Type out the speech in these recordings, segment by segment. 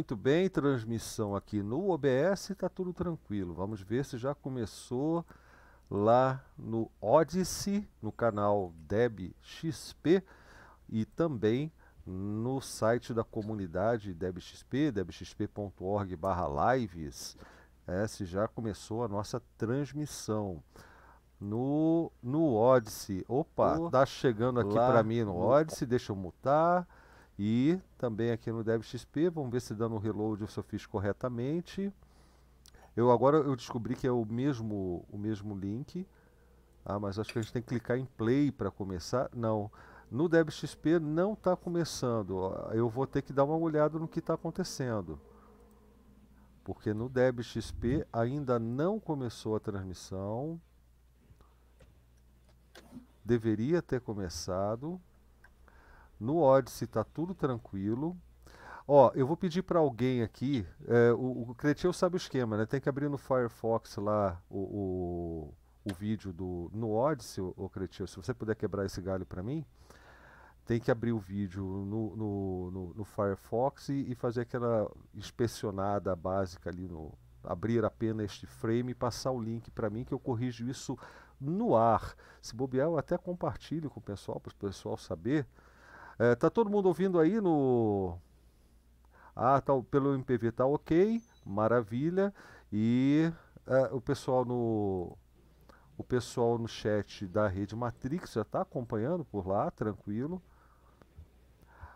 muito bem, transmissão aqui no OBS, está tudo tranquilo. Vamos ver se já começou lá no Odyssey, no canal DebXP e também no site da comunidade DebXP, debxp.org lives, é, se já começou a nossa transmissão. No, no Odyssey, opa, está chegando aqui para mim no Odyssey, deixa eu mutar. E também aqui no DevXP, vamos ver se dando um reload eu fiz corretamente. Eu agora eu descobri que é o mesmo, o mesmo link. Ah, mas acho que a gente tem que clicar em play para começar. Não, no DebXP não está começando. Eu vou ter que dar uma olhada no que está acontecendo. Porque no DebXP ainda não começou a transmissão. Deveria ter começado. No Odyssey está tudo tranquilo. Ó, eu vou pedir para alguém aqui. É, o, o sabe o esquema, né? Tem que abrir no Firefox lá o, o, o vídeo do. No Odyssey, o, o se você puder quebrar esse galho para mim tem que abrir o vídeo no, no, no, no Firefox e, e, fazer aquela inspecionada básica ali no abrir apenas este frame e passar o link para mim que eu corrijo isso no ar. Se bobear, eu até compartilho com o pessoal para o pessoal saber é, tá todo mundo ouvindo aí no. Ah, tá, pelo MPV tá ok, maravilha. E é, o pessoal no. O pessoal no chat da rede Matrix já está acompanhando por lá, tranquilo.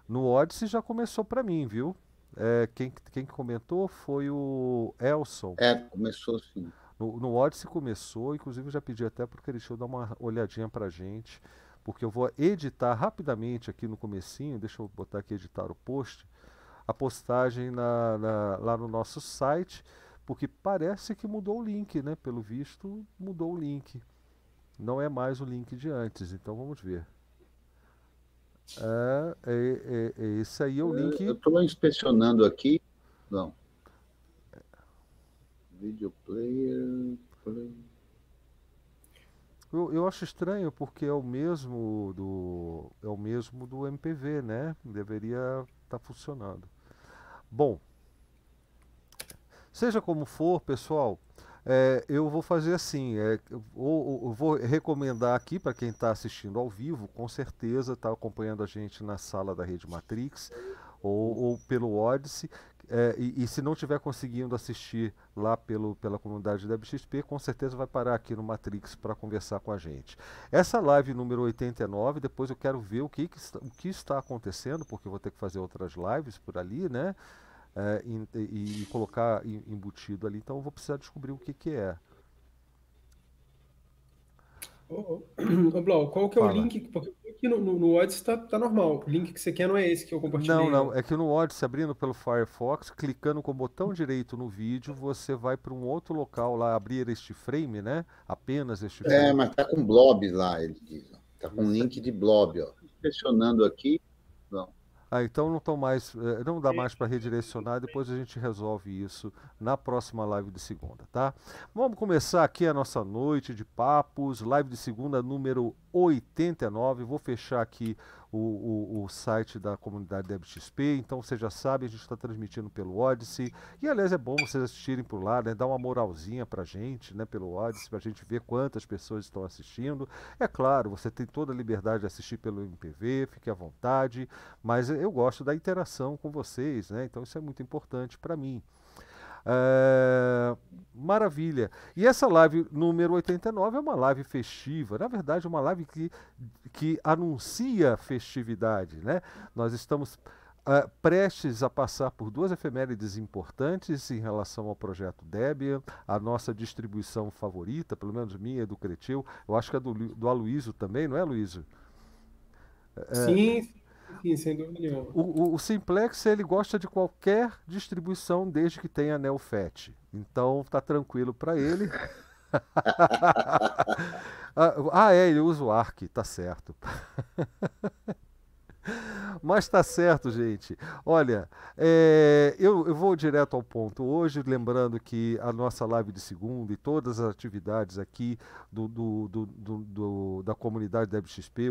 No Odyssey já começou para mim, viu? É, quem, quem comentou foi o Elson. É, começou sim. No, no Odyssey começou, inclusive já pedi até para o Cristiano dar uma olhadinha para gente. gente porque eu vou editar rapidamente aqui no comecinho, deixa eu botar aqui editar o post, a postagem na, na, lá no nosso site, porque parece que mudou o link, né? Pelo visto, mudou o link. Não é mais o link de antes, então vamos ver. É, é, é, é esse aí é o link. Eu estou inspecionando aqui. Não. Video player. player. Eu, eu acho estranho porque é o mesmo do é o mesmo do MPV, né? Deveria estar tá funcionando. Bom, seja como for, pessoal, é, eu vou fazer assim, é, eu, eu, eu, vou recomendar aqui para quem está assistindo ao vivo, com certeza está acompanhando a gente na sala da Rede Matrix ou, ou pelo Odyssey, é, e, e, se não estiver conseguindo assistir lá pelo, pela comunidade da BXP, com certeza vai parar aqui no Matrix para conversar com a gente. Essa live número 89, depois eu quero ver o que, que, o que está acontecendo, porque eu vou ter que fazer outras lives por ali, né? É, e, e, e, colocar embutido ali, então eu vou precisar descobrir o que, que é. Ô, Blau, qual que é Fala. o link? Porque aqui no, no, no Odyssey tá, tá, normal. O link que você quer não é esse que eu compartilhei. Não, não. É que no Odyssey, abrindo pelo Firefox, clicando com o botão direito no vídeo, você vai para um outro local lá, abrir este frame, né? Apenas este é, frame. É, mas tá com blob lá, ele diz. Tá com um link de blob, ó. Pressionando aqui. Não. Ah, então não estão mais, eh, não dá mais para redirecionar, depois a gente resolve isso na próxima live de segunda, tá? Vamos começar aqui a nossa noite de papos, live de segunda número 89. Vou fechar aqui o, o, o, site da comunidade DebXP. Então você já sabe, a gente está transmitindo pelo Odyssey. E aliás, é bom vocês assistirem por lá, né? dar uma moralzinha a gente, né? Pelo Odyssey, para a gente ver quantas pessoas estão assistindo. É claro, você tem toda a liberdade de assistir pelo MPV, fique à vontade. Mas eu gosto da interação com vocês, né? Então isso é muito importante para mim. É, maravilha. E essa live número 89 é uma live festiva, na verdade, uma live que, que anuncia festividade. Né? Nós estamos. Uh, prestes a passar por duas efemérides importantes em relação ao projeto Debian, a nossa distribuição favorita, pelo menos minha e do Cretil, eu acho que é do, do Aloysio também, não é, Aloysio? É, Sim, é, Sim, sem dúvida nenhuma. O, o, Simplex ele gosta de qualquer distribuição desde que tenha NeoFet. Então tá tranquilo para ele. Ah, ah, é, ele usa o ARC, tá certo. Mas tá certo, gente. Olha, é, eu, eu, vou direto ao ponto hoje, lembrando que a nossa live de segunda e todas as atividades aqui do, do, do, da comunidade da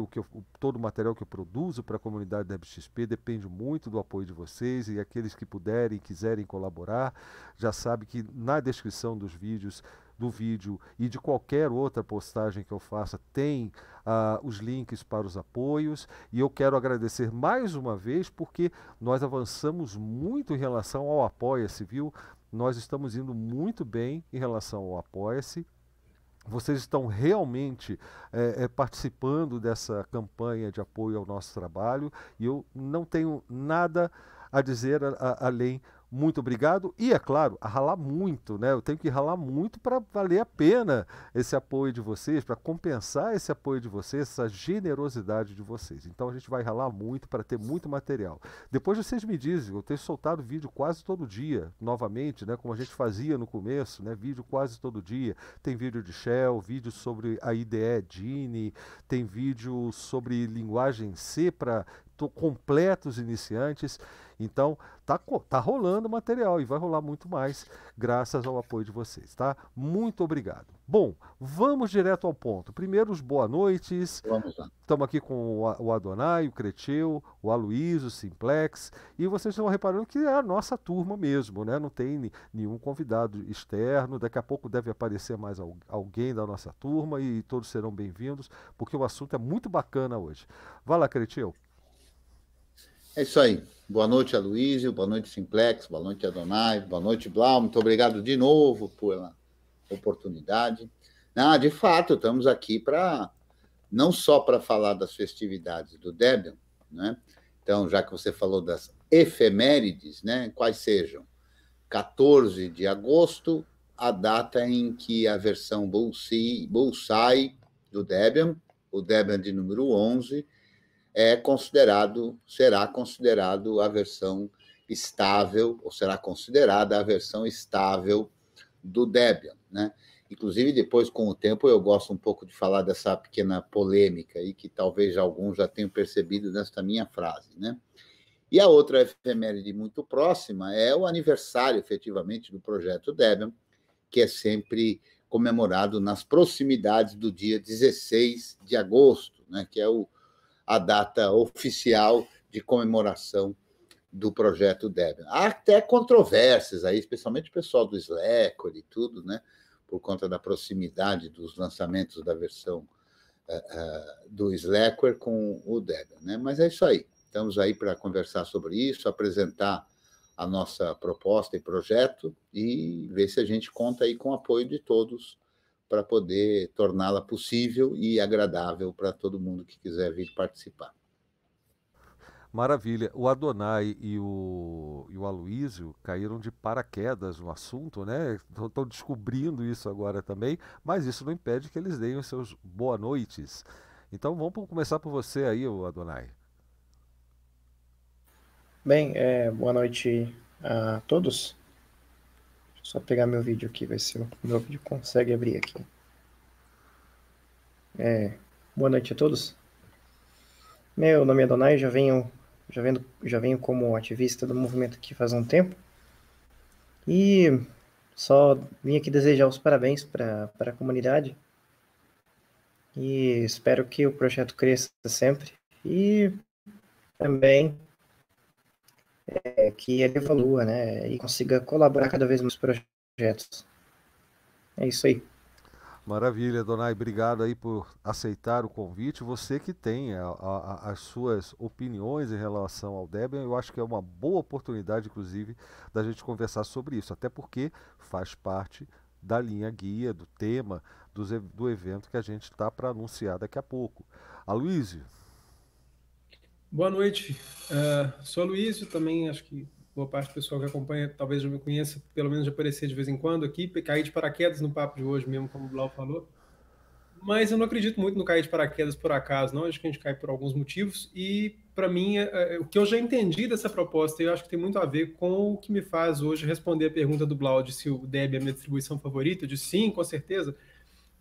o que eu, todo o material que eu produzo para a comunidade da depende muito do apoio de vocês e aqueles que puderem e quiserem colaborar, já sabe que na descrição dos vídeos do vídeo e de qualquer outra postagem que eu faça tem uh, os links para os apoios. E eu quero agradecer mais uma vez porque nós avançamos muito em relação ao Apoia-se, viu? Nós estamos indo muito bem em relação ao Apoia-se vocês estão realmente é, é, participando dessa campanha de apoio ao nosso trabalho e eu não tenho nada a dizer a, a, além muito obrigado. E, é claro, a ralar muito, né? Eu tenho que ralar muito para valer a pena esse apoio de vocês, para compensar esse apoio de vocês, essa generosidade de vocês. Então a gente vai ralar muito para ter muito material. Depois vocês me dizem, eu tenho soltado vídeo quase todo dia, novamente, né? Como a gente fazia no começo, né? Vídeo quase todo dia. Tem vídeo de Shell, vídeo sobre a IDE Gini, tem vídeo sobre linguagem C para completo, completos iniciantes. Então, tá, tá rolando material e vai rolar muito mais graças ao apoio de vocês, tá? Muito obrigado. Bom, vamos direto ao ponto. Primeiro, os boa noites. Estamos aqui com o Adonai, o Creteu, o Aloysio, o Simplex. E vocês estão reparando que é a nossa turma mesmo, né? Não tem nenhum convidado externo. Daqui a pouco deve aparecer mais alguém da nossa turma e todos serão bem-vindos, porque o assunto é muito bacana hoje. Vai lá, Creteu. É isso aí. Boa noite, Aloysio. Boa noite, Simplex. Boa noite, Adonai. Boa noite, Blau. Muito obrigado de novo pela oportunidade. Ah, de fato, estamos aqui para não só para falar das festividades do Debian, né? Então, já que você falou das efemérides, né? Quais sejam? 14 de agosto, a data em que a versão Bullseye, Bullseye do Debian, o Debian de número 11, é considerado, será considerado a versão estável, ou será considerada a versão estável do Debian, né? Inclusive, depois, com o tempo, eu gosto um pouco de falar dessa pequena polêmica aí, que talvez alguns já tenham percebido nesta minha frase, né? E a outra efeméride muito próxima é o aniversário, efetivamente, do projeto Debian, que é sempre comemorado nas proximidades do dia 16 de agosto, né, que é o, a data oficial de comemoração do projeto Debian. Há até controvérsias aí, especialmente o pessoal do Slacker e tudo, né? Por conta da proximidade dos lançamentos da versão uh, uh, do Slackware com o Debian, né? Mas é isso aí. Estamos aí para conversar sobre isso, apresentar a nossa proposta e projeto e ver se a gente conta aí com o apoio de todos para poder torná-la possível e agradável para todo mundo que quiser vir participar. Maravilha. O Adonai e o, e o Aloísio caíram de paraquedas no assunto, né? Estão descobrindo isso agora também, mas isso não impede que eles deem os seus boa noites. Então vamos começar por você aí, o Adonai. Bem, é, boa noite a todos. Só pegar meu vídeo aqui, ver se o meu vídeo consegue abrir aqui. É, boa noite a todos. Meu nome é Donai, já venho, já, vendo, já venho como ativista do movimento aqui faz um tempo. E só vim aqui desejar os parabéns para a comunidade. E espero que o projeto cresça sempre. E também é, que ele evolua, né? E consiga colaborar cada vez mais projetos. É isso aí. Maravilha, Donai, obrigado aí por aceitar o convite. Você que tem a, a, as suas opiniões em relação ao Debian, eu acho que é uma boa oportunidade, inclusive, da gente conversar sobre isso, até porque faz parte da linha guia, do tema, do, do evento que a gente está para anunciar daqui a pouco. Aloysio, Boa noite. Uh, sou Luísio, também acho que boa parte do pessoal que acompanha talvez já me conheça, pelo menos já aparecer de vez em quando aqui. Caí de paraquedas no papo de hoje mesmo, como o Blau falou. Mas eu não acredito muito no cair de paraquedas por acaso, não. Acho que a gente cai por alguns motivos. E, para mim, é, é, o que eu já entendi dessa proposta, eu acho que tem muito a ver com o que me faz hoje responder a pergunta do Blau de se o Deb é a minha distribuição favorita. De sim, com certeza.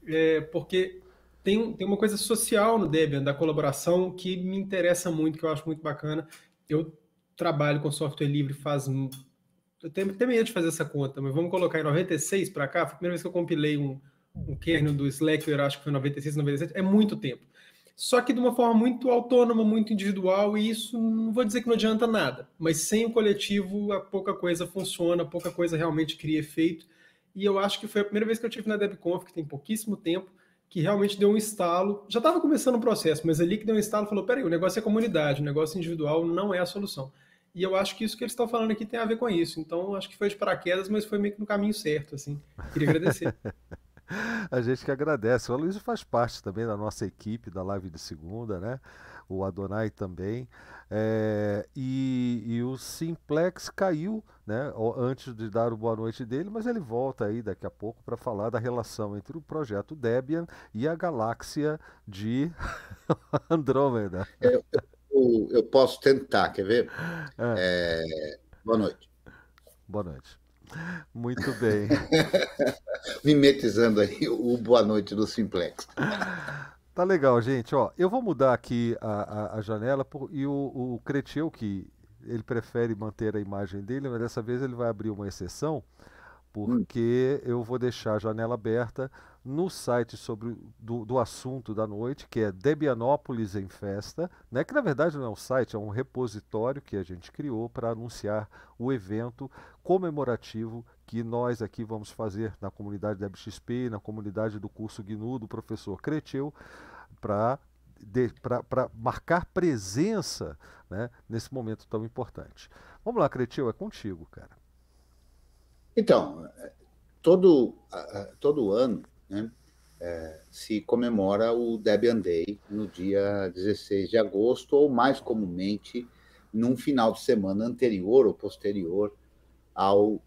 É, porque tem, tem uma coisa social no Debian, da colaboração, que me interessa muito, que eu acho muito bacana. Eu trabalho com software livre faz. Eu tenho, tenho medo de fazer essa conta, mas vamos colocar em 96 para cá. Foi a primeira vez que eu compilei um, um kernel do Slackware acho que foi 96, 97. É muito tempo. Só que de uma forma muito autônoma, muito individual, e isso não vou dizer que não adianta nada, mas sem o coletivo, a pouca coisa funciona, pouca coisa realmente cria efeito. E eu acho que foi a primeira vez que eu tive na DebConf, que tem pouquíssimo tempo, que realmente deu um estalo. Já estava começando o processo, mas ali que deu um estalo, falou: peraí, o negócio é comunidade, o negócio individual não é a solução. E eu acho que isso que eles estão falando aqui tem a ver com isso. Então, acho que foi de paraquedas, mas foi meio que no caminho certo, assim. Queria agradecer. A gente que agradece. O Aloysio faz parte também da nossa equipe da Live de Segunda, né? O Adonai também. É, e, e, o Simplex caiu né, antes de dar o boa noite dele, mas ele volta aí daqui a pouco para falar da relação entre o projeto Debian e a galáxia de Andrômeda. É, eu, eu, eu, posso tentar, quer ver? É. É, boa noite. Boa noite. Muito bem. Mimetizando aí o boa noite do Simplex. Tá legal, gente. Ó, eu vou mudar aqui a, a, a janela por, e o, o Cretieu, que ele prefere manter a imagem dele, mas dessa vez ele vai abrir uma exceção, porque hum. eu vou deixar a janela aberta no site sobre do, do assunto da noite, que é Debianópolis em Festa, né? que na verdade não é um site, é um repositório que a gente criou para anunciar o evento comemorativo que nós aqui vamos fazer na comunidade da BXP, na comunidade do curso GNU do professor Creteu, para marcar presença né, nesse momento tão importante. Vamos lá, Creteu, é contigo, cara. Então, é, todo, todo ano né, é, se comemora o Debian Day no dia 16 de agosto, ou mais comumente, num final de semana anterior ou posterior ao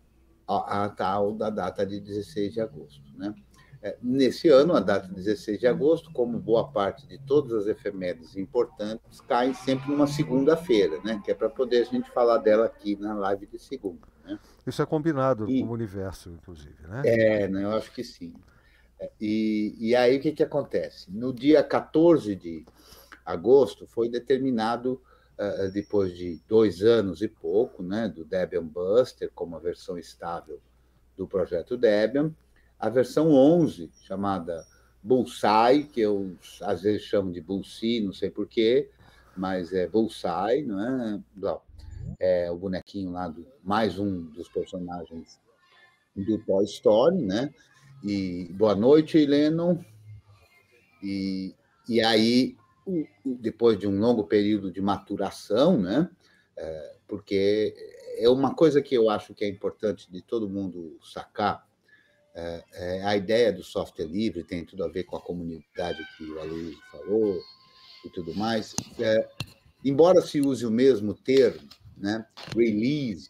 a, tal da data de 16 de agosto. Né? É, nesse ano, a data de 16 de agosto, como boa parte de todas as efemérides importantes, cai sempre numa segunda-feira, né? que é para poder a gente falar dela aqui na live de segunda. Né? Isso é combinado e, com o universo, inclusive, né? É, né, eu acho que sim. É, e, e aí o que, que acontece? No dia 14 de agosto foi determinado ah, ah, depois de dois anos e pouco, né, do Debian Buster, como a versão estável do projeto Debian, a versão 11, chamada Bullseye, que eu às vezes chamo de Bullseye, não sei porquê, mas é Bullseye, não é? Não, é o bonequinho lá, do, mais um dos personagens do Toy Story, né? E boa noite, Lennon. E, e aí depois de um longo período de maturação, né? É, porque é uma coisa que eu acho que é importante de todo mundo sacar. É, é, a ideia do software livre tem tudo a ver com a comunidade que o Aloysio falou e tudo mais. É, embora se use o mesmo termo, né, release,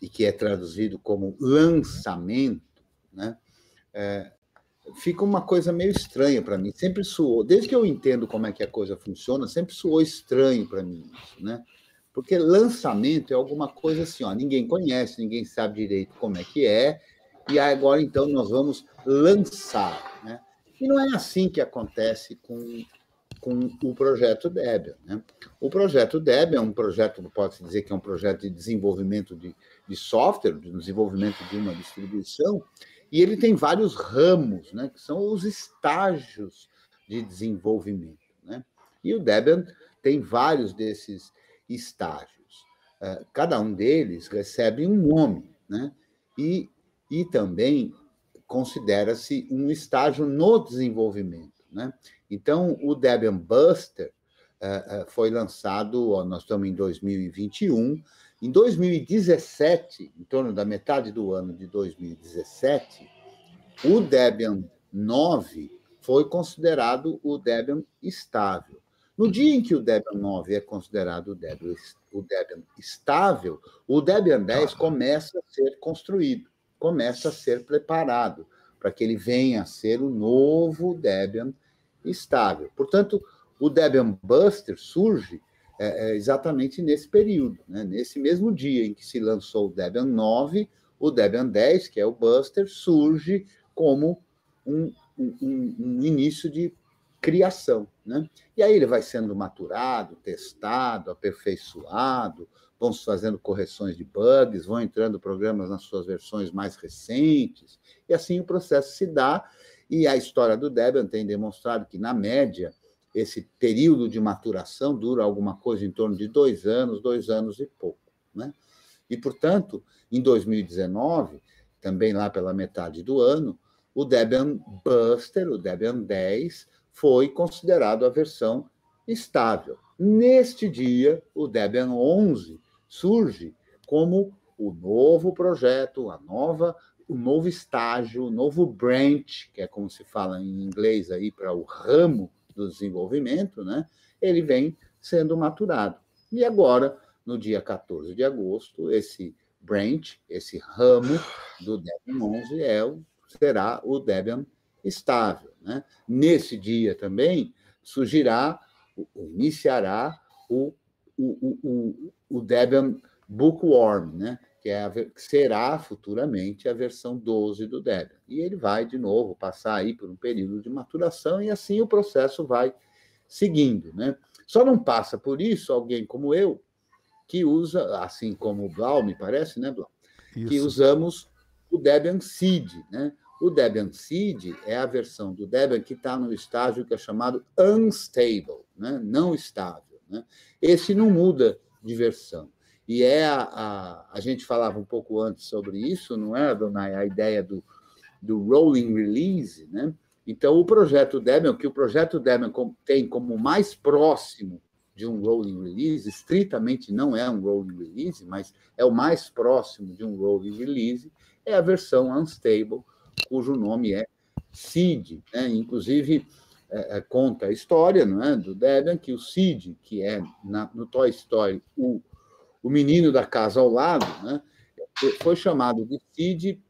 e que é traduzido como lançamento, né, é, fica uma coisa meio estranha para mim. Sempre soou, desde que eu entendo como é que a coisa funciona, sempre soou estranho para mim isso, né? Porque lançamento é alguma coisa assim, ó, ninguém conhece, ninguém sabe direito como é que é, e agora então nós vamos lançar, né? E não é assim que acontece com, com o projeto Debian, né? O projeto Debian é um projeto, pode-se dizer que é um projeto de desenvolvimento de, de software, de desenvolvimento de uma distribuição, e ele tem vários ramos, né, que são os estágios de desenvolvimento. Né? E o Debian tem vários desses estágios. Eh, cada um deles recebe um nome, né? E, e também considera-se um estágio no desenvolvimento, né? Então, o Debian Buster eh, eh, foi lançado, nós estamos em 2021, em 2017, em torno da metade do ano de 2017, o Debian 9 foi considerado o Debian estável. No dia em que o Debian 9 é considerado o Debian, o Debian estável, o Debian 10 tá. começa a ser construído, começa a ser preparado para que ele venha a ser o novo Debian estável. Portanto, o Debian Buster surge é, é, exatamente nesse período, né? nesse mesmo dia em que se lançou o Debian 9, o Debian 10, que é o Buster, surge como um, um, um início de criação. Né? E aí ele vai sendo maturado, testado, aperfeiçoado, vão se fazendo correções de bugs, vão entrando programas nas suas versões mais recentes, e assim o processo se dá. E a história do Debian tem demonstrado que, na média, esse período de maturação dura alguma coisa em torno de dois anos, dois anos e pouco. Né? E, portanto, em 2019, também lá pela metade do ano, o Debian Buster, o Debian 10, foi considerado a versão estável. Neste dia, o Debian 11 surge como o novo projeto, a nova, o novo estágio, o novo branch, que é como se fala em inglês aí para o ramo do desenvolvimento, né, ele vem sendo maturado. E agora, no dia 14 de agosto, esse branch, esse ramo do Debian 11 é, será o Debian estável. Né? Nesse dia também surgirá, iniciará o, o, o, o Debian Bookworm, né? que, é a, que será futuramente a versão 12 do Debian. E ele vai, de novo, passar aí por um período de maturação e assim o processo vai seguindo. Né? Só não passa por isso alguém como eu, que usa, assim como o Blau, me parece, né, Blau? Isso. Que usamos o Debian Seed. Né? O Debian Seed é a versão do Debian que está no estágio que é chamado unstable, né? não estável. Né? Esse não muda de versão. E é a, a, a, gente falava um pouco antes sobre isso, não é, Adonai? A ideia do, do rolling release, né? Então, o projeto Debian, que o projeto Debian tem como mais próximo de um rolling release, estritamente não é um rolling release, mas é o mais próximo de um rolling release, é a versão unstable, cujo nome é SID. Né? Inclusive, é, é, conta a história não é, do Debian que o SID, que é na, no Toy Story o o menino da casa ao lado, né, foi chamado de Cid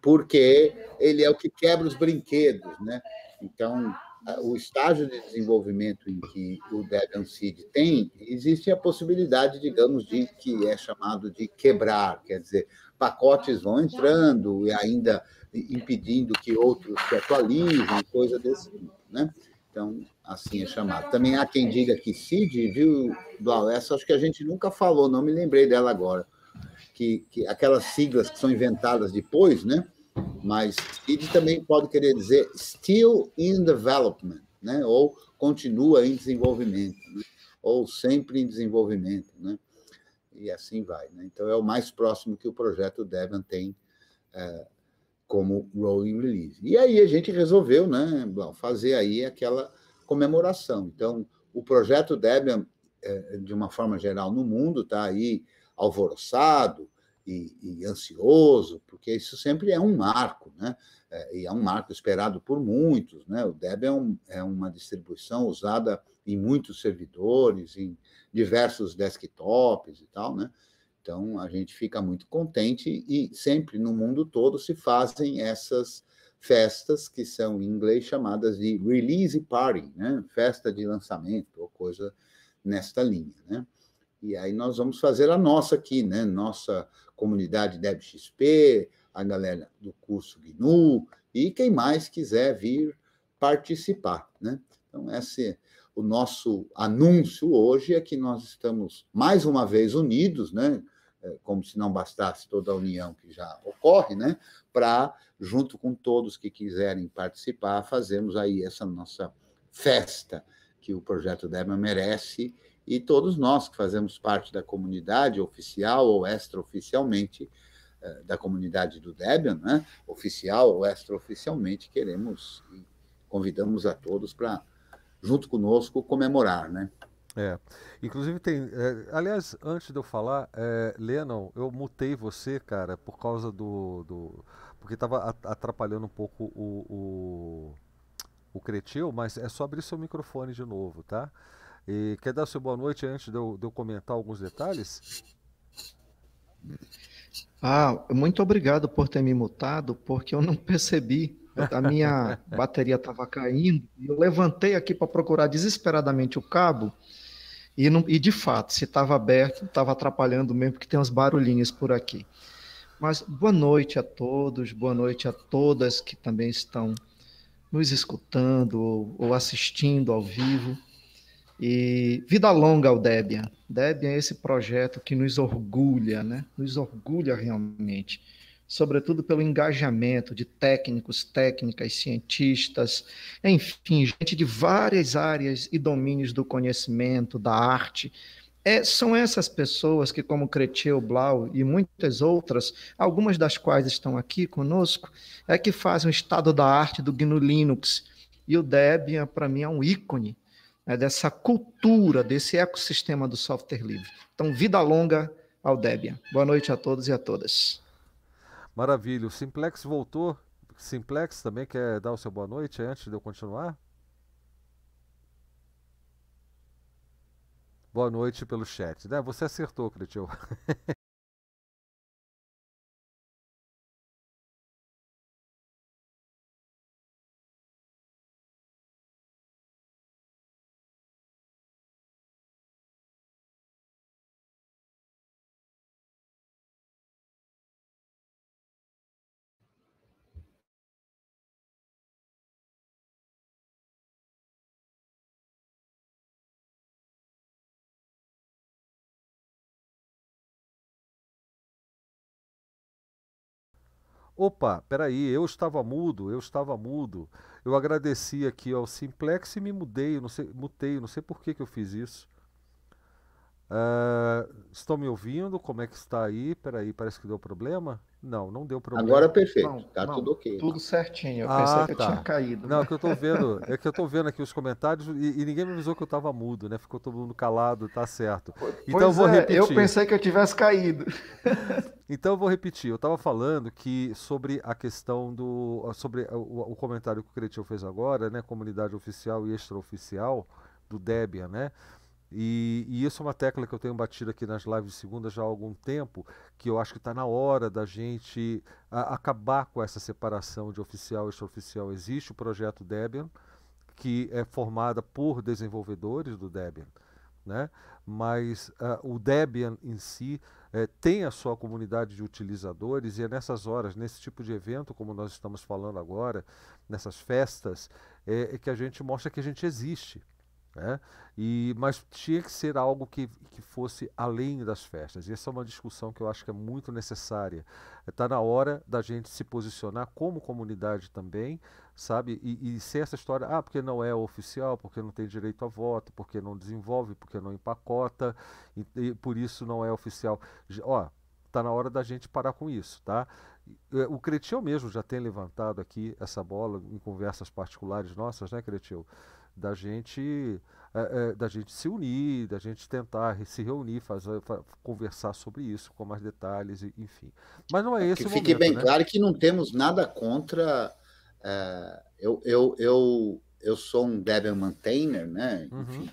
porque ele é o que quebra os brinquedos, né? Então, o estágio de desenvolvimento em que o Debian Cid tem, existe a possibilidade, digamos, de que é chamado de quebrar, quer dizer, pacotes vão entrando e ainda impedindo que outros se atualizem, coisa desse tipo, né? Então, assim é chamado. Também há quem diga que CID, viu, Blau? Essa acho que a gente nunca falou, não me lembrei dela agora. Que, que aquelas siglas que são inventadas depois, né? Mas CID também pode querer dizer still in development, né? Ou continua em desenvolvimento, né? ou sempre em desenvolvimento, né? E assim vai, né? Então é o mais próximo que o projeto Devon tem eh, como rolling release. E aí a gente resolveu, né, fazer aí aquela comemoração. Então, o projeto Debian, é, é, de uma forma geral no mundo, está aí alvoroçado e, e, ansioso, porque isso sempre é um marco, né? É, e é um marco esperado por muitos, né? O Debian é uma distribuição usada em muitos servidores, em diversos desktops e tal, né? Então, a gente fica muito contente e sempre no mundo todo se fazem essas festas que são em inglês chamadas de release party, né? festa de lançamento ou coisa nesta linha. Né? E aí nós vamos fazer a nossa aqui, né? nossa comunidade DebXP, a galera do curso GNU e quem mais quiser vir participar. Né? Então, esse, o nosso anúncio hoje é que nós estamos mais uma vez unidos, né? É, como se não bastasse toda a união que já ocorre, né? para, junto com todos que quiserem participar, fazermos aí essa nossa festa que o projeto Dema merece e todos nós que fazemos parte da comunidade oficial ou extraoficialmente é, da comunidade do Debian, né? oficial ou extraoficialmente, queremos e convidamos a todos para, junto conosco, comemorar. Né? É. Inclusive tem. É, aliás, antes de eu falar, é, Lennon, eu mutei você, cara, por causa do. do porque estava atrapalhando um pouco o, o, o Cretil, mas é só abrir seu microfone de novo, tá? E quer dar sua boa noite antes de eu, de eu comentar alguns detalhes? Ah, muito obrigado por ter me mutado, porque eu não percebi a minha bateria estava caindo. Eu levantei aqui para procurar desesperadamente o cabo e, não, e de fato, se estava aberto, estava atrapalhando mesmo, porque tem umas barulhinhas por aqui. Mas boa noite a todos, boa noite a todas que também estão nos escutando ou, ou assistindo ao vivo. E vida longa ao Debian. Debian é esse projeto que nos orgulha, né? Nos orgulha realmente sobretudo pelo engajamento de técnicos, técnicas, cientistas, enfim, gente de várias áreas e domínios do conhecimento, da arte. É, são essas pessoas que, como Cretil Blau e muitas outras, algumas das quais estão aqui conosco, é que fazem o estado da arte do GNU Linux. E o Debian, para mim, é um ícone né, dessa cultura, desse ecossistema do software livre. Então, vida longa ao Debian. Boa noite a todos e a todas. Maravilha. O Simplex voltou. Simplex também quer dar o seu boa noite antes de eu continuar? Boa noite pelo chat. Né? Você acertou, Cretil. Opa, peraí, eu estava mudo, eu estava mudo. Eu agradeci aqui ao Simplex e me mudei, não sei, mutei, não sei por que, que eu fiz isso. Uh, estão me ouvindo? Como é que está aí? Peraí, parece que deu problema. Não, não deu problema. Agora é perfeito, não, tá não, tudo ok. Tudo certinho, eu ah, pensei que tá. eu tinha caído. Não, mas... Né? é que eu tô vendo, é que eu tô vendo aqui os comentários e, e, ninguém me avisou que eu tava mudo, né? Ficou todo mundo calado, tá certo. Pois então eu vou é, repetir. Eu pensei que eu tivesse caído. Então eu vou repetir, eu estava falando que sobre a questão do. sobre o, o comentário que o Cretinho fez agora, né? Comunidade oficial e extraoficial do Debian, né? E, e, isso é uma tecla que eu tenho batido aqui nas lives de segunda já há algum tempo, que eu acho que está na hora da gente a, acabar com essa separação de oficial e extraoficial. Existe o projeto Debian, que é formada por desenvolvedores do Debian, né? mas uh, o Debian em si é, tem a sua comunidade de utilizadores e é nessas horas, nesse tipo de evento, como nós estamos falando agora, nessas festas, é, é que a gente mostra que a gente existe. Né? E, mas tinha que ser algo que, que fosse além das festas. E essa é uma discussão que eu acho que é muito necessária. Está na hora da gente se posicionar como comunidade também, sabe? E, e ser essa história, ah, porque não é oficial, porque não tem direito a voto, porque não desenvolve, porque não empacota, e, e por isso não é oficial. Ó, está na hora da gente parar com isso, tá? Eh, o Cretil mesmo já tem levantado aqui essa bola em conversas particulares nossas, né, Cretil? da gente é, é, da gente se unir, da gente tentar se reunir, fazer, conversar sobre isso com mais detalhes, enfim. Mas não é, é esse que o momento. Fique bem né? claro que não temos nada contra. É, eu, eu, eu, eu sou um Debian maintainer, né? Uhum.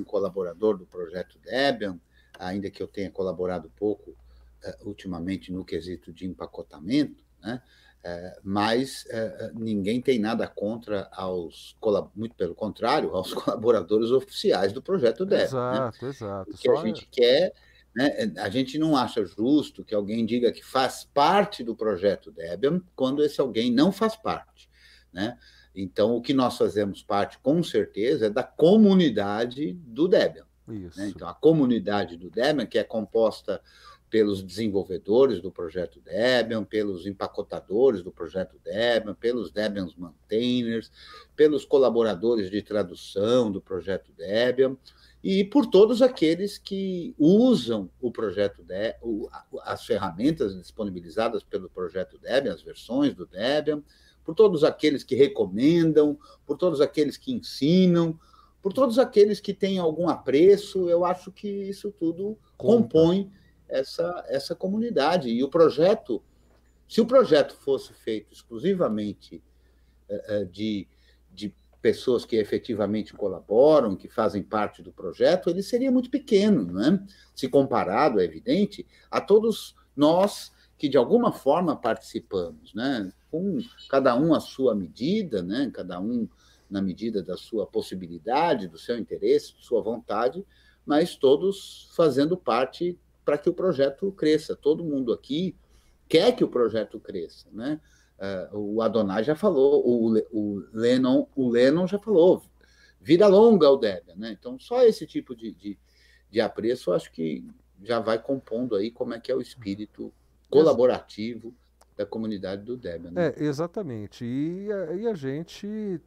um colaborador do projeto Debian, ainda que eu tenha colaborado pouco é, ultimamente no quesito de empacotamento, né? É, mas é, é, ninguém tem nada contra aos muito pelo contrário aos colaboradores oficiais do projeto dela. Né? Exato, né? exato. O que Só a gente quer, né? É, a gente não acha justo que alguém diga que faz parte do projeto Debian quando esse alguém não faz parte, né? Então o que nós fazemos parte com certeza é da comunidade do Debian. Né? Então a comunidade do Debian que é composta pelos desenvolvedores do projeto Debian, pelos empacotadores do projeto Debian, pelos Debian maintainers, pelos colaboradores de tradução do projeto Debian e por todos aqueles que usam o projeto de, as ferramentas disponibilizadas pelo projeto Debian, as versões do Debian, por todos aqueles que recomendam, por todos aqueles que ensinam, por todos aqueles que têm algum apreço, eu acho que isso tudo Conta. compõe essa, essa comunidade. E o projeto, se o projeto fosse feito exclusivamente eh, eh, de, de pessoas que efetivamente colaboram, que fazem parte do projeto, ele seria muito pequeno, não é? se comparado, é evidente, a todos nós que de alguma forma participamos, né? com cada um à sua medida, né? cada um na medida da sua possibilidade, do seu interesse, da sua vontade, mas todos fazendo parte para que o projeto cresça. Todo mundo aqui quer que o projeto cresça, né? Uh, o Adonai já falou, o, o, Lennon, o Lennon já falou, vida longa Aldébia, né? Então, só esse tipo de, de, de apreço, eu acho que já vai compondo aí como é que é o espírito colaborativo da comunidade do Debian. Né? É, exatamente. E a, e a gente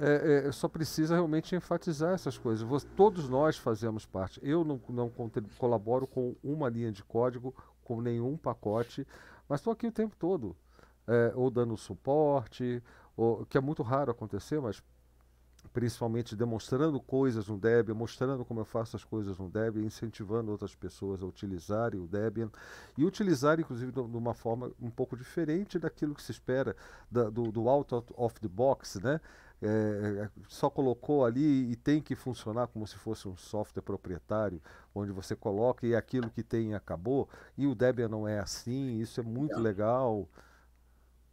é, é, só precisa realmente enfatizar essas coisas. Você, todos nós fazemos parte. Eu não, não colaboro com uma linha de código, com nenhum pacote, mas estou aqui o tempo todo, é, ou dando suporte, ou, que é muito raro acontecer, mas principalmente demonstrando coisas no Debian, mostrando como eu faço as coisas no Debian, incentivando outras pessoas a utilizarem o Debian e utilizar, inclusive, de uma forma um pouco diferente daquilo que se espera da, do, do out of the box, né? É, é, só colocou ali e tem que funcionar como se fosse um software proprietário, onde você coloca e é aquilo que tem acabou, e o Debian não é assim, isso é muito legal.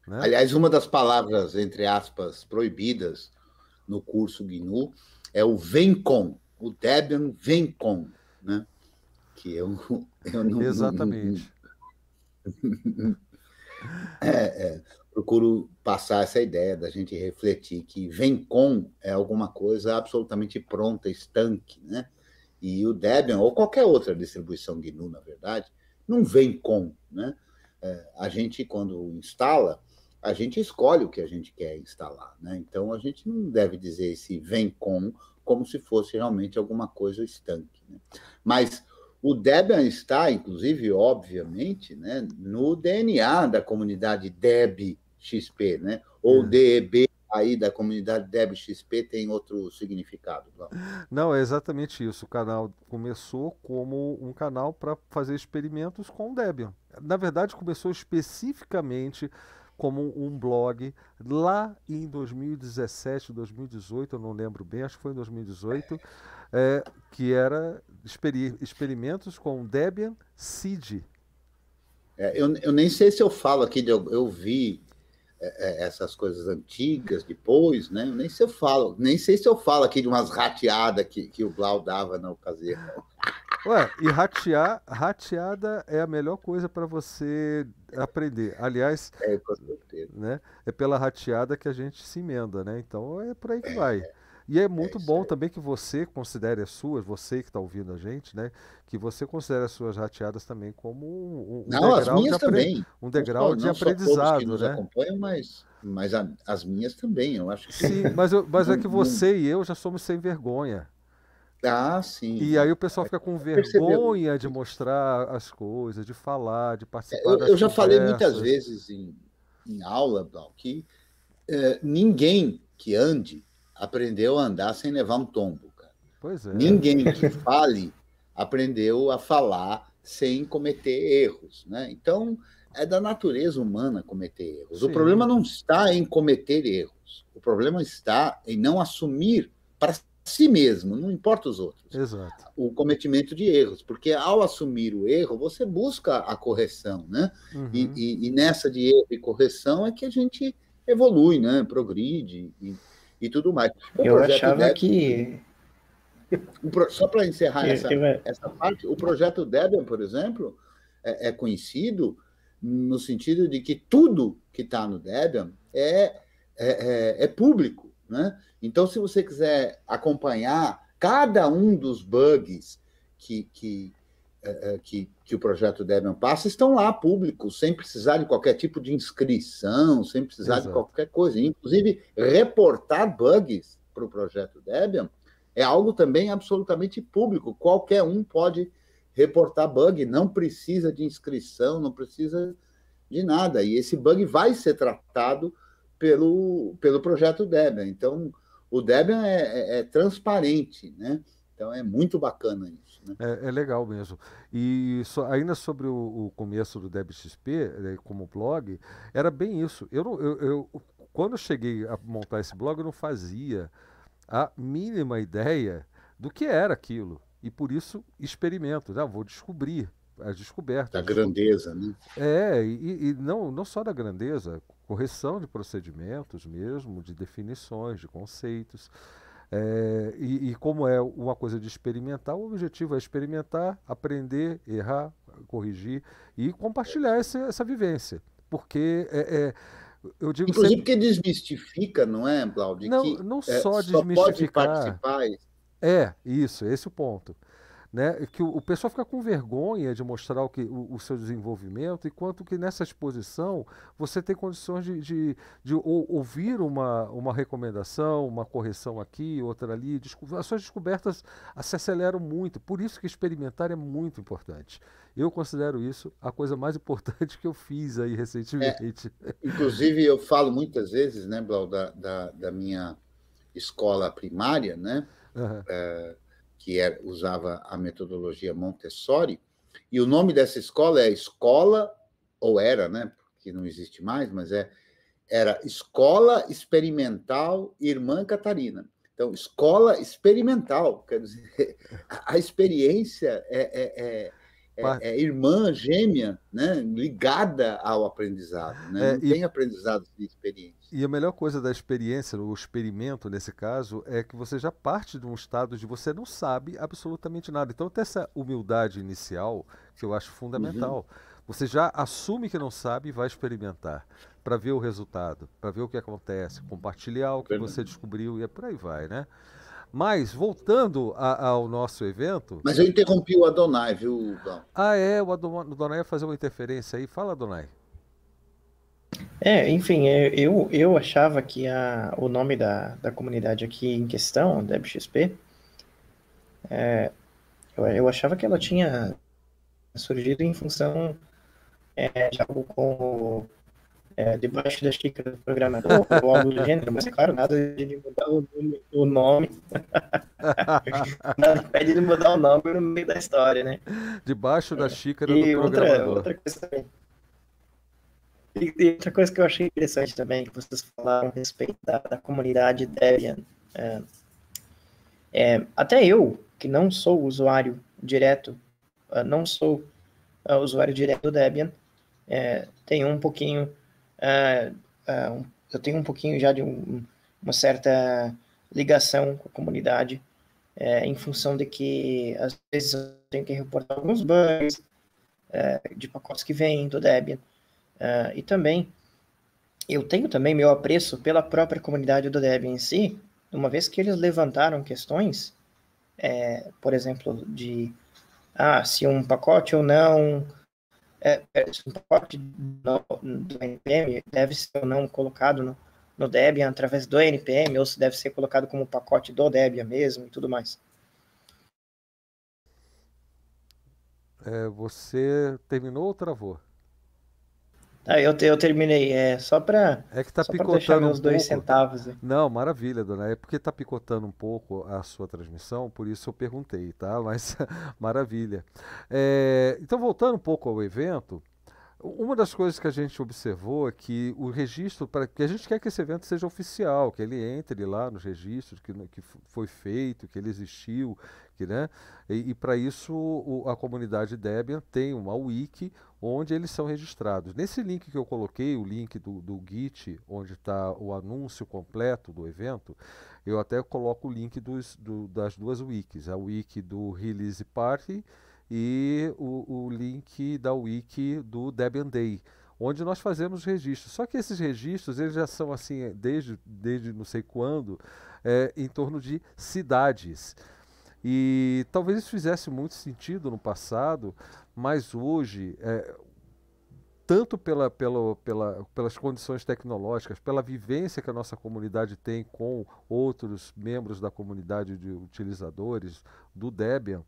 Né? Aliás, uma das palavras, entre aspas, proibidas no curso GNU é o Vencom, o Debian Vencom, né? Que eu, eu não. Exatamente. é, é procuro passar essa ideia da gente refletir que vem com é alguma coisa absolutamente pronta, estanque, né? E o Debian, ou qualquer outra distribuição GNU, na verdade, não vem com, né? É, a gente, quando instala, a gente escolhe o que a gente quer instalar, né? Então, a gente não deve dizer esse vem com como se fosse realmente alguma coisa estanque. Né? Mas o Debian está, inclusive, obviamente, né, no DNA da comunidade Debian XP, né? Ou é. DEB aí da comunidade Deb XP tem outro significado. Não. não, é exatamente isso. O canal começou como um canal para fazer experimentos com Debian. Na verdade, começou especificamente como um blog lá em 2017, 2018, eu não lembro bem, acho que foi em 2018, é, que era experi- experimentos com Debian Seed. É, eu, eu nem sei se eu falo aqui, de eu vi é, é, essas coisas antigas depois, né? Nem se eu falo, nem sei se eu falo aqui de umas rateadas que, que o Blau dava na ocasião. Ué, e ratear, rateada é a melhor coisa para você aprender. Aliás, é, né, é pela rateada que a gente se emenda, né? Então é por aí que é. vai. É. E é, é muito é bom aí. também que você considere as suas, você que está ouvindo a gente, né? Que você considere as suas rateadas também como um, um não, degrau, de, apre... um degrau não, de não aprendizado, todos que né? acompanham, mas, mas a, as minhas também, eu acho que. Sim, mas, eu, mas é que você e eu já somos sem vergonha. Ah, sim. E aí o pessoal é, fica com vergonha de mostrar as coisas, de falar, de é, participar. Eu, eu já conversas. falei muitas vezes em, em aula, Blau, que eh, ninguém que ande aprendeu a andar sem levar um tombo. Cara. Pois é. Ninguém que fale aprendeu a falar sem cometer erros. Né? Então, é da natureza humana cometer erros. Sim. O problema não está em cometer erros. O problema está em não assumir para si mesmo, não importa os outros. Exato. O cometimento de erros, porque ao assumir o erro, você busca a correção, né? Uhum. E, e, e, nessa de erro e correção é que a gente evolui, né? Progride e e tudo mais. O eu achava Deb, que. Pro, só para encerrar essa, essa parte, o projeto Debian, por exemplo, é, é conhecido no sentido de que tudo que está no Debian é, é, é, é, público. Né? Então, se você quiser acompanhar cada um dos bugs que, que, é, é, que, que o projeto Debian passa estão lá públicos, sem precisar de qualquer tipo de inscrição, sem precisar Exato. de qualquer coisa. Inclusive, reportar bugs para o projeto Debian é algo também absolutamente público. Qualquer um pode reportar bug, não precisa de inscrição, não precisa de nada. E esse bug vai ser tratado pelo, pelo projeto Debian. Então, o Debian é, é, é transparente, né? Então é muito bacana isso. Né? É, é, legal mesmo. E so, ainda sobre o, o, começo do DebXP, né, como blog, era bem isso. Eu, eu, eu, Quando eu cheguei a montar esse blog, eu não fazia a mínima ideia do que era aquilo. E por isso experimento, né? vou descobrir as descobertas. Da grandeza, né? É, e, e não, não só da grandeza, correção de procedimentos mesmo, de definições, de conceitos. É, e, e, como é uma coisa de experimentar, o objetivo é experimentar, aprender, errar, corrigir e compartilhar essa, essa vivência. Porque é, é, eu digo. Inclusive sempre... porque desmistifica, não é, Claudio? Não, que, não é, só desmistificar. Só pode participar. É, isso, esse é o ponto. Né, que o, o, pessoal fica com vergonha de mostrar o, que, o, o, seu desenvolvimento, enquanto que nessa exposição você tem condições de, de, de ou, ouvir uma, uma recomendação, uma correção aqui, outra ali. Desco, as suas descobertas se aceleram muito, por isso que experimentar é muito importante. Eu considero isso a coisa mais importante que eu fiz aí recentemente. É, inclusive, eu falo muitas vezes, né, Blau, da, da, da minha escola primária, né? Uhum. É, que era, é, usava a metodologia Montessori, e o nome dessa escola é Escola, ou era, né? Porque não existe mais, mas é era Escola Experimental Irmã Catarina. Então, escola experimental, quer dizer, a, experiência é, é, é, é, é irmã gêmea, né, ligada ao aprendizado, né? É, não tem aprendizado de experiência. E a melhor coisa da experiência, o experimento nesse caso, é que você já parte de um estado de você não sabe absolutamente nada. Então tem essa humildade inicial que eu acho fundamental. Uhum. Você já assume que não sabe e vai experimentar para ver o resultado, para ver o que acontece, compartilhar o que você descobriu e é por aí vai, né? Mas, voltando a, ao nosso evento. Mas eu interrompi o Adonai, viu, Gal? Ah, é, o Adonai, o Adonai ia fazer uma interferência aí. Fala, Adonai. É, enfim, é, eu, eu achava que a, o nome da, da comunidade aqui em questão, DebXP, é, eu, eu achava que ela tinha surgido em função é, de algo como é, debaixo da xícara do programador ou algo do gênero, mas claro, nada de mudar o, o nome. nada pede de mudar o nome no meio da história, né? Debaixo da é, xícara é, do outra, programador. Outra coisa também. E, e, outra coisa que eu achei interessante também, que vocês falaram a respeito da, da comunidade Debian. É, é, até eu, que não sou usuário direto, é, não sou é, usuário direto do Debian, é, tenho um pouquinho, é, um, eu tenho um pouquinho já de um, uma certa ligação com a comunidade, em função de que às vezes eu tenho que reportar alguns bugs de pacotes que vêm do Debian. Uh, e também, eu tenho também meu apreço pela própria comunidade do Debian em si, uma vez que eles levantaram questões, é, por exemplo, de ah, se um pacote ou não, é, é se um pacote do, do NPM deve ser ou não colocado no, no Debian através do NPM, ou se deve ser colocado como pacote do Debian mesmo e tudo mais. É, você terminou ou travou? Ah, eu, eu terminei, é, só para É que tá picotando uns um dois pouco. centavos. Hein? Não, maravilha, dona. É porque tá picotando um pouco a sua transmissão, por isso eu perguntei, tá? Mas maravilha. É, então, voltando um pouco ao evento, uma das coisas que a gente observou é que o registro, para que a gente quer que esse evento seja oficial, que ele entre lá nos registros, que, né, que foi feito, que ele existiu, que, né? E, e para isso o, a comunidade Debian tem uma wiki onde eles são registrados. Nesse link que eu coloquei, o link do, do Git, onde está o anúncio completo do evento, eu até coloco o link dos, do, das duas wikis, a wiki do Release Party e o, o link da wiki do Debian Day onde nós fazemos registros. Só que esses registros eles já são assim é, desde, desde não sei quando, é, em torno de cidades. E talvez isso fizesse muito sentido no passado, mas hoje, é, tanto pela, pela, pela, pelas condições tecnológicas, pela vivência que a nossa comunidade tem com outros membros da comunidade de utilizadores do Debian,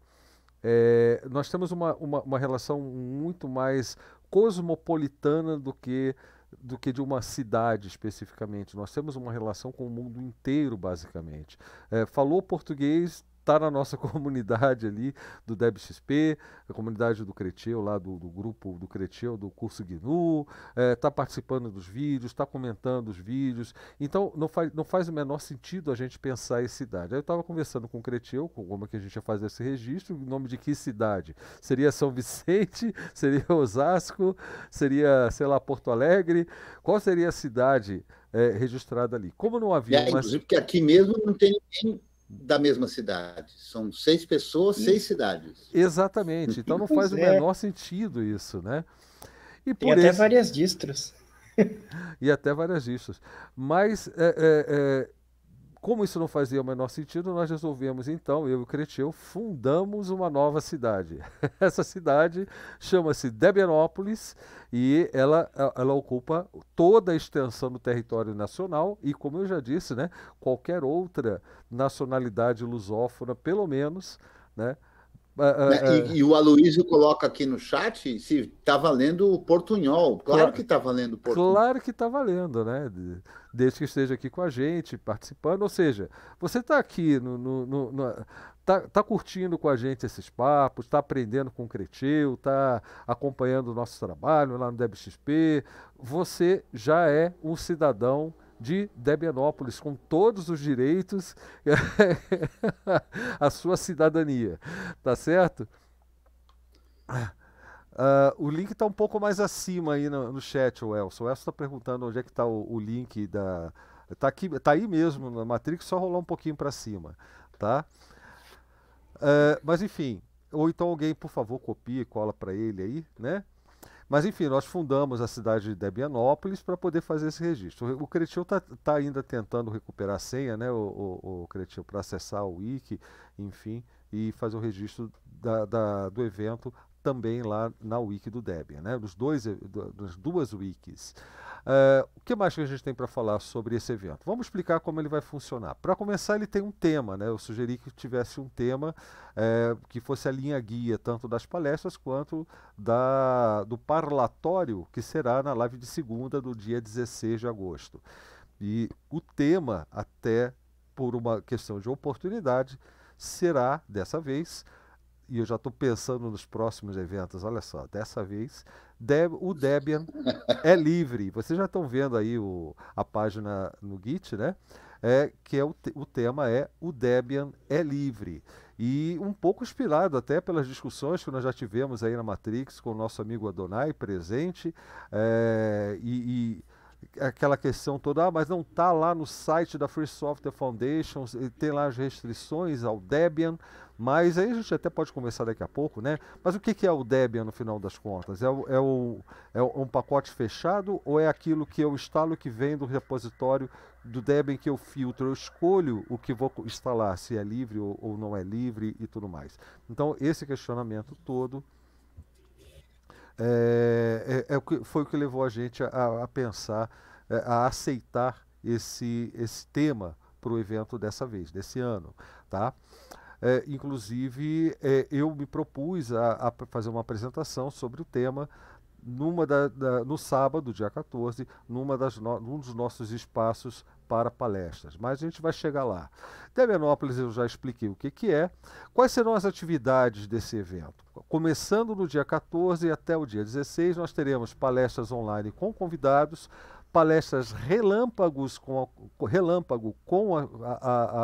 é, nós temos uma, uma, uma, relação muito mais cosmopolitana do que do que de uma cidade especificamente. Nós temos uma relação com o mundo inteiro, basicamente. É, falou português, está na nossa comunidade ali do DebXP, a comunidade do Creteu, lá do, do grupo do Creteu, do curso GNU, está é, tá participando dos vídeos, está comentando os vídeos. Então, não faz, não faz o menor sentido a gente pensar em cidade. Aí eu estava conversando com o Creteu, como é que a gente ia fazer esse registro, o nome de que cidade? Seria São Vicente? Seria Osasco? Seria, sei lá, Porto Alegre? Qual seria a cidade é, registrada ali? Como não havia... É, Inclusive, que aqui mesmo não tem ninguém da mesma cidade. São seis pessoas, seis cidades. Exatamente. Então não faz é. o menor sentido isso, né? E por Tem até esse... várias distros. e até várias distros. Mas é, é, é como isso não fazia o menor sentido, nós resolvemos então, eu e o Creteu, fundamos uma nova cidade. Essa cidade chama-se Debianópolis e ela, ela ocupa toda a extensão do território nacional e, como eu já disse, né, qualquer outra nacionalidade lusófona, pelo menos, né, Uh, uh, e, ah. e, o Aloysio coloca aqui no chat se tá valendo o portunhol. Claro, claro que tá valendo o portunhol. Claro que tá valendo, né? Desde que esteja aqui com a gente, participando. Ou seja, você tá aqui, no, no, no, no tá, tá curtindo com a gente esses papos, está aprendendo com o Cretil, tá acompanhando o nosso trabalho lá no DebXP. Você já é um cidadão de Debianópolis, com todos os direitos à sua cidadania, tá certo? Uh, o link está um pouco mais acima aí no, no chat, o Elson. O Elson está perguntando onde é que está o, o, link da... Está tá aí mesmo na Matrix, só rolar um pouquinho para cima, tá? Uh, mas enfim, ou então alguém, por favor, copie e cola para ele aí, né? Mas, enfim, nós fundamos a cidade de Debianópolis para poder fazer esse registro. O Cretil está tá ainda tentando recuperar a senha, né, o, o, o Cretil, para acessar o Wiki, enfim, e fazer o registro da, da, do evento também lá na wiki do Debian, né? Dos dois, eh, das duas wikis. Uh, o que mais que a gente tem para falar sobre esse evento? Vamos explicar como ele vai funcionar. Para começar, ele tem um tema, né? Eu sugeri que tivesse um tema eh, que fosse a linha guia tanto das palestras quanto da, do parlatório que será na live de segunda do dia 16 de agosto. E o tema, até por uma questão de oportunidade, será dessa vez e eu já estou pensando nos próximos eventos, olha só, dessa vez o Debian é livre. Vocês já estão vendo aí o, a página no Git, né? É, que é o, te, o tema é o Debian é livre. E um pouco inspirado até pelas discussões que nós já tivemos aí na Matrix com o nosso amigo Adonai presente. É, e, e aquela questão toda, ah, mas não está lá no site da Free Software Foundation, tem lá as restrições ao Debian, mas aí a gente até pode conversar daqui a pouco, né? Mas o que, é o Debian no final das contas? É, o, é, o, é um pacote fechado ou é aquilo que eu instalo que vem do repositório do Debian que eu filtro, eu escolho o que vou instalar, se é livre ou, ou não é livre e tudo mais. Então esse questionamento todo é, é, é, foi o que levou a gente a, a pensar, é, a aceitar esse, esse tema para o evento dessa vez, desse ano. Tá? É, inclusive, é, eu me propus a, a, fazer uma apresentação sobre o tema numa da, da, no sábado, dia 14, numa das no, num dos nossos espaços para palestras. Mas a gente vai chegar lá. Demianópolis eu já expliquei o que, que é. Quais serão as atividades desse evento? Começando no dia 14 até o dia 16, nós teremos palestras online com convidados palestras relâmpagos com a, relâmpago com a,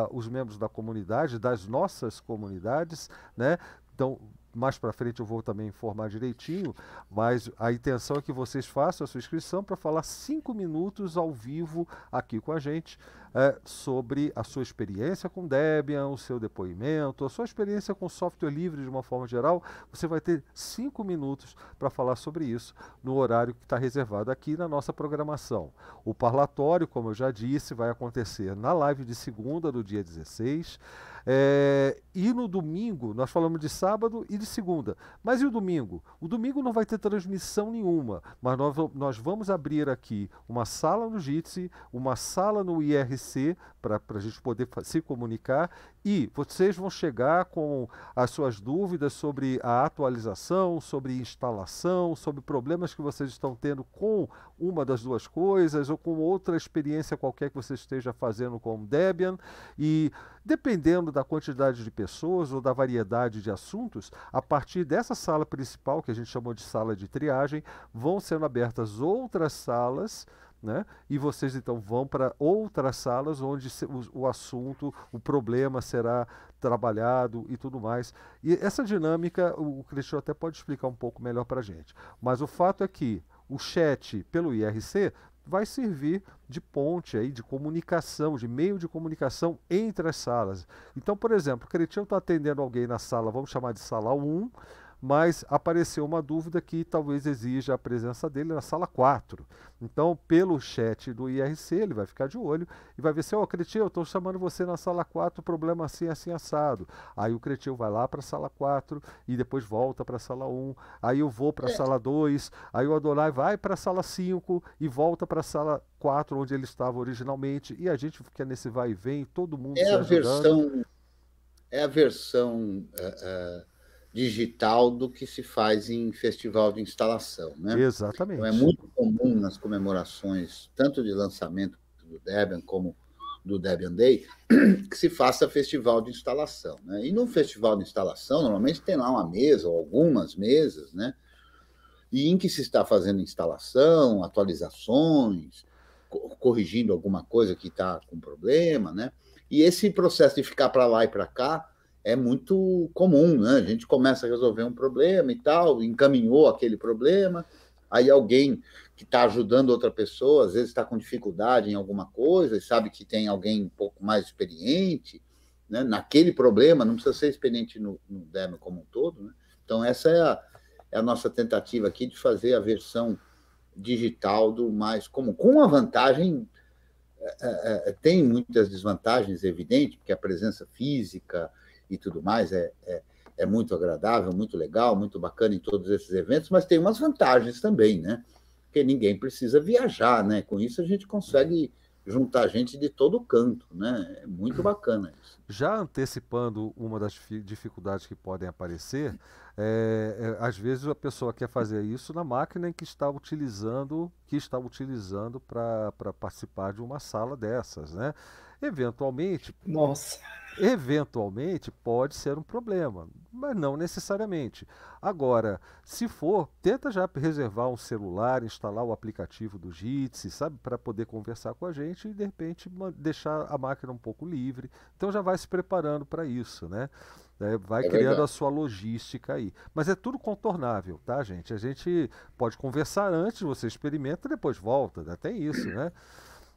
a, os membros da comunidade, das nossas comunidades, né? Então, mais para frente eu vou também informar direitinho, mas a intenção é que vocês façam a sua inscrição para falar cinco minutos ao vivo aqui com a gente é, sobre a sua experiência com Debian, o seu depoimento, a sua experiência com software livre de uma forma geral. Você vai ter cinco minutos para falar sobre isso no horário que está reservado aqui na nossa programação. O parlatório, como eu já disse, vai acontecer na live de segunda do dia 16 é, e no domingo, nós falamos de sábado e de segunda. Mas e o domingo? O domingo não vai ter transmissão nenhuma, mas nós, nós vamos abrir aqui uma sala no Jitsi, uma sala no IRC, para a gente poder se comunicar, e vocês vão chegar com as suas dúvidas sobre a atualização, sobre instalação, sobre problemas que vocês estão tendo com uma das duas coisas ou com outra experiência qualquer que você esteja fazendo com Debian. E dependendo da quantidade de pessoas ou da variedade de assuntos, a partir dessa sala principal, que a gente chamou de sala de triagem, vão sendo abertas outras salas né? E vocês então vão para outras salas onde o, assunto, o problema será trabalhado e tudo mais. E essa dinâmica o, o Cristiano até pode explicar um pouco melhor para a gente. Mas o fato é que o chat pelo IRC vai servir de ponte aí, de comunicação, de meio de comunicação entre as salas. Então, por exemplo, o Cretinho está atendendo alguém na sala, vamos chamar de sala 1, mas apareceu uma dúvida que talvez exija a presença dele na sala 4. Então, pelo chat do IRC, ele vai ficar de olho e vai ver se, assim, ó, oh, Cretil, eu estou chamando você na sala 4, problema assim, assim, assado. Aí o Cretinho vai lá para a sala 4 e depois volta para a sala 1. Aí eu vou para a é. sala 2. Aí o Adonai vai para a sala 5 e volta para a sala 4, onde ele estava originalmente. E a gente fica nesse vai e vem, todo mundo é se ajudando. A versão, é a versão... Uh, uh digital do que se faz em festival de instalação. Né? Exatamente. Então, é muito comum nas comemorações, tanto de lançamento do Debian como do Debian Day, que se faça festival de instalação. Né? E num festival de instalação, normalmente tem lá uma mesa ou algumas mesas, né? e em que se está fazendo instalação, atualizações, corrigindo alguma coisa que está com problema. Né? E esse processo de ficar para lá e para cá é muito comum, né? A gente começa a resolver um problema e tal, encaminhou aquele problema, aí alguém que está ajudando outra pessoa, às vezes está com dificuldade em alguma coisa e sabe que tem alguém um pouco mais experiente, né? Naquele problema, não precisa ser experiente no, no demo né, como um todo, né? Então, essa é a, é a nossa tentativa aqui de fazer a versão digital do mais comum, com a vantagem é, é, é, tem muitas desvantagens, evidente, porque a presença física, e tudo mais. É, é, é muito agradável, muito legal, muito bacana em todos esses eventos, mas tem umas vantagens também, né? Porque ninguém precisa viajar, né? Com isso a gente consegue juntar gente de todo canto, né? É muito uhum. bacana isso. Já antecipando uma das dificuldades que podem aparecer, é, é, às vezes a pessoa quer fazer isso na máquina em que está utilizando, que está utilizando para participar de uma sala dessas, né? Eventualmente. Nossa. Eventualmente pode ser um problema, mas não necessariamente. Agora, se for, tenta já reservar um celular, instalar o aplicativo do Jitsi, sabe, para poder conversar com a gente e de repente deixar a máquina um pouco livre. Então já vai se preparando para isso, né? É, vai é criando verdade. a sua logística aí. Mas é tudo contornável, tá, gente? A gente pode conversar antes, você experimenta, depois volta, até tem isso, né?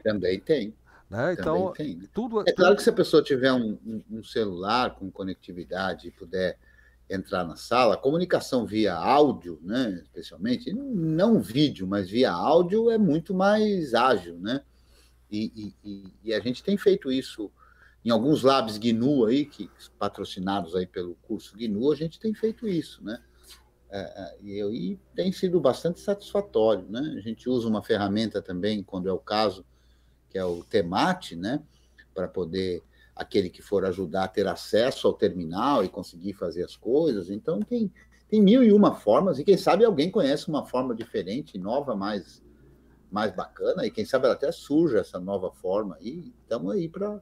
Também tem. Né? Então, né? tudo é claro que se a pessoa tiver um, um, celular com conectividade e puder entrar na sala, comunicação via áudio, né, especialmente, não vídeo, mas via áudio é muito mais ágil, né? E, e, e a gente tem feito isso em alguns labs GNU aí, que patrocinados aí pelo curso GNU, a gente tem feito isso, né? É, é, e, e tem sido bastante satisfatório, né? A gente usa uma ferramenta também, quando é o caso, que é o temate, né, para poder aquele que for ajudar a ter acesso ao terminal e conseguir fazer as coisas. Então, tem, tem mil e uma formas, e quem sabe alguém conhece uma forma diferente, nova, mais, mais bacana, e quem sabe ela até surja essa nova forma, e estamos aí para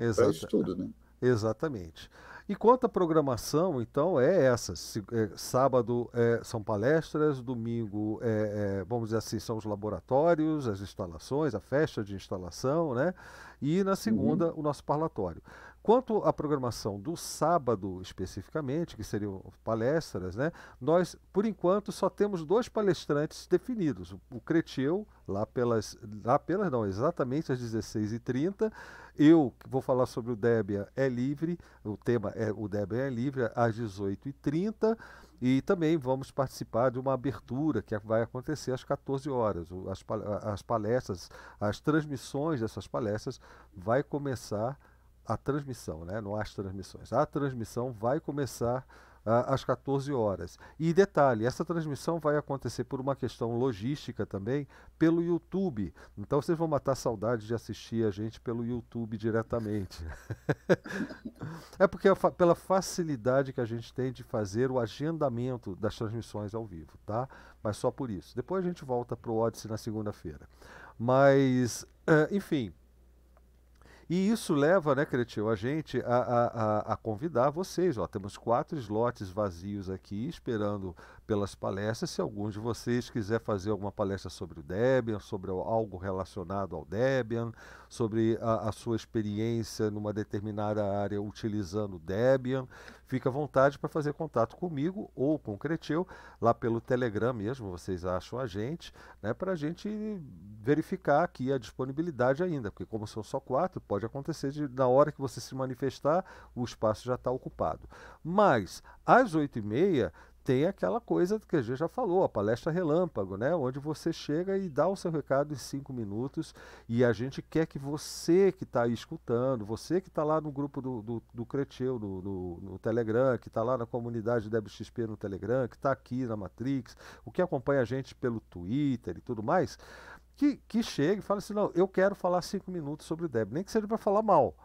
isso tudo, né? Exatamente. E quanto à programação, então, é essa. É, sábado é, são palestras, domingo, é, é, vamos dizer assim, são os laboratórios, as instalações, a festa de instalação, né? E na uhum. segunda, uhum. o nosso parlatório. Quanto à programação do sábado especificamente, que seriam palestras, né, nós, por enquanto, só temos dois palestrantes definidos. O, o lá pelas, lá pelas, não, exatamente às 16h30. Eu que vou falar sobre o Debian é livre, o tema é o Debian é livre às 18h30. E também vamos participar de uma abertura que vai acontecer às 14 horas. As, as palestras, as transmissões dessas palestras vai começar a transmissão, né? não as transmissões. A transmissão vai começar ah, às 14 horas. E detalhe, essa transmissão vai acontecer por uma questão logística também pelo YouTube. Então vocês vão matar saudade de assistir a gente pelo YouTube diretamente. é porque fa pela facilidade que a gente tem de fazer o agendamento das transmissões ao vivo, tá? Mas só por isso. Depois a gente volta para o Odyssey na segunda-feira. Mas, ah, enfim, e isso leva, né, Cretio, a gente a, a, a, convidar vocês. Ó, temos quatro slots vazios aqui esperando pelas palestras. Se algum de vocês quiser fazer alguma palestra sobre o Debian, sobre algo relacionado ao Debian, sobre a, a sua experiência numa determinada área utilizando o Debian, fica à vontade para fazer contato comigo ou com o Cretil, lá pelo Telegram mesmo, vocês acham a gente, né, para a gente verificar aqui a disponibilidade ainda, porque como são só quatro, pode acontecer de, na hora que você se manifestar, o espaço já está ocupado. Mas, às oito e meia, tem aquela coisa que a gente já falou, a palestra relâmpago, né? Onde você chega e dá o seu recado em cinco minutos e a gente quer que você que está aí escutando, você que está lá no grupo do, do, do Creteu, no, no, no, Telegram, que está lá na comunidade DebXP no Telegram, que está aqui na Matrix, o que acompanha a gente pelo Twitter e tudo mais, que, que chegue e fala assim, não, eu quero falar cinco minutos sobre o Deb, nem que seja para falar mal,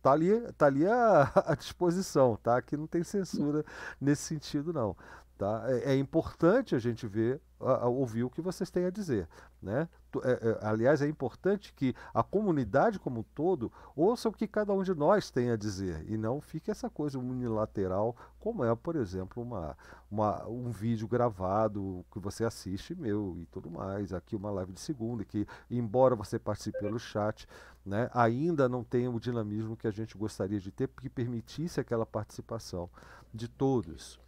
tá ali, tá ali à, disposição, tá? Aqui não tem censura nesse sentido, não. Tá? É, é importante a gente ver, a, a ouvir o que vocês têm a dizer. Né? É, é, aliás, é importante que a comunidade como um todo ouça o que cada um de nós tem a dizer e não fique essa coisa unilateral, como é, por exemplo, uma, uma, um vídeo gravado que você assiste, meu e tudo mais, aqui uma live de segunda, que embora você participe pelo chat, né, ainda não tem o dinamismo que a gente gostaria de ter, que permitisse aquela participação de todos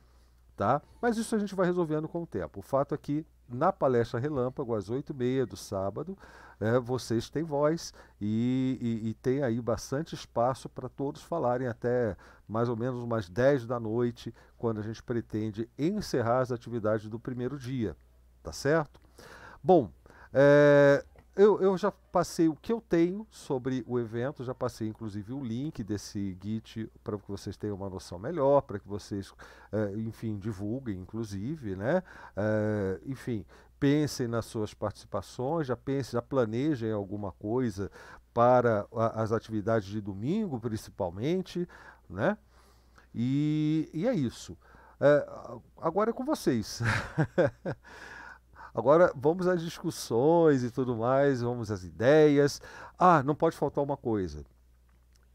tá? Mas isso a gente vai resolvendo com o tempo. O fato é que na palestra Relâmpago, às 8h30 do sábado, é, vocês têm voz e, e, e, tem aí bastante espaço para todos falarem até mais ou menos umas 10 da noite, quando a gente pretende encerrar as atividades do primeiro dia, tá certo? Bom, é, eu, eu já passei o que eu tenho sobre o evento, já passei inclusive o link desse Git para que vocês tenham uma noção melhor, para que vocês, uh, enfim, divulguem, inclusive, né? Uh, enfim, pensem nas suas participações, já pensem, já planejem alguma coisa para a, as atividades de domingo, principalmente, né? E, e é isso. Uh, agora é com vocês. Agora vamos às discussões e tudo mais, vamos às ideias. Ah, não pode faltar uma coisa.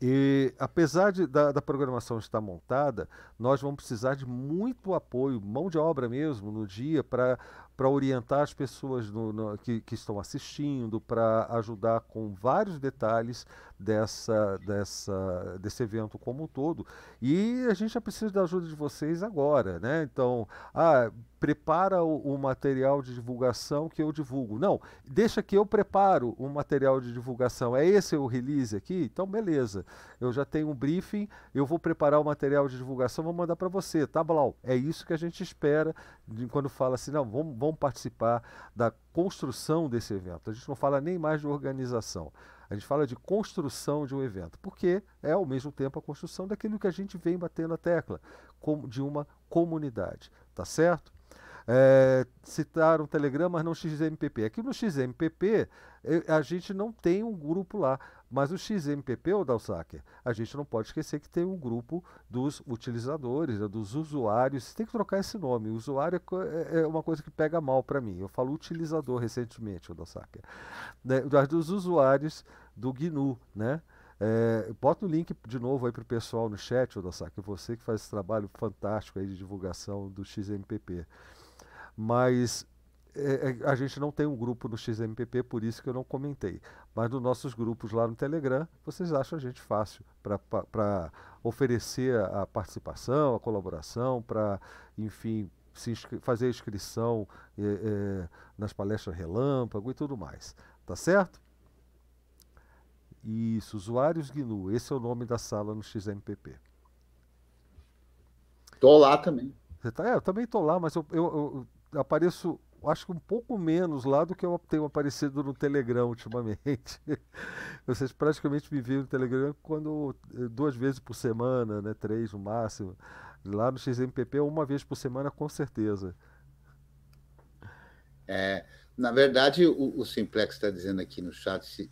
E apesar de, da, da programação estar montada, nós vamos precisar de muito apoio, mão de obra mesmo, no dia, para para orientar as pessoas no, no, que, que, estão assistindo, para ajudar com vários detalhes dessa, dessa, desse evento como um todo. E a gente já precisa da ajuda de vocês agora, né? Então, ah, prepara o, o material de divulgação que eu divulgo. Não, deixa que eu preparo o material de divulgação. É esse o release aqui? Então, beleza. Eu já tenho um briefing, eu vou preparar o material de divulgação, vou mandar para você, tá, Blau? É isso que a gente espera de, quando fala assim, não, vamos vão participar da construção desse evento. A gente não fala nem mais de organização. A gente fala de construção de um evento, porque é ao mesmo tempo a construção daquilo que a gente vem batendo a tecla, de uma comunidade, tá certo? É, citaram Telegram, mas não XMPP. Aqui no XMPP é, a gente não tem um grupo lá. Mas o XMPP, o Dalsacker, a gente não pode esquecer que tem um grupo dos utilizadores, né, dos usuários. Tem que trocar esse nome. O usuário é, é, é uma coisa que pega mal para mim. Eu falo utilizador recentemente, o Dalsacker. Né? Dos usuários do GNU, né? É, bota o link de novo aí para o pessoal no chat, Odasaki, você que faz esse trabalho fantástico aí de divulgação do XMPP. Mas é, é, a gente não tem um grupo no XMPP, por isso que eu não comentei. Mas nos nossos grupos lá no Telegram, vocês acham a gente fácil para oferecer a participação, a colaboração, para, enfim, fazer a inscrição é, é, nas palestras relâmpago e tudo mais. Tá certo? Isso, usuários GNU, esse é o nome da sala no XMPP. Tô lá também. Você tá, é, eu também tô lá, mas eu, eu, eu apareço acho que um pouco menos lá do que eu tenho aparecido no Telegram ultimamente. Vocês praticamente me viram no Telegram quando eh, duas vezes por semana, né, três no máximo. Lá no XMPP uma vez por semana com certeza. É, na verdade, o, o Simplex está dizendo aqui no chat, se,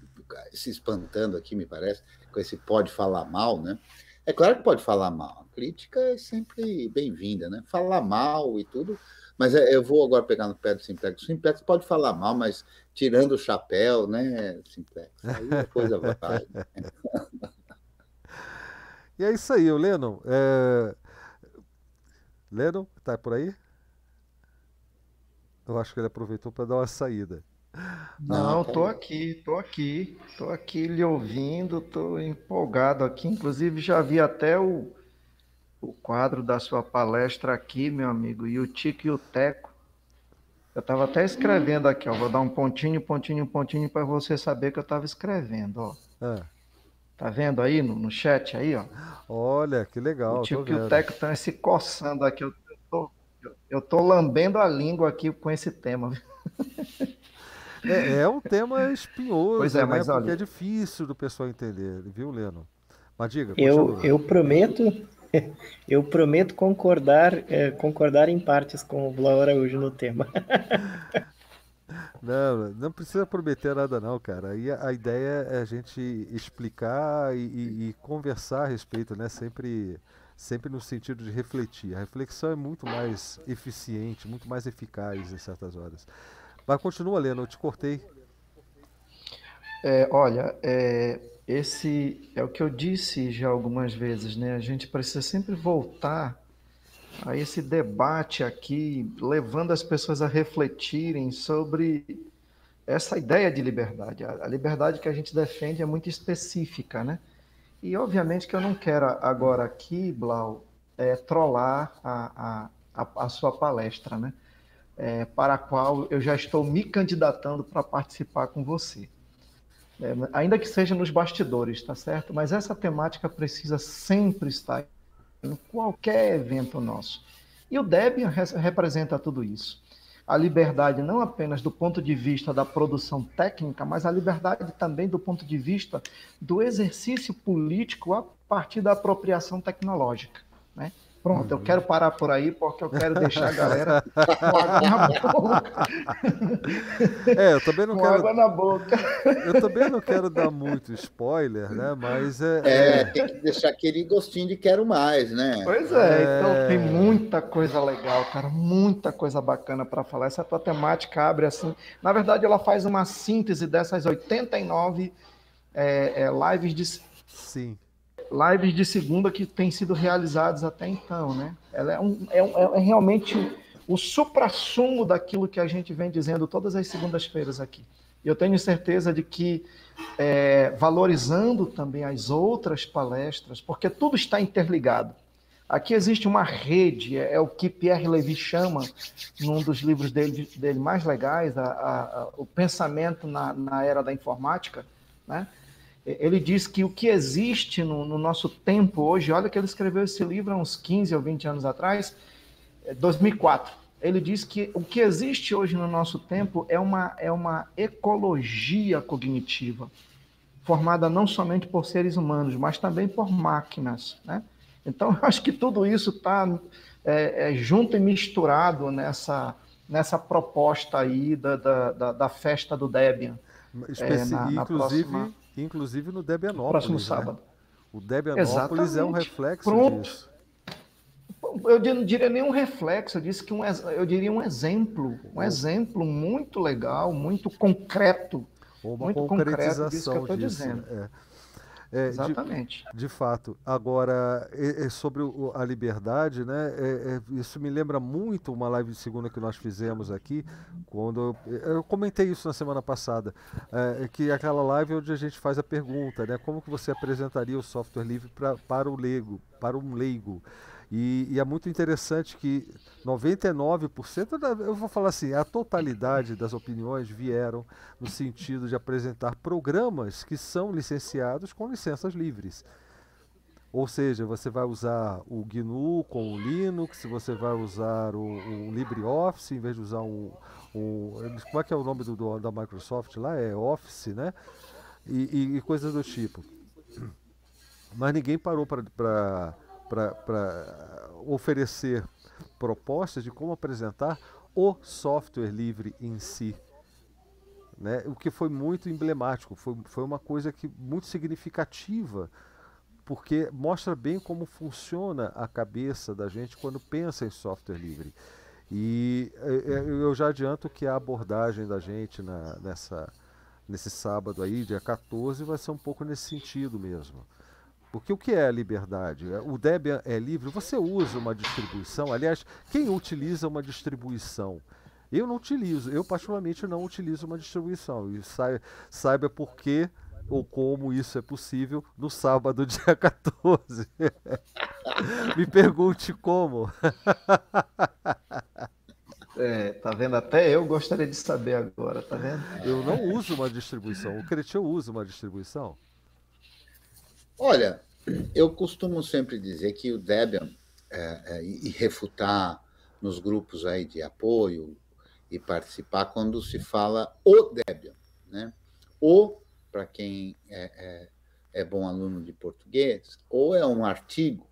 se, espantando aqui, me parece, com esse pode falar mal, né? É claro que pode falar mal. A crítica é sempre bem-vinda, né? Falar mal e tudo mas é, eu vou agora pegar no pé do Simplex. O Simplex pode falar mal, mas tirando o chapéu, né, Simplex? Aí a coisa vai. Né? e é isso aí, o Lennon. É... Lennon, tá por aí? Eu acho que ele aproveitou para dar uma saída. Não, ah, tô é. aqui, tô aqui, tô aqui lhe ouvindo, tô empolgado aqui. Inclusive já vi até o, o quadro da sua palestra aqui, meu amigo, e o Tico e o Teco. Eu estava até escrevendo aqui, ó. Vou dar um pontinho, pontinho, pontinho para você saber que eu estava escrevendo, ó. É. Tá vendo aí no, no, chat aí, ó? Olha, que legal. O Tico e o Teco estão se coçando aqui. Eu, tô, eu, tô lambendo a língua aqui com esse tema. É, é, um tema espinhoso, pois é, né? mas é difícil do pessoal entender, viu, Leno? Mas diga. Eu, eu prometo Eu prometo concordar, é, concordar em partes com o Blau Araújo no tema. Não, não precisa prometer nada não, cara. Aí a, ideia é a gente explicar e, e, e, conversar a respeito, né? Sempre, sempre no sentido de refletir. A reflexão é muito mais eficiente, muito mais eficaz em certas horas. Mas continua, Lena, eu te cortei. É, olha, é, esse é o que eu disse já algumas vezes, né? A gente precisa sempre voltar a esse debate aqui, levando as pessoas a refletirem sobre essa ideia de liberdade. A liberdade que a gente defende é muito específica, né? E obviamente que eu não quero agora aqui, Blau, é, trollar a, a, a, sua palestra, né? É, para a qual eu já estou me candidatando para participar com você é, ainda que seja nos bastidores, tá certo? Mas essa temática precisa sempre estar em qualquer evento nosso. E o Debian representa tudo isso. A liberdade não apenas do ponto de vista da produção técnica, mas a liberdade também do ponto de vista do exercício político a partir da apropriação tecnológica, né? Pronto, eu quero parar por aí porque eu quero deixar a galera com água na boca. É, eu também não com quero. água na boca. Eu também não quero dar muito spoiler, né? Mas é. É, é. tem que deixar aquele gostinho de quero mais, né? Pois é, é... então tem muita coisa legal, cara, muita coisa bacana para falar. Essa tua temática abre assim. Na verdade, ela faz uma síntese dessas 89 é, é, lives de. Sim lives de segunda que têm sido realizadas até então, né? Ela é, um, é, um, é, é realmente o suprassumo daquilo que a gente vem dizendo todas as segundas-feiras aqui. Eu tenho certeza de que, é, valorizando também as outras palestras, porque tudo está interligado. Aqui existe uma rede, é, é o que Pierre Levy chama, num dos livros dele, dele mais legais, a, a, a, o pensamento na, na era da informática, né? É, ele diz que o que existe no, no, nosso tempo hoje, olha que ele escreveu esse livro há uns 15 ou 20 anos atrás, 2004. É, ele diz que o que existe hoje no nosso tempo é uma, é uma ecologia cognitiva, formada não somente por seres humanos, mas também por máquinas. Né? Então, eu acho que tudo isso está é, é, junto e misturado nessa, nessa proposta aí da, da, da, da festa do Debian. Espec é, na, na inclusive. Próxima Inclusive no Debianópolis. Próximo né? sábado. O Debianópolis Exatamente. é um reflexo Pronto. disso. Eu não diria nem um reflexo, eu, disse que um, eu diria um exemplo, um exemplo muito legal, muito concreto. Uma muito concretização concreto disso que eu estou dizendo. É. É, Exatamente. De, de, fato. Agora, é, é sobre o, a liberdade, né? É, é, isso me lembra muito uma live de segunda que nós fizemos aqui, quando eu, eu comentei isso na semana passada, é, que aquela live onde a gente faz a pergunta, né? Como que você apresentaria o software livre pra, para o leigo, para um leigo? E, e, é muito interessante que 99%, da, eu vou falar assim, a totalidade das opiniões vieram no sentido de apresentar programas que são licenciados com licenças livres. Ou seja, você vai usar o GNU com o Linux, você vai usar o, o LibreOffice, em vez de usar o, o, Como é que é o nome do, do da Microsoft lá? É Office, né? e, e, e coisas do tipo. Mas ninguém parou para para oferecer propostas de como apresentar o software livre em si. Né? O que foi muito emblemático, foi, foi uma coisa que muito significativa, porque mostra bem como funciona a cabeça da gente quando pensa em software livre. E é, é, eu já adianto que a abordagem da gente na, nessa, nesse sábado aí, dia 14, vai ser um pouco nesse sentido mesmo. Porque o que é a liberdade? É, o Debian é livre? Você usa uma distribuição? Aliás, quem utiliza uma distribuição? Eu não utilizo, eu particularmente não utilizo uma distribuição. E sa saiba por quê ou como isso é possível no sábado, dia 14. Me pergunte como. É, tá vendo? Até eu gostaria de saber agora, tá vendo? Eu não uso uma distribuição. O Cretil usa uma distribuição? Olha, eu costumo sempre dizer que o Debian, é, é, e refutar nos grupos aí de apoio e participar, quando se fala o Debian, né? O, para quem é, é, é bom aluno de português, ou é um artigo,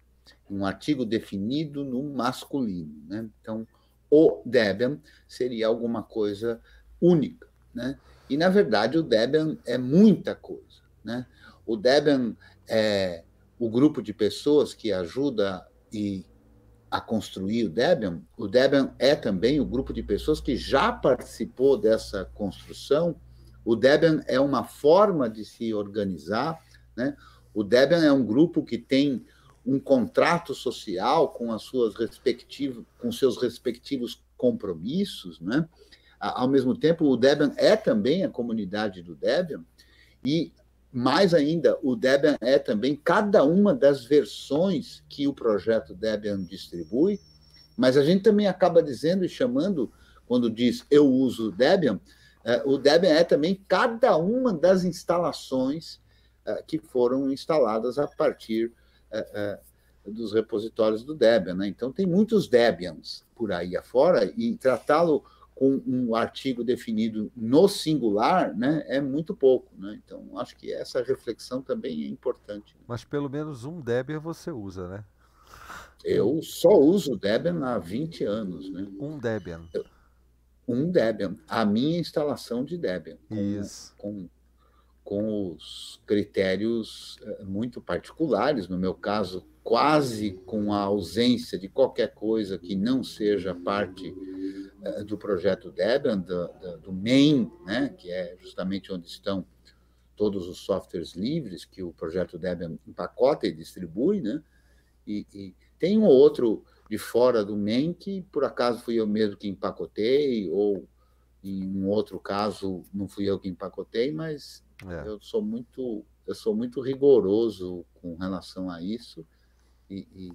um artigo definido no masculino, né? Então, o Debian seria alguma coisa única, né? E, na verdade, o Debian é muita coisa, né? O Debian é o grupo de pessoas que ajuda e a construir o Debian. O Debian é também o grupo de pessoas que já participou dessa construção. O Debian é uma forma de se organizar, né? O Debian é um grupo que tem um contrato social com as suas respectivas, com seus respectivos compromissos, né? Ao mesmo tempo, o Debian é também a comunidade do Debian e mais ainda, o Debian é também cada uma das versões que o projeto Debian distribui, mas a gente também acaba dizendo e chamando, quando diz eu uso Debian, é, o Debian é também cada uma das instalações é, que foram instaladas a partir é, dos repositórios do Debian. Né? Então, tem muitos Debians por aí afora, e tratá-lo com um artigo definido no singular, né, é muito pouco. Né? Então, acho que essa reflexão também é importante. Mas pelo menos um Debian você usa, né? Eu só uso Debian há 20 anos. Né? Um Debian. Eu, um Debian. A minha instalação de Debian. Com, Isso. Com com os critérios eh, muito particulares, no meu caso, quase com a ausência de qualquer coisa que não seja parte eh, do projeto Debian, do, do main, né, que é justamente onde estão todos os softwares livres que o projeto Debian empacota e distribui, né? E, e, tem um ou outro de fora do main que por acaso fui eu mesmo que empacotei ou em um outro caso não fui eu que empacotei, mas é. Eu sou muito eu sou muito rigoroso com relação a isso e, e,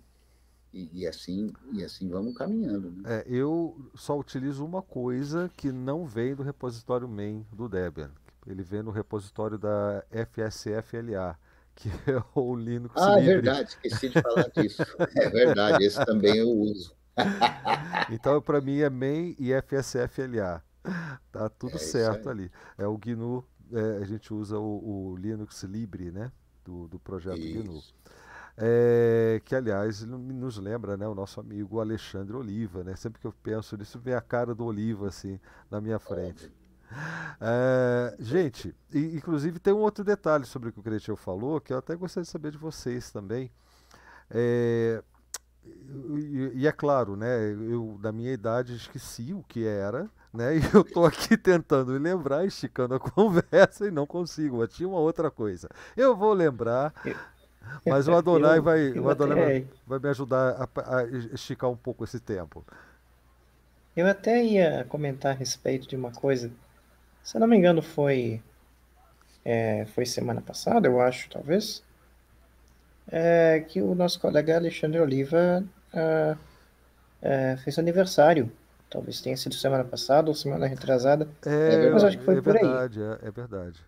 e, e assim e assim vamos caminhando. Né? É, eu só utilizo uma coisa que não vem do repositório main do Debian. Ele vem no repositório da FSFLA que é o Linux ah, Ah, é verdade, esqueci de falar disso. é verdade, esse também eu uso. então, para mim é main e FSFLA. Tá tudo é certo ali. É o GNU é, a gente usa o, o, Linux Libre, né? Do, do projeto Isso. GNU. É, que aliás nos lembra né, o nosso amigo Alexandre Oliva. Né? Sempre que eu penso nisso, vem a cara do Oliva assim na minha frente. É, gente, e, inclusive tem um outro detalhe sobre o que o Cretil falou que eu até gostaria de saber de vocês também. É, e, e, é claro, né, eu da minha idade esqueci o que era né? E eu estou aqui tentando me lembrar, esticando a conversa e não consigo. Mas tinha uma outra coisa. Eu vou lembrar. Mas o Adonai, eu, vai, eu o Adonai até... vai, me ajudar a, a, esticar um pouco esse tempo. Eu até ia comentar a respeito de uma coisa. Se eu não me engano, foi. É, foi semana passada, eu acho, talvez. É, que o nosso colega Alexandre Oliva ah, é, fez aniversário. Talvez tenha sido semana passada ou semana retrasada. É, é mas acho que foi é por verdade, aí. É, é verdade.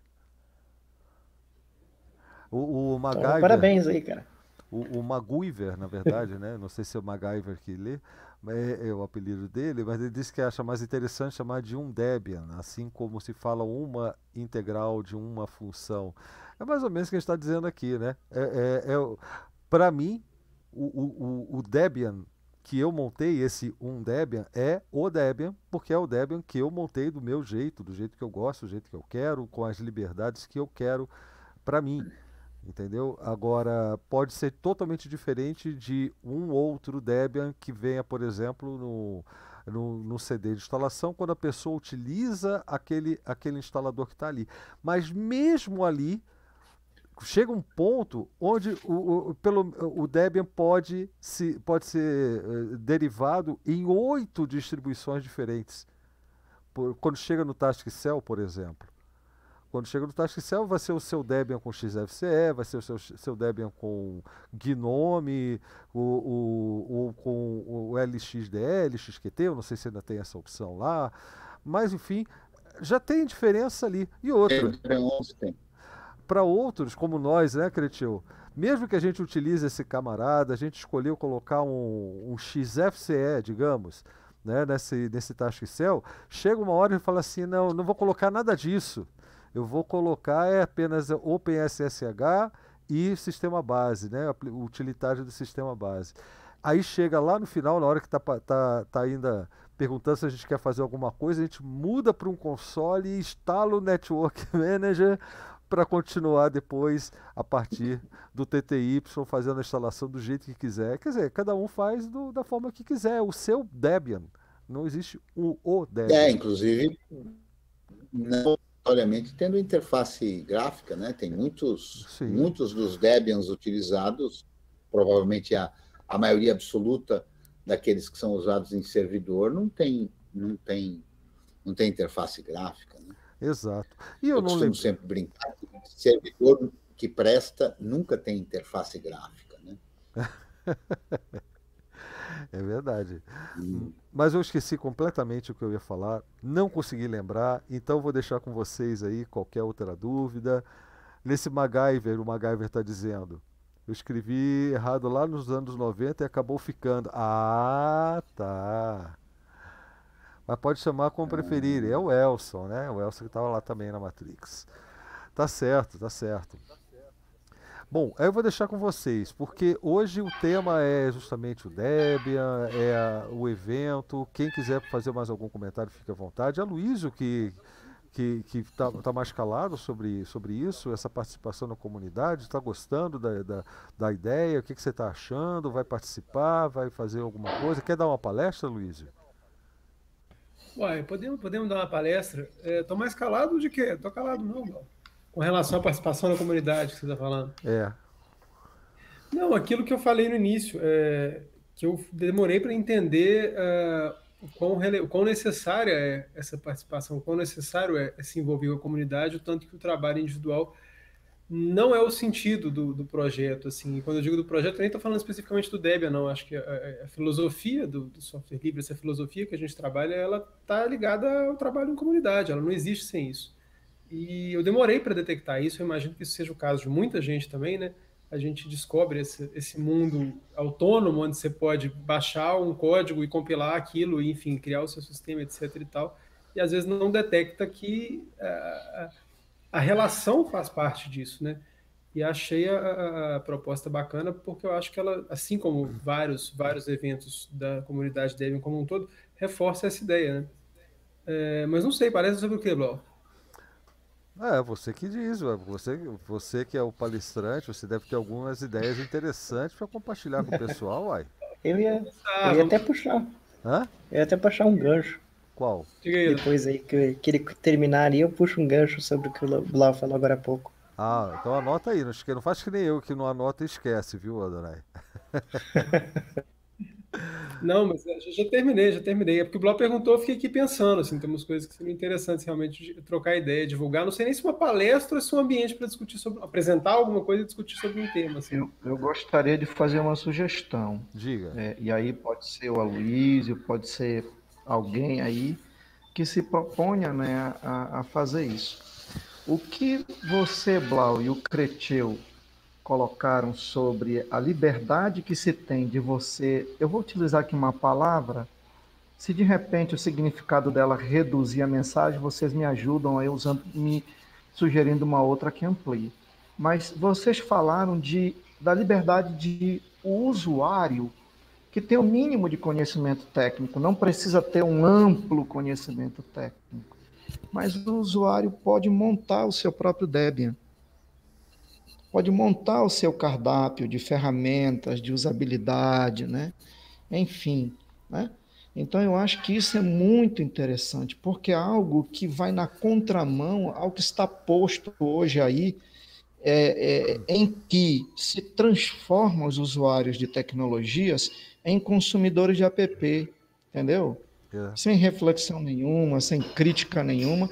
O, o então, MacGyver, então, parabéns aí, cara. O, o MacGyver, na verdade, né? Não sei se é o MacGyver que lê, é, é, o apelido dele, mas ele disse que acha mais interessante chamar de um Debian, assim como se fala uma integral de uma função. É mais ou menos o que a gente está dizendo aqui, né? É, é, é Para mim, o, o, o Debian que eu montei, esse um Debian, é o Debian, porque é o Debian que eu montei do meu jeito, do jeito que eu gosto, do jeito que eu quero, com as liberdades que eu quero para mim. Entendeu? Agora, pode ser totalmente diferente de um outro Debian que venha, por exemplo, no, no, no, CD de instalação quando a pessoa utiliza aquele, aquele instalador que está ali. Mas mesmo ali, chega um ponto onde o, o, pelo, o Debian pode, se, pode ser uh, derivado em oito distribuições diferentes. Por, quando chega no Task Cell, por exemplo. Quando chega no Task Cell, vai ser o seu Debian com XFCE, vai ser o seu, seu Debian com Gnome, o, o, com o LXDL, XQT, eu não sei se ainda tem essa opção lá. Mas, enfim, já tem diferença ali. E outra. É, é tem para outros, como nós, né, Cretil? Mesmo que a gente utilize esse camarada, a gente escolheu colocar um, um XFCE, digamos, né, nesse, nesse Task Excel, chega uma hora e fala assim, não, não vou colocar nada disso. Eu vou colocar é apenas OpenSSH e sistema base, né, utilitário do sistema base. Aí chega lá no final, na hora que está tá, tá ainda perguntando se a gente quer fazer alguma coisa, a gente muda para um console e instala o Network Manager para continuar depois a partir do TTY fazendo a instalação do jeito que quiser. Quer dizer, cada um faz do, da forma que quiser, o seu Debian. Não existe o, o Debian. É, inclusive, não obviamente tendo interface gráfica, né? Tem muitos, muitos dos Debians utilizados, provavelmente a, a maioria absoluta daqueles que são usados em servidor não tem, não tem, não tem interface gráfica, né? Exato. E eu, eu não lembro. sempre brincar que servidor que presta nunca tem interface gráfica, né? É verdade. Hum. Mas eu esqueci completamente o que eu ia falar, não consegui lembrar, então vou deixar com vocês aí qualquer outra dúvida. Nesse MacGyver, o MacGyver está dizendo: eu escrevi errado lá nos anos 90 e acabou ficando. Ah, tá. Mas pode chamar como preferir. Ah. É o Elson, né? O Elson que estava lá também na Matrix. Tá certo, tá certo. Bom, eu vou deixar com vocês, porque hoje o tema é justamente o Debian, é a, o evento. Quem quiser fazer mais algum comentário, fique à vontade. A Luísio, que que está tá mais calado sobre, sobre isso, essa participação na comunidade, está gostando da, da, da, ideia, o que, que você está achando, vai participar, vai fazer alguma coisa, quer dar uma palestra, Luísio? Uai, podemos, podemos dar uma palestra? Estou é, mais calado de quê? Estou calado não, não. Com relação à participação na comunidade que você está falando. É. Não, aquilo que eu falei no início, é, que eu demorei para entender uh, o, quão rele... o quão necessária é essa participação, o quão necessário é, é se envolver com a comunidade, o tanto que o trabalho individual não é o sentido do, do projeto, assim. Quando eu digo do projeto, eu nem estou falando especificamente do Debian, não. Acho que a, a filosofia do, do, software livre, essa filosofia que a gente trabalha, ela está ligada ao trabalho em comunidade. Ela não existe sem isso. E eu demorei para detectar isso. Eu imagino que isso seja o caso de muita gente também, né? A gente descobre esse, esse mundo autônomo onde você pode baixar um código e compilar aquilo, e, enfim, criar o seu sistema, etc. E tal. E às vezes não detecta que uh, a relação faz parte disso, né? E achei a, a, a, proposta bacana porque eu acho que ela, assim como uhum. vários vários eventos da comunidade Debian como um todo, reforça essa ideia, né? É, mas não sei, parece sobre o que, Bló? Ah, é, você que diz, você, você que é o palestrante, você deve ter algumas ideias interessantes para compartilhar com o pessoal, uai. Eu ia, ah, eu ia até puxar. Hã? Eu ia até puxar um gancho. Qual? Depois aí que, que ele terminar ali, eu puxo um gancho sobre o que o Blau falou agora há pouco. Ah, então anota aí, não, esque... não faz que nem eu que não anota e esquece, viu, Adonai? não, mas é, já, já, terminei, já terminei. É porque o Blau perguntou, eu fiquei aqui pensando, assim, temos coisas que seriam interessantes realmente trocar ideia, divulgar. Não sei nem se uma palestra ou se um ambiente para discutir sobre, apresentar alguma coisa e discutir sobre um tema. Assim. Eu, eu gostaria de fazer uma sugestão. Diga. É, e aí pode ser o Aloysio, pode ser alguém aí que se proponha né, a, a fazer isso. O que você, Blau, e o Creteu colocaram sobre a liberdade que se tem de você, eu vou utilizar aqui uma palavra, se de repente o significado dela reduzir a mensagem, vocês me ajudam aí usando, me sugerindo uma outra que amplie. Mas vocês falaram de, da liberdade de o usuário que tem o um mínimo de conhecimento técnico, não precisa ter um amplo conhecimento técnico, mas o usuário pode montar o seu próprio Debian, pode montar o seu cardápio de ferramentas, de usabilidade, né? enfim. Né? Então eu acho que isso é muito interessante, porque é algo que vai na contramão ao que está posto hoje aí, é, é, em que se transformam os usuários de tecnologias em consumidores de app, entendeu? É. Sem reflexão nenhuma, sem crítica nenhuma,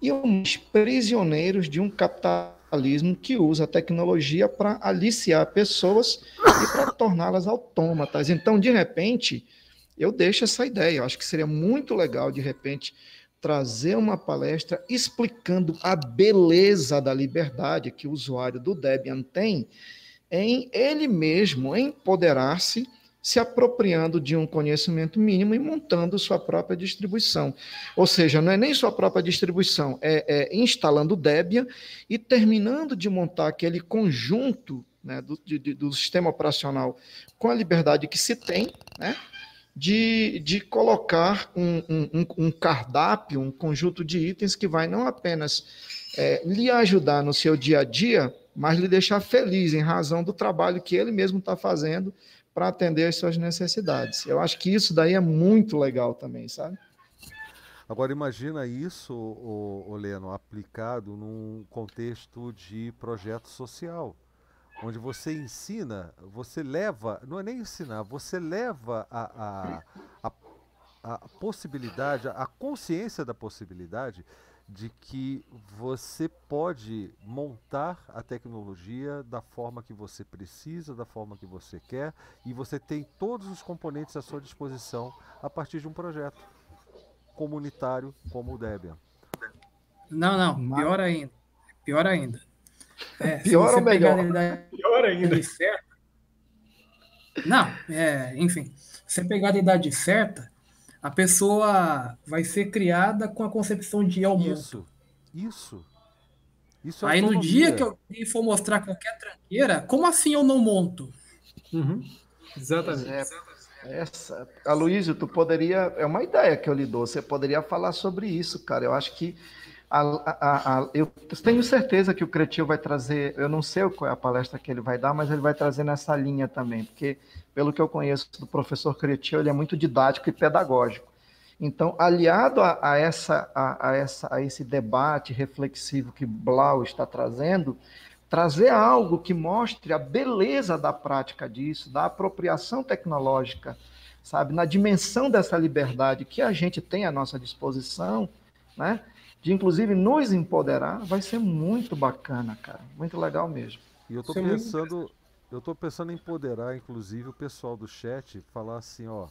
e uns prisioneiros de um capitalismo que usa a tecnologia para aliciar pessoas e para torná-las autômatas. Então, de repente, eu deixo essa ideia. Eu acho que seria muito legal, de repente, trazer uma palestra explicando a beleza da liberdade que o usuário do Debian tem em ele mesmo empoderar-se se apropriando de um conhecimento mínimo e montando sua própria distribuição. Ou seja, não é nem sua própria distribuição, é, é instalando Debian e terminando de montar aquele conjunto né, do, de, do, sistema operacional com a liberdade que se tem, né, de, de colocar um, um, um cardápio, um conjunto de itens que vai não apenas é, lhe ajudar no seu dia a dia, mas lhe deixar feliz em razão do trabalho que ele mesmo está fazendo para atender às suas necessidades. Eu acho que isso daí é muito legal também, sabe? Agora imagina isso, o, Leno, aplicado num contexto de projeto social, onde você ensina, você leva, não é nem ensinar, você leva a, a, a, a possibilidade, a consciência da possibilidade de que você pode montar a tecnologia da forma que você precisa, da forma que você quer, e você tem todos os componentes à sua disposição a partir de um projeto comunitário como o Debian. Não, não, pior ainda. Pior ainda. É, pior ou melhor? Pior ainda. Certa, não, é, enfim, você pegar a idade certa, a pessoa vai ser criada com a concepção de eu Isso, isso. isso é Aí autonomia. no dia que alguém for mostrar qualquer tranqueira, como assim eu não monto? Uhum. É. Exatamente. essa, Aloysio, tu poderia. É uma ideia que eu lhe dou. Você poderia falar sobre isso, cara. Eu acho que a, a, a, eu tenho certeza que o Cretil vai trazer, eu não sei qual é a palestra que ele vai dar, mas ele vai trazer nessa linha também, porque pelo que eu conheço do professor Cretil, ele é muito didático e pedagógico. Então, aliado a, a essa, a, essa, a esse debate reflexivo que Blau está trazendo, trazer algo que mostre a beleza da prática disso, da apropriação tecnológica, sabe, na dimensão dessa liberdade que a gente tem à nossa disposição, né? de inclusive nos empoderar, vai ser muito bacana, cara. Muito legal mesmo. E eu estou é pensando, eu tô pensando em empoderar, inclusive, o pessoal do chat, falar assim, ó.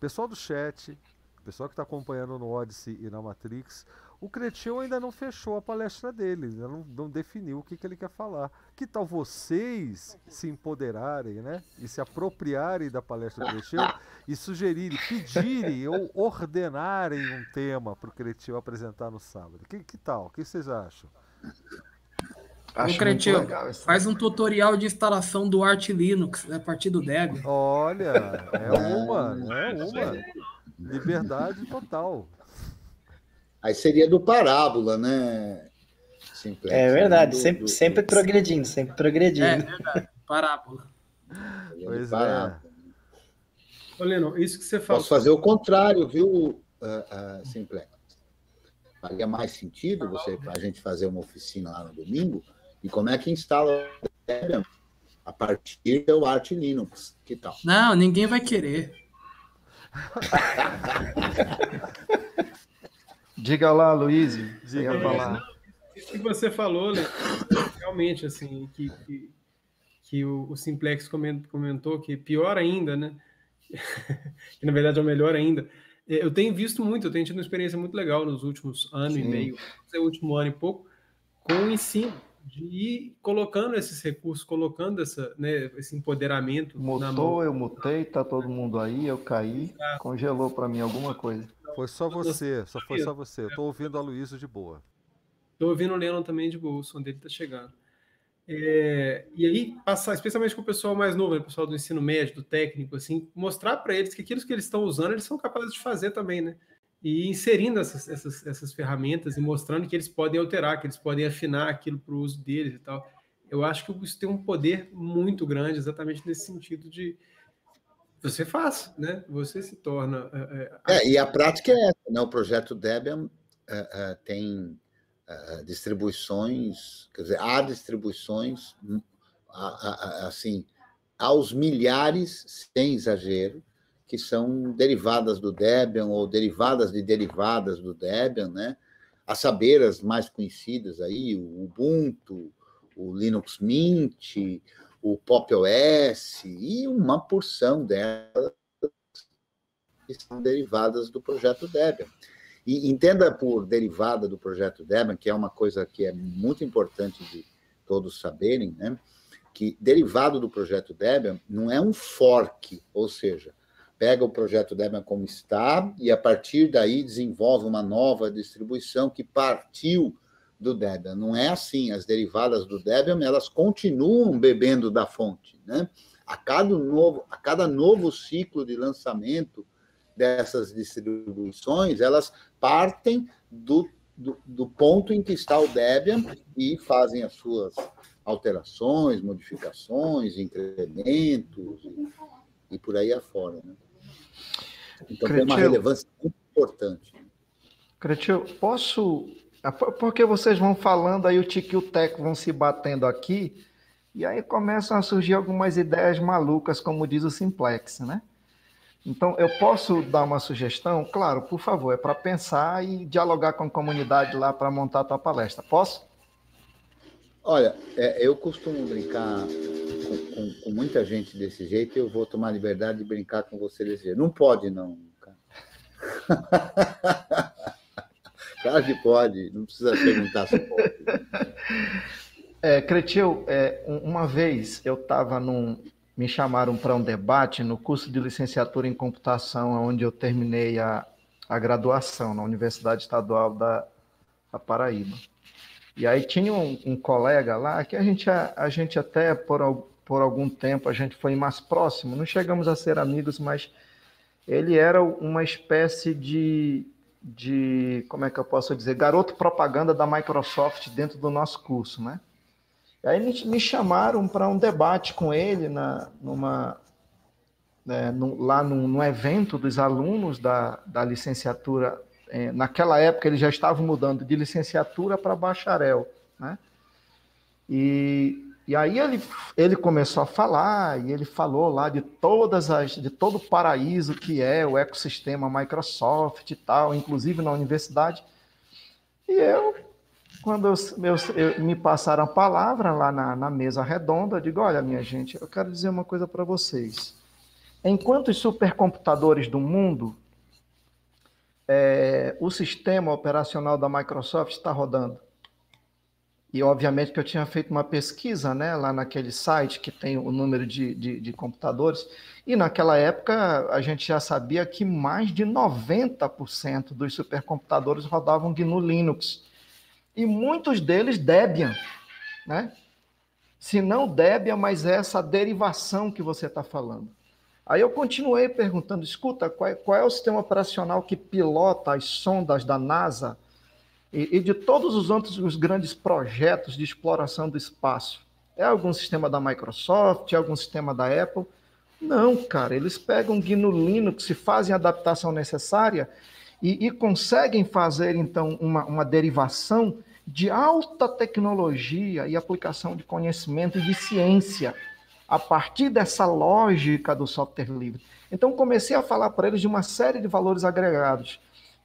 Pessoal do chat, pessoal que está acompanhando no Odyssey e na Matrix, o Cretinho ainda não fechou a palestra dele, ainda né? não, não definiu o que, que ele quer falar. Que tal vocês se empoderarem, né? E se apropriarem da palestra do Cretinho e sugerirem, pedirem ou ordenarem um tema para o Cretinho apresentar no sábado? Que, que tal? O que vocês acham? Acho Ô, Cretinho, faz um tutorial de instalação do Arch Linux né? a partir do Debian. Olha, é, é uma, é uma. Liberdade total. Aí seria do Parábola, né? é né? verdade, do, sempre, do... sempre progredindo, sempre progredindo. É, é verdade, Parábola. Pois é. parábola. é. Ô, Leno, isso que você faz. Posso fazer o contrário, viu, uh, uh, Simplex? Faria mais sentido você, a gente fazer uma oficina lá no domingo? E como é que instala Debian a partir do Arch Linux? Que tal? Não, ninguém vai querer. Diga lá, Luiz. Diga lá. Falar. Isso que você falou, realmente, assim, que, que, que o, o, Simplex comentou, que pior ainda, né? que na verdade é o melhor ainda. É, eu tenho visto muito, eu tenho tido uma experiência muito legal nos últimos ano e meio, no último ano e pouco, com o ensino de ir colocando esses recursos, colocando essa, né, esse empoderamento. Mutou, eu mutei, tá todo mundo aí, eu caí, Exato. congelou para mim alguma coisa. Foi só você, só foi só você. Eu tô ouvindo a Luísa de boa. Tô ouvindo o Lennon também de boa, o som dele tá chegando. É, e aí, passar, especialmente com o pessoal mais novo, né, o pessoal do ensino médio, do técnico, assim, mostrar para eles que aquilo que eles estão usando, eles são capazes de fazer também, né? E inserindo essas, essas, essas ferramentas e mostrando que eles podem alterar, que eles podem afinar aquilo para o uso deles e tal. Eu acho que isso tem um poder muito grande, exatamente nesse sentido de, você faz, né? Você se torna. É, é, e a prática é essa, né? O projeto Debian eh, tem distribuições, quer dizer, há distribuições hum, assim aos milhares, sem exagero, que são derivadas do Debian ou derivadas de derivadas do Debian, né? A saber as mais conhecidas aí, o Ubuntu, o Linux Mint, o Pop OS e uma porção delas que são derivadas do projeto Debian. E entenda por derivada do projeto Debian, que é uma coisa que é muito importante de todos saberem, né? que derivado do projeto Debian não é um fork, ou seja, pega o projeto Debian como está e a partir daí desenvolve uma nova distribuição que partiu do Debian. Não é assim. As derivadas do Debian elas continuam bebendo da fonte. Né? A, cada novo, a cada novo ciclo de lançamento dessas distribuições, elas partem do, do, do ponto em que está o Debian e fazem as suas alterações, modificações, incrementos e, e por aí afora. Né? Então Cretil, tem uma relevância muito importante. Cretil, posso ah, porque vocês vão falando, aí o Tico e o Teco vão se batendo aqui, e aí começam a surgir algumas ideias malucas, como diz o Simplex, né? Então, eu posso dar uma sugestão? Claro, por favor, é para pensar e dialogar com a comunidade lá para montar a tua palestra. Posso? Olha, é, eu costumo brincar com, com, com, muita gente desse jeito, eu vou tomar liberdade de brincar com você desse jeito. Não pode, não, cara. Chave pode, não precisa perguntar se pode. É, Cretil, é, uma vez eu estava num. Me chamaram para um debate no curso de licenciatura em computação, onde eu terminei a, a graduação, na Universidade Estadual da, da Paraíba. E aí tinha um, um, colega lá que a gente, a, a gente até por, por algum tempo a gente foi mais próximo, não chegamos a ser amigos, mas ele era uma espécie de de, como é que eu posso dizer, garoto propaganda da Microsoft dentro do nosso curso, né? E aí me chamaram para um debate com ele na, numa, né, no, lá num, evento dos alunos da, da licenciatura. É, naquela época ele já estava mudando de licenciatura para bacharel, né? E e aí ele, ele começou a falar, e ele falou lá de todas as, de todo o paraíso que é o ecossistema Microsoft e tal, inclusive na universidade. E eu, quando eu me passaram a palavra lá na, na mesa redonda, eu digo, olha, minha gente, eu quero dizer uma coisa para vocês. Enquanto os supercomputadores do mundo, é, o sistema operacional da Microsoft está rodando. E obviamente que eu tinha feito uma pesquisa né, lá naquele site que tem o número de, de, de computadores, e naquela época a gente já sabia que mais de 90% dos supercomputadores rodavam GNU Linux. E muitos deles Debian, né? Se não Debian, mas é essa derivação que você está falando. Aí eu continuei perguntando: escuta, qual é, qual é o sistema operacional que pilota as sondas da NASA? e, e de todos os outros os grandes projetos de exploração do espaço. É algum sistema da Microsoft, é algum sistema da Apple. Não, cara, eles pegam GNU Linux e fazem a adaptação necessária e, e conseguem fazer, então, uma, uma derivação de alta tecnologia e aplicação de conhecimento e de ciência a partir dessa lógica do software livre. Então comecei a falar para eles de uma série de valores agregados,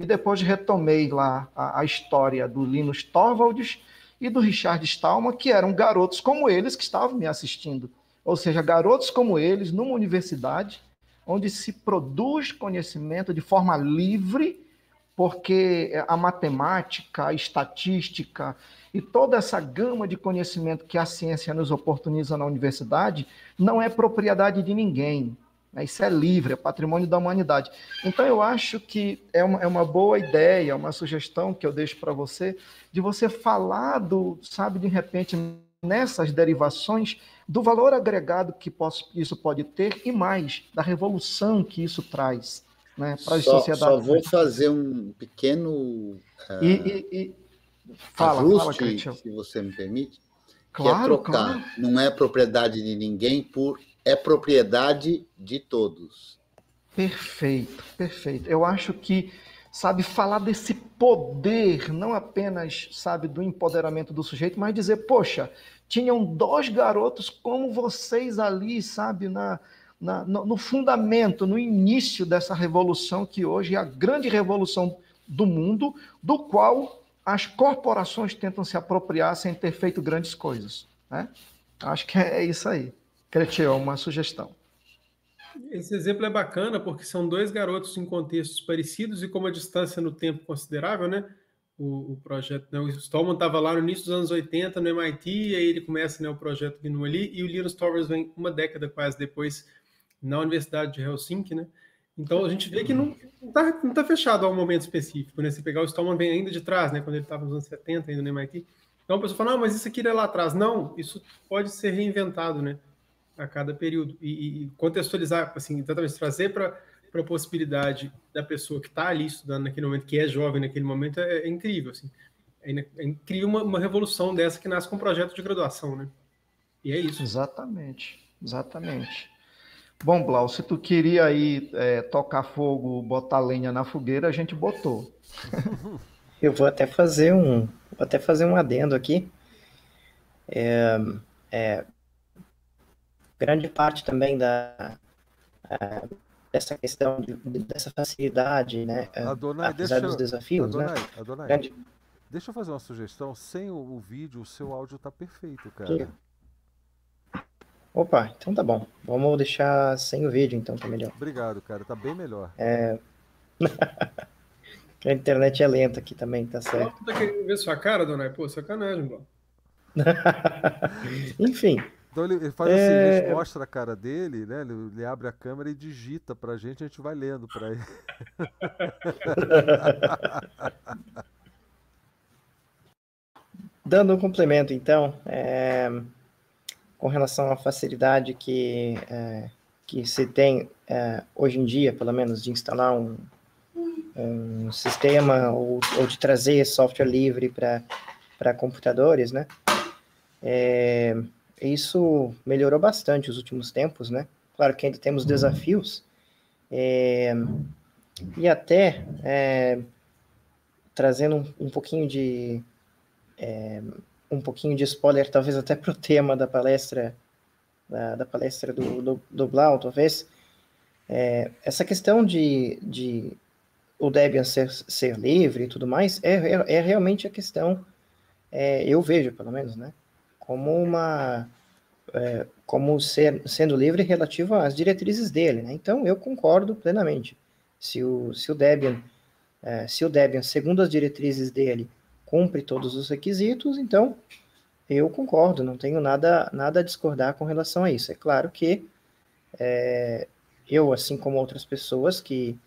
e depois retomei lá a, a história do Linus Torvalds e do Richard Stallman, que eram garotos como eles que estavam me assistindo. Ou seja, garotos como eles numa universidade onde se produz conhecimento de forma livre, porque a matemática, a estatística e toda essa gama de conhecimento que a ciência nos oportuniza na universidade não é propriedade de ninguém. Né? Isso é livre, é patrimônio da humanidade. Então, eu acho que é uma, é uma boa ideia, é uma sugestão que eu deixo para você, de você falar do, sabe, de repente, nessas derivações, do valor agregado que posso, isso pode ter e mais, da revolução que isso traz né, para a sociedade. Só vou fazer um pequeno. Uh, e, e, e... Fala, ajuste, fala, se você me permite. Claro, que é trocar. Claro. Não é propriedade de ninguém por é propriedade de todos. Perfeito, perfeito. Eu acho que, sabe, falar desse poder, não apenas, sabe, do empoderamento do sujeito, mas dizer, poxa, tinham dois garotos como vocês ali, sabe, na, na no, no fundamento, no início dessa revolução que hoje é a grande revolução do mundo, do qual as corporações tentam se apropriar sem ter feito grandes coisas, né? Acho que é isso aí. Cretiel, uma sugestão. Esse exemplo é bacana porque são dois garotos em contextos parecidos e com uma distância no tempo considerável, né? O, o projeto, né? o Stallman estava lá no início dos anos 80 no MIT, e aí ele começa né, o projeto GNU ali, e o Linus Torvalds vem uma década quase depois na Universidade de Helsinki, né? Então a gente vê que não está não tá fechado a um momento específico, né? Se pegar o Stallman vem ainda de trás, né? Quando ele estava nos anos 70 ainda no MIT. Então a pessoa fala, ah, mas isso aqui era é lá atrás. Não, isso pode ser reinventado, né? a cada período e, e contextualizar, assim, exatamente trazer para a possibilidade da pessoa que está ali estudando naquele momento, que é jovem naquele momento, é, é incrível, assim. É, é incrível uma, uma, revolução dessa que nasce com um projeto de graduação, né? E é isso. Exatamente, exatamente. Bom, Blau, se tu queria aí é, tocar fogo, botar lenha na fogueira, a gente botou. Eu vou até fazer um, vou até fazer um adendo aqui. É, é, grande parte também da uh, dessa questão de, dessa facilidade, né? É, a Adonai, apesar deixa, dos desafios, Adonai, né? Adonai, grande... Deixa eu fazer uma sugestão. Sem o, o vídeo, o seu áudio está perfeito, cara. Que... Opa, então tá bom. Vamos deixar sem o vídeo, então, tá melhor. Obrigado, cara. Tá bem melhor. É... a internet é lenta aqui também, tá certo. Tá querendo ver sua cara, Donai? Pô, sacanagem, mano. Enfim. Então ele, ele faz assim, é... assim, é. ele mostra a cara dele, né? Ele, ele, abre a câmera e digita pra gente, a gente vai lendo pra ele. Dando um complemento, então, é, com relação à facilidade que, é, que se tem é, hoje em dia, pelo menos, de instalar um, um sistema ou, ou de trazer software livre para computadores, né? É, isso melhorou bastante os últimos tempos, né? Claro que ainda temos uhum. desafios, é, e até é, trazendo um, um, pouquinho de é, um pouquinho de spoiler, talvez até para o tema da palestra da, da palestra do, do, do, Blau, talvez é, essa questão de, de o Debian ser, ser livre e tudo mais é, é, é realmente a questão é, eu vejo pelo menos, né? como uma é, como ser, sendo livre relativo às diretrizes dele, né? Então eu concordo plenamente. Se o, se o Debian, é, se o Debian, segundo as diretrizes dele, cumpre todos os requisitos, então eu concordo, não tenho nada, nada a discordar com relação a isso. É claro que é, eu, assim como outras pessoas que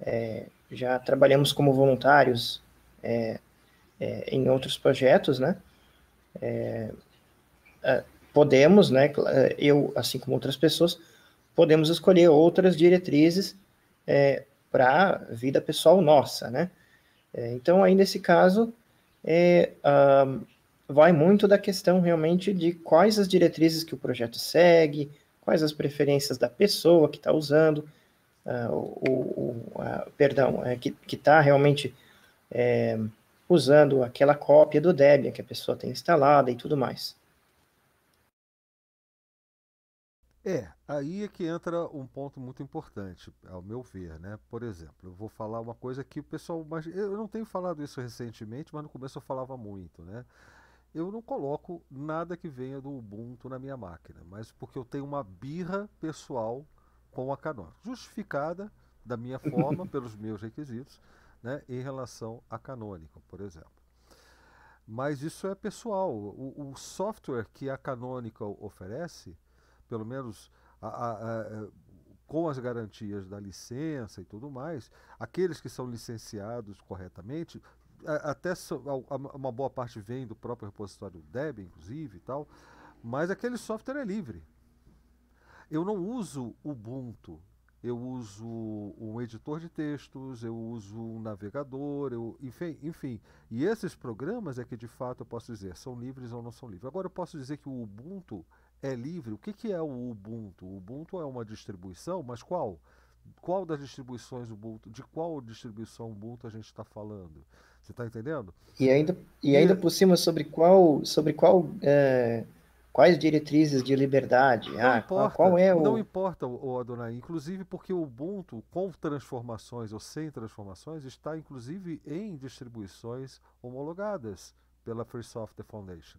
é, já trabalhamos como voluntários é, é em outros projetos, né? É, é, podemos, né, é, eu, assim como outras pessoas, podemos escolher outras diretrizes é, para a vida pessoal nossa, né? É, então, aí nesse caso, é, um, vai muito da questão realmente de quais as diretrizes que o projeto segue, quais as preferências da pessoa que está usando, uh, o, o perdão, é, que está realmente é, usando aquela cópia do Debian que a pessoa tem instalada e tudo mais. É, aí é que entra um ponto muito importante, ao meu ver, né? Por exemplo, eu vou falar uma coisa que o pessoal, mas eu não tenho falado isso recentemente, mas no começo eu falava muito, né? Eu não coloco nada que venha do Ubuntu na minha máquina, mas porque eu tenho uma birra pessoal com a Canonical, justificada da minha forma, pelos meus requisitos, né, em relação a canônico, por exemplo. Mas isso é pessoal. O, o software que a Canonical oferece, pelo menos a, a, a, com as garantias da licença e tudo mais, aqueles que são licenciados corretamente, até so, uma boa parte vem do próprio repositório Debian, inclusive, e tal, mas aquele software é livre. Eu não uso Ubuntu, eu uso um editor de textos, eu uso um navegador, eu, enfim, enfim. E esses programas é que de fato eu posso dizer são livres ou não são livres. Agora eu posso dizer que o Ubuntu é livre. O que, que é o Ubuntu? O Ubuntu é uma distribuição, mas qual? Qual das distribuições Ubuntu? De qual distribuição Ubuntu a gente está falando? Você está entendendo? E ainda, e ainda e... por cima sobre qual sobre qual é Quais diretrizes de liberdade? Não ah, importa, qual, qual é o. Não importa, Adonai, inclusive porque o Ubuntu, com transformações ou sem transformações, está inclusive em distribuições homologadas pela Free Software Foundation.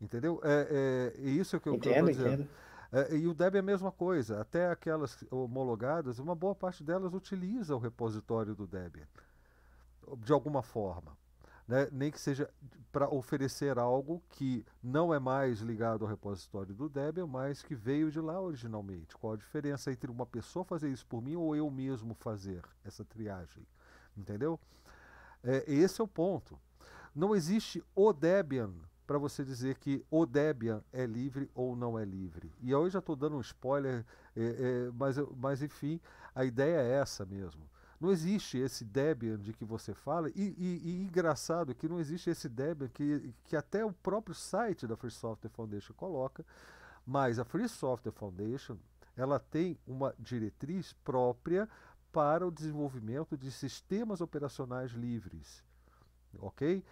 Entendeu? É, é, isso é o que eu quero dizendo. Entendo. É, e o Debian é a mesma coisa. Até aquelas homologadas, uma boa parte delas utiliza o repositório do Debian, de alguma forma né? nem que seja para oferecer algo que não é mais ligado ao repositório do Debian, mas que veio de lá originalmente. Qual a diferença entre uma pessoa fazer isso por mim ou eu mesmo fazer essa triagem? Entendeu? É, esse é o ponto. Não existe o Debian para você dizer que o Debian é livre ou não é livre. E hoje já estou dando um spoiler, é, é, mas, mas enfim, a ideia é essa mesmo. Não existe esse Debian de que você fala, e, e, e engraçado que não existe esse Debian que, que até o próprio site da Free Software Foundation coloca, mas a Free Software Foundation ela tem uma diretriz própria para o desenvolvimento de sistemas operacionais livres. Ok?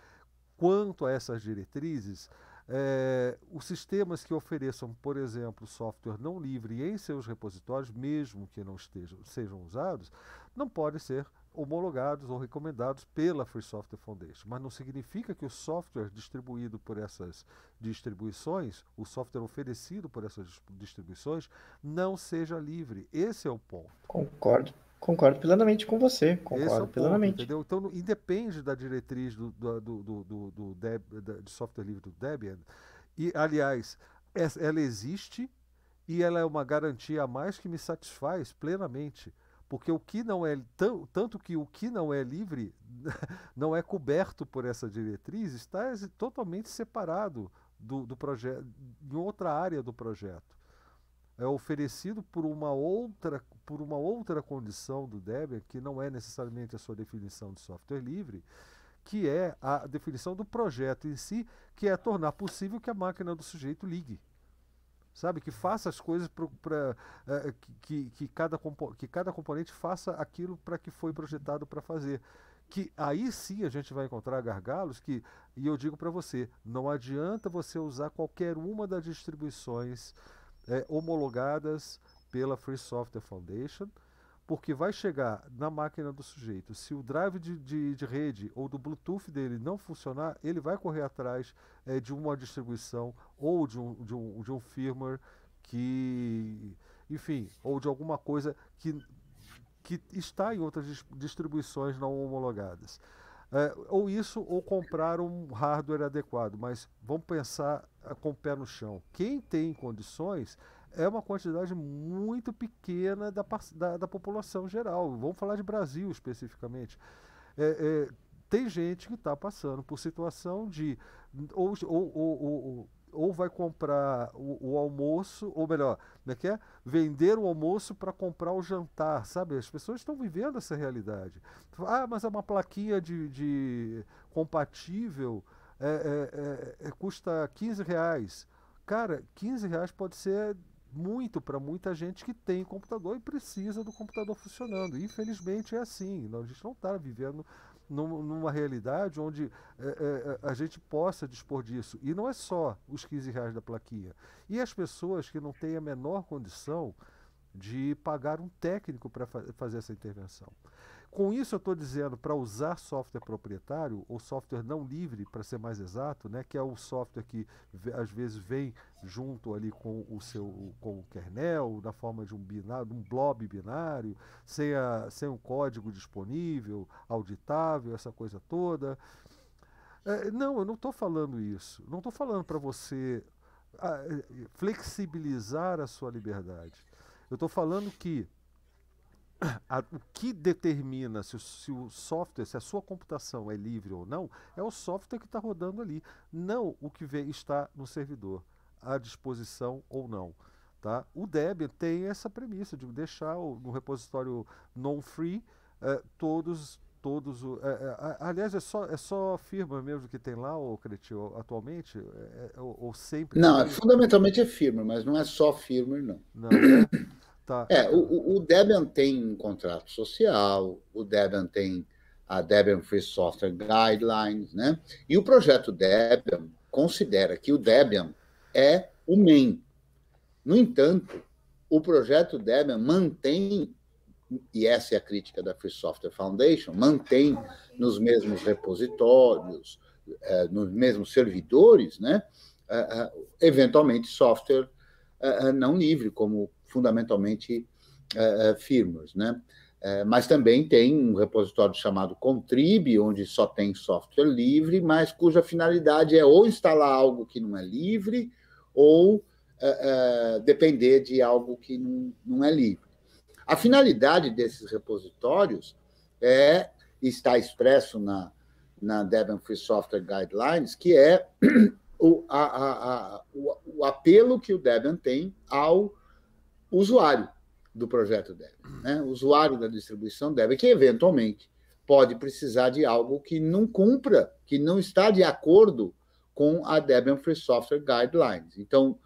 Quanto a essas diretrizes, é, os sistemas que ofereçam, por exemplo, software não livre em seus repositórios, mesmo que não estejam, sejam usados, não podem ser homologados ou recomendados pela Free Software Foundation, mas não significa que o software distribuído por essas distribuições, o software oferecido por essas distribuições, não seja livre. Esse é o ponto. Concordo. Concordo plenamente com você. Concordo Esse é o plenamente. Ponto, entendeu? Então, independe da diretriz do, do, do, do, do Deb, de software livre do Debian. E, aliás, ela existe e ela é uma garantia a mais que me satisfaz plenamente porque o que não é tanto que o que não é livre, não é coberto por essa diretriz, está totalmente separado do, do projeto, em outra área do projeto. É oferecido por uma outra, por uma outra condição do Debian, que não é necessariamente a sua definição de software livre, que é a definição do projeto em si, que é tornar possível que a máquina do sujeito ligue sabe que faça as coisas para é, é, uh, que, que, cada que cada componente faça aquilo para que foi projetado para fazer que aí sim a gente vai encontrar gargalos que e eu digo para você não adianta você usar qualquer uma das distribuições é, homologadas pela Free Software Foundation porque vai chegar na máquina do sujeito. Se o drive de, de, de rede ou do Bluetooth dele não funcionar, ele vai correr atrás é, de uma distribuição ou de um, de, um, de um firmware que, enfim, ou de alguma coisa que, que está em outras distribuições não homologadas. É, ou isso, ou comprar um hardware adequado, mas vamos pensar eh, com o pé no chão. Quem tem condições é uma quantidade muito pequena da, da, da população geral. Vamos falar de Brasil especificamente. É, é, tem gente que está passando por situação de ou, ou, ou, ou vai comprar o, o, almoço, ou melhor, né, vender o almoço para comprar o jantar, sabe? As pessoas estão vivendo essa realidade. Ah, mas é uma plaquinha de, de compatível, é, é, é, é custa 15 reais. Cara, 15 reais pode ser muito para muita gente que tem computador e precisa do computador funcionando. Infelizmente é assim. a gente não está vivendo numa realidade onde é, é, é, a gente possa dispor disso. E não é só os 15 reais da plaquinha. E as pessoas que não têm a menor condição de pagar um técnico para fa fazer essa intervenção. Com isso, eu estou dizendo para usar software proprietário, ou software não livre, para ser mais exato, né, que é o software que às vezes vem junto ali com o seu com o kernel, na forma de um binário, um blob binário, sem, a, sem um código disponível, auditável, essa coisa toda. É, não, eu não estou falando isso. Não estou falando para você a, ah, flexibilizar a sua liberdade. Eu estou falando que a, o que determina se o, se o, software, se a sua computação é livre ou não, é o software que está rodando ali, não o que vê, está no servidor, à disposição ou não. Tá? O Debian tem essa premissa de deixar o, no repositório non-free eh, todos. todos eh, eh, aliás, é só, é só firma mesmo que tem lá, o Cretio, atualmente? É, é, ou, ou, sempre? Não, fundamentalmente é firma, mas não é só firma, não. Não, né? Tá. É, o, o Debian tem um contrato social, o Debian tem a Debian Free Software Guidelines, né? E o projeto Debian considera que o Debian é o main. No entanto, o projeto Debian mantém, e essa é a crítica da Free Software Foundation, mantém nos mesmos repositórios, é, nos mesmos servidores, né? É, é, eventualmente software não livre, como fundamentalmente é, é né? É, mas também tem um repositório chamado Contrib, onde só tem software livre, mas cuja finalidade é ou instalar algo que não é livre ou é, é depender de algo que não, não é livre. A finalidade desses repositórios é, está expresso na, na Debian Free Software Guidelines, que é o, a, a, a, o, o apelo que o Debian tem ao o usuário do projeto Debian, né? o usuário da distribuição Debian, que eventualmente pode precisar de algo que não cumpra, que não está de acordo com a Debian Free Software Guidelines. Então,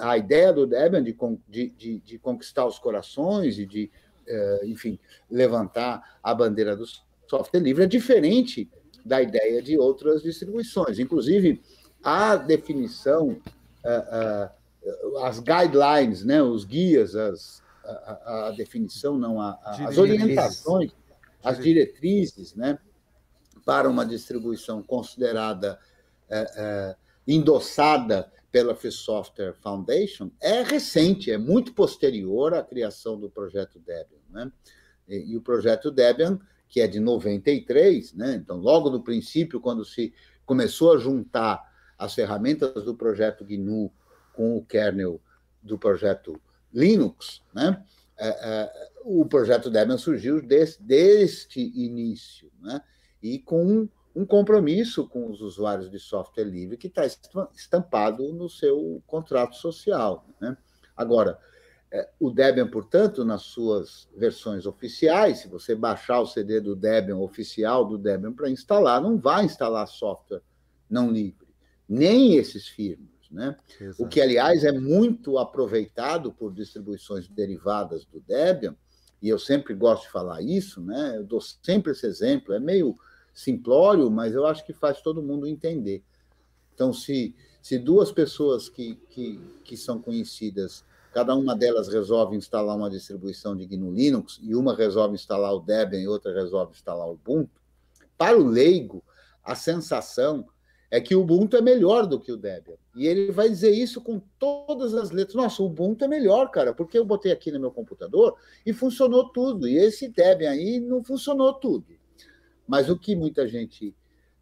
a, ideia do Debian de, de, de, de conquistar os corações e de, eh, enfim, levantar a bandeira do software livre é diferente da ideia de outras distribuições. Inclusive, a definição uh, uh, as guidelines, né, os guias, as, a, a definição, não, a, a, as orientações, as diretrizes né, para uma distribuição considerada é, é, endossada pela Free Software Foundation é recente, é muito posterior à criação do projeto Debian. Né? E, e o projeto Debian, que é de 93, né? então, logo no princípio, quando se começou a juntar as ferramentas do projeto GNU com o kernel do projeto Linux, né? É, é, o projeto Debian surgiu desde deste início, né? e com um, um compromisso com os usuários de software livre que tá está estampado no seu contrato social. Né? Agora, é, o Debian, portanto, nas suas versões oficiais, se você baixar o CD do Debian oficial do Debian para instalar, não vai instalar software não livre, nem esses firmas. Né? Exato. O que, aliás, é muito aproveitado por distribuições derivadas do Debian, e eu sempre gosto de falar isso, né? eu dou sempre esse exemplo, é meio simplório, mas eu acho que faz todo mundo entender. Então, se, se duas pessoas que, que, que são conhecidas, cada uma delas resolve instalar uma distribuição de GNU Linux, e uma resolve instalar o Debian e outra resolve instalar o Ubuntu, para o leigo, a sensação é que o Ubuntu é melhor do que o Debian. E ele vai dizer isso com todas as letras. Nossa, o Ubuntu é melhor, cara, porque eu botei aqui no meu computador e funcionou tudo. E esse Debian aí não funcionou tudo. Mas o que muita gente,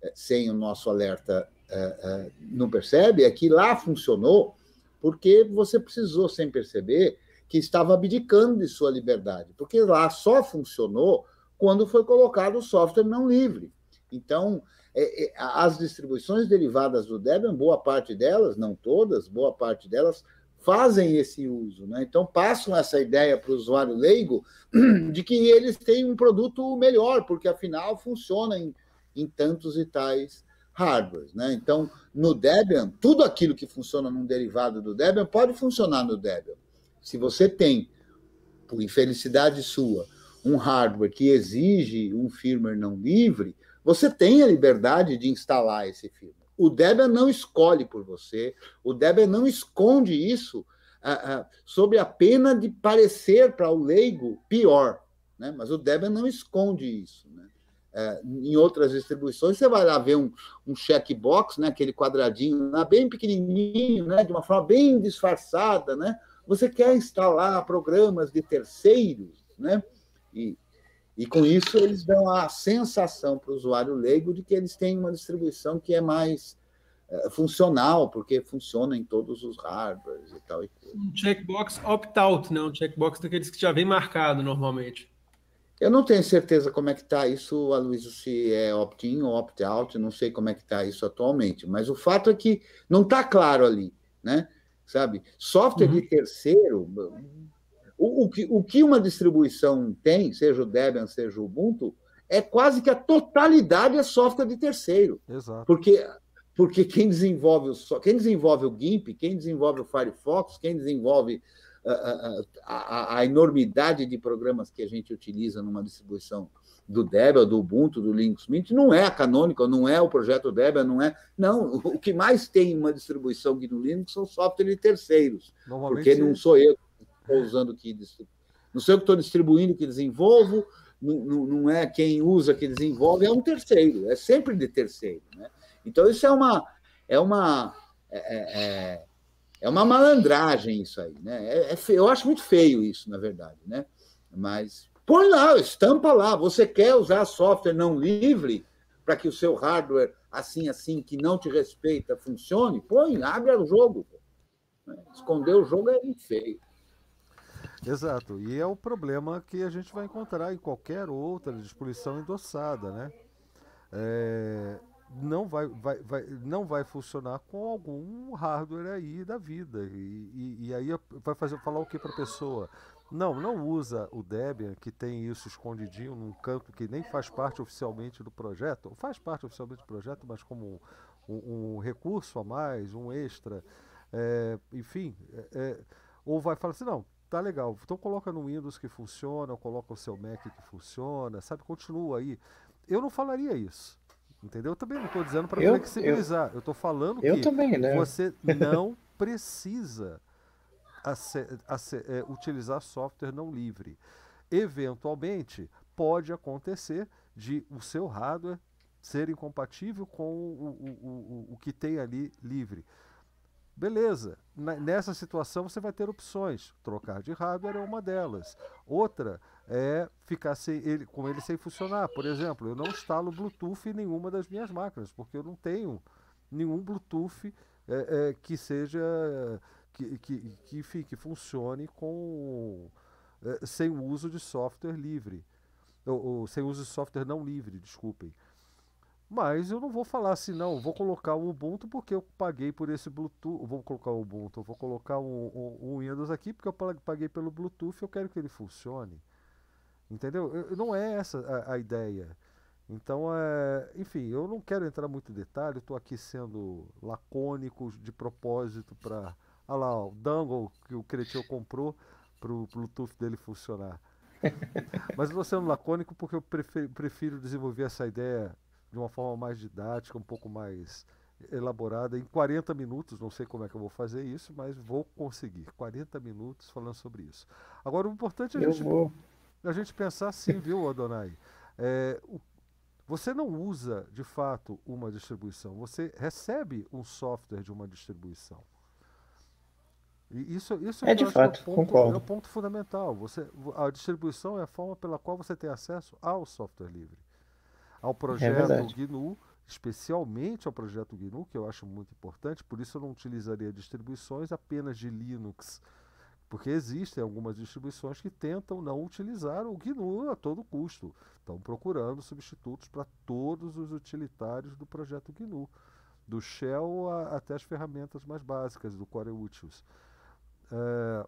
eh, sem o nosso alerta, eh, eh, não percebe é que lá funcionou porque você precisou, sem perceber, que estava abdicando de sua liberdade. Porque lá só funcionou quando foi colocado o software não livre. Então, é, é, as distribuições derivadas do Debian, boa parte delas, não todas, boa parte delas fazem esse uso, né? então passam essa ideia para o usuário leigo de que eles têm um produto melhor, porque afinal funciona em, em tantos e tais hardwares. Né? Então, no Debian, tudo aquilo que funciona num derivado do Debian pode funcionar no Debian. Se você tem, por infelicidade sua, um hardware que exige um firmware não livre, você tem a liberdade de instalar esse filme. O Debian não escolhe por você, o Debian não esconde isso sobre ah, ah, sob a pena de parecer para o leigo pior. Né? Mas o Debian não esconde isso. Né? É, em outras distribuições, você vai lá ver um, um checkbox, né, aquele quadradinho lá, bem pequenininho, né, de uma forma bem disfarçada. Né? Você quer instalar programas de terceiros, né? e e com isso, eles dão a sensação para o usuário leigo de que eles têm uma distribuição que é mais eh, funcional, porque funciona em todos os hardwares e tal. E um checkbox opt-out, né? um checkbox daqueles que já vem marcado normalmente. Eu não tenho certeza como é que está isso, Aloysio, se é opt-in ou opt-out, não sei como é que está isso atualmente, mas o fato é que não está claro ali, né? Sabe? Software uhum. de terceiro, o, o, que, o que uma distribuição tem, seja o Debian, seja o Ubuntu, é quase que a totalidade é software de terceiro. Exato. Porque, porque quem, desenvolve o, quem desenvolve o GIMP, quem desenvolve o Firefox, quem desenvolve ah, ah, ah, a, a, a, enormidade de programas que a gente utiliza numa distribuição do Debian, do Ubuntu, do Linux Mint, não é a Canonical, não é o projeto Debian, não é. Não, o que mais tem uma distribuição GNU Linux são software de terceiros. Porque não sou eu usando que não sei o que estou distribuindo que desenvolvo, não, não, é quem usa que desenvolve, é um terceiro, é sempre de terceiro. Né? Então isso é uma é uma é, é, é, é uma malandragem isso aí, né? É, é eu acho muito feio isso, na verdade, né? Mas põe lá, estampa lá. Você quer usar software não livre para que o seu hardware assim assim que não te respeita funcione? Põe, abre o jogo. Esconder o jogo é feio. Exato, e é o problema que a gente vai encontrar em qualquer outra disposição endossada, né? É, não, vai, vai, vai, não vai funcionar com algum hardware aí da vida. E, e, e aí vai fazer, falar o que para a pessoa? Não, não usa o Debian, que tem isso escondidinho num canto que nem faz parte oficialmente do projeto, faz parte oficialmente do projeto, mas como um, um, recurso a mais, um extra, é, enfim. É, é ou vai falar assim, não, tá legal. Então coloca no Windows que funciona, coloca o seu Mac que funciona, sabe? Continua aí. Eu não falaria isso. Entendeu? Eu também não estou dizendo para flexibilizar. Eu estou falando eu que também, né? você não precisa é, utilizar software não livre. Eventualmente, pode acontecer de o seu hardware ser incompatível com o, o, o, o que tem ali livre. Beleza, nessa situação você vai ter opções. Trocar de hardware é uma delas. Outra é ficar sem ele, com ele sem funcionar. Por exemplo, eu não instalo Bluetooth em nenhuma das minhas máquinas, porque eu não tenho nenhum Bluetooth é, é, que seja. Que, que, que, enfim, que funcione com, é, sem o uso de software livre. Ou, ou, sem uso de software não livre, desculpem. Mas eu não vou falar assim, não, vou colocar o Ubuntu porque eu paguei por esse Bluetooth. Vou colocar o Ubuntu, vou colocar o, o, o Windows aqui porque eu paguei pelo Bluetooth, e eu quero que ele funcione. Entendeu? não é essa a, a ideia. Então, é, enfim, eu não quero entrar muito em detalhe, estou aqui sendo lacônico de propósito para. Olha ah lá, o Dangle que o cretinho comprou para o Bluetooth dele funcionar. Mas eu estou sendo lacônico porque eu prefiro, prefiro desenvolver essa ideia de uma forma mais didática, um pouco mais elaborada, em 40 minutos, não sei como é que eu vou fazer isso, mas vou conseguir. 40 minutos falando sobre isso. Agora, o importante é a, gente, a gente, pensar assim, viu, Adonai? É, o, você não usa, de fato, uma distribuição, você recebe um software de uma distribuição. E isso, isso é, de é fato, é, o ponto, é o ponto fundamental. Você, a distribuição é a forma pela qual você tem acesso ao software livre ao é projeto é GNU, especialmente ao projeto GNU, que eu acho muito importante, por isso eu não utilizaria distribuições apenas de Linux, porque existem algumas distribuições que tentam não utilizar o GNU a todo custo, estão procurando substitutos para todos os utilitários do projeto GNU, do Shell a, até as ferramentas mais básicas do Core É,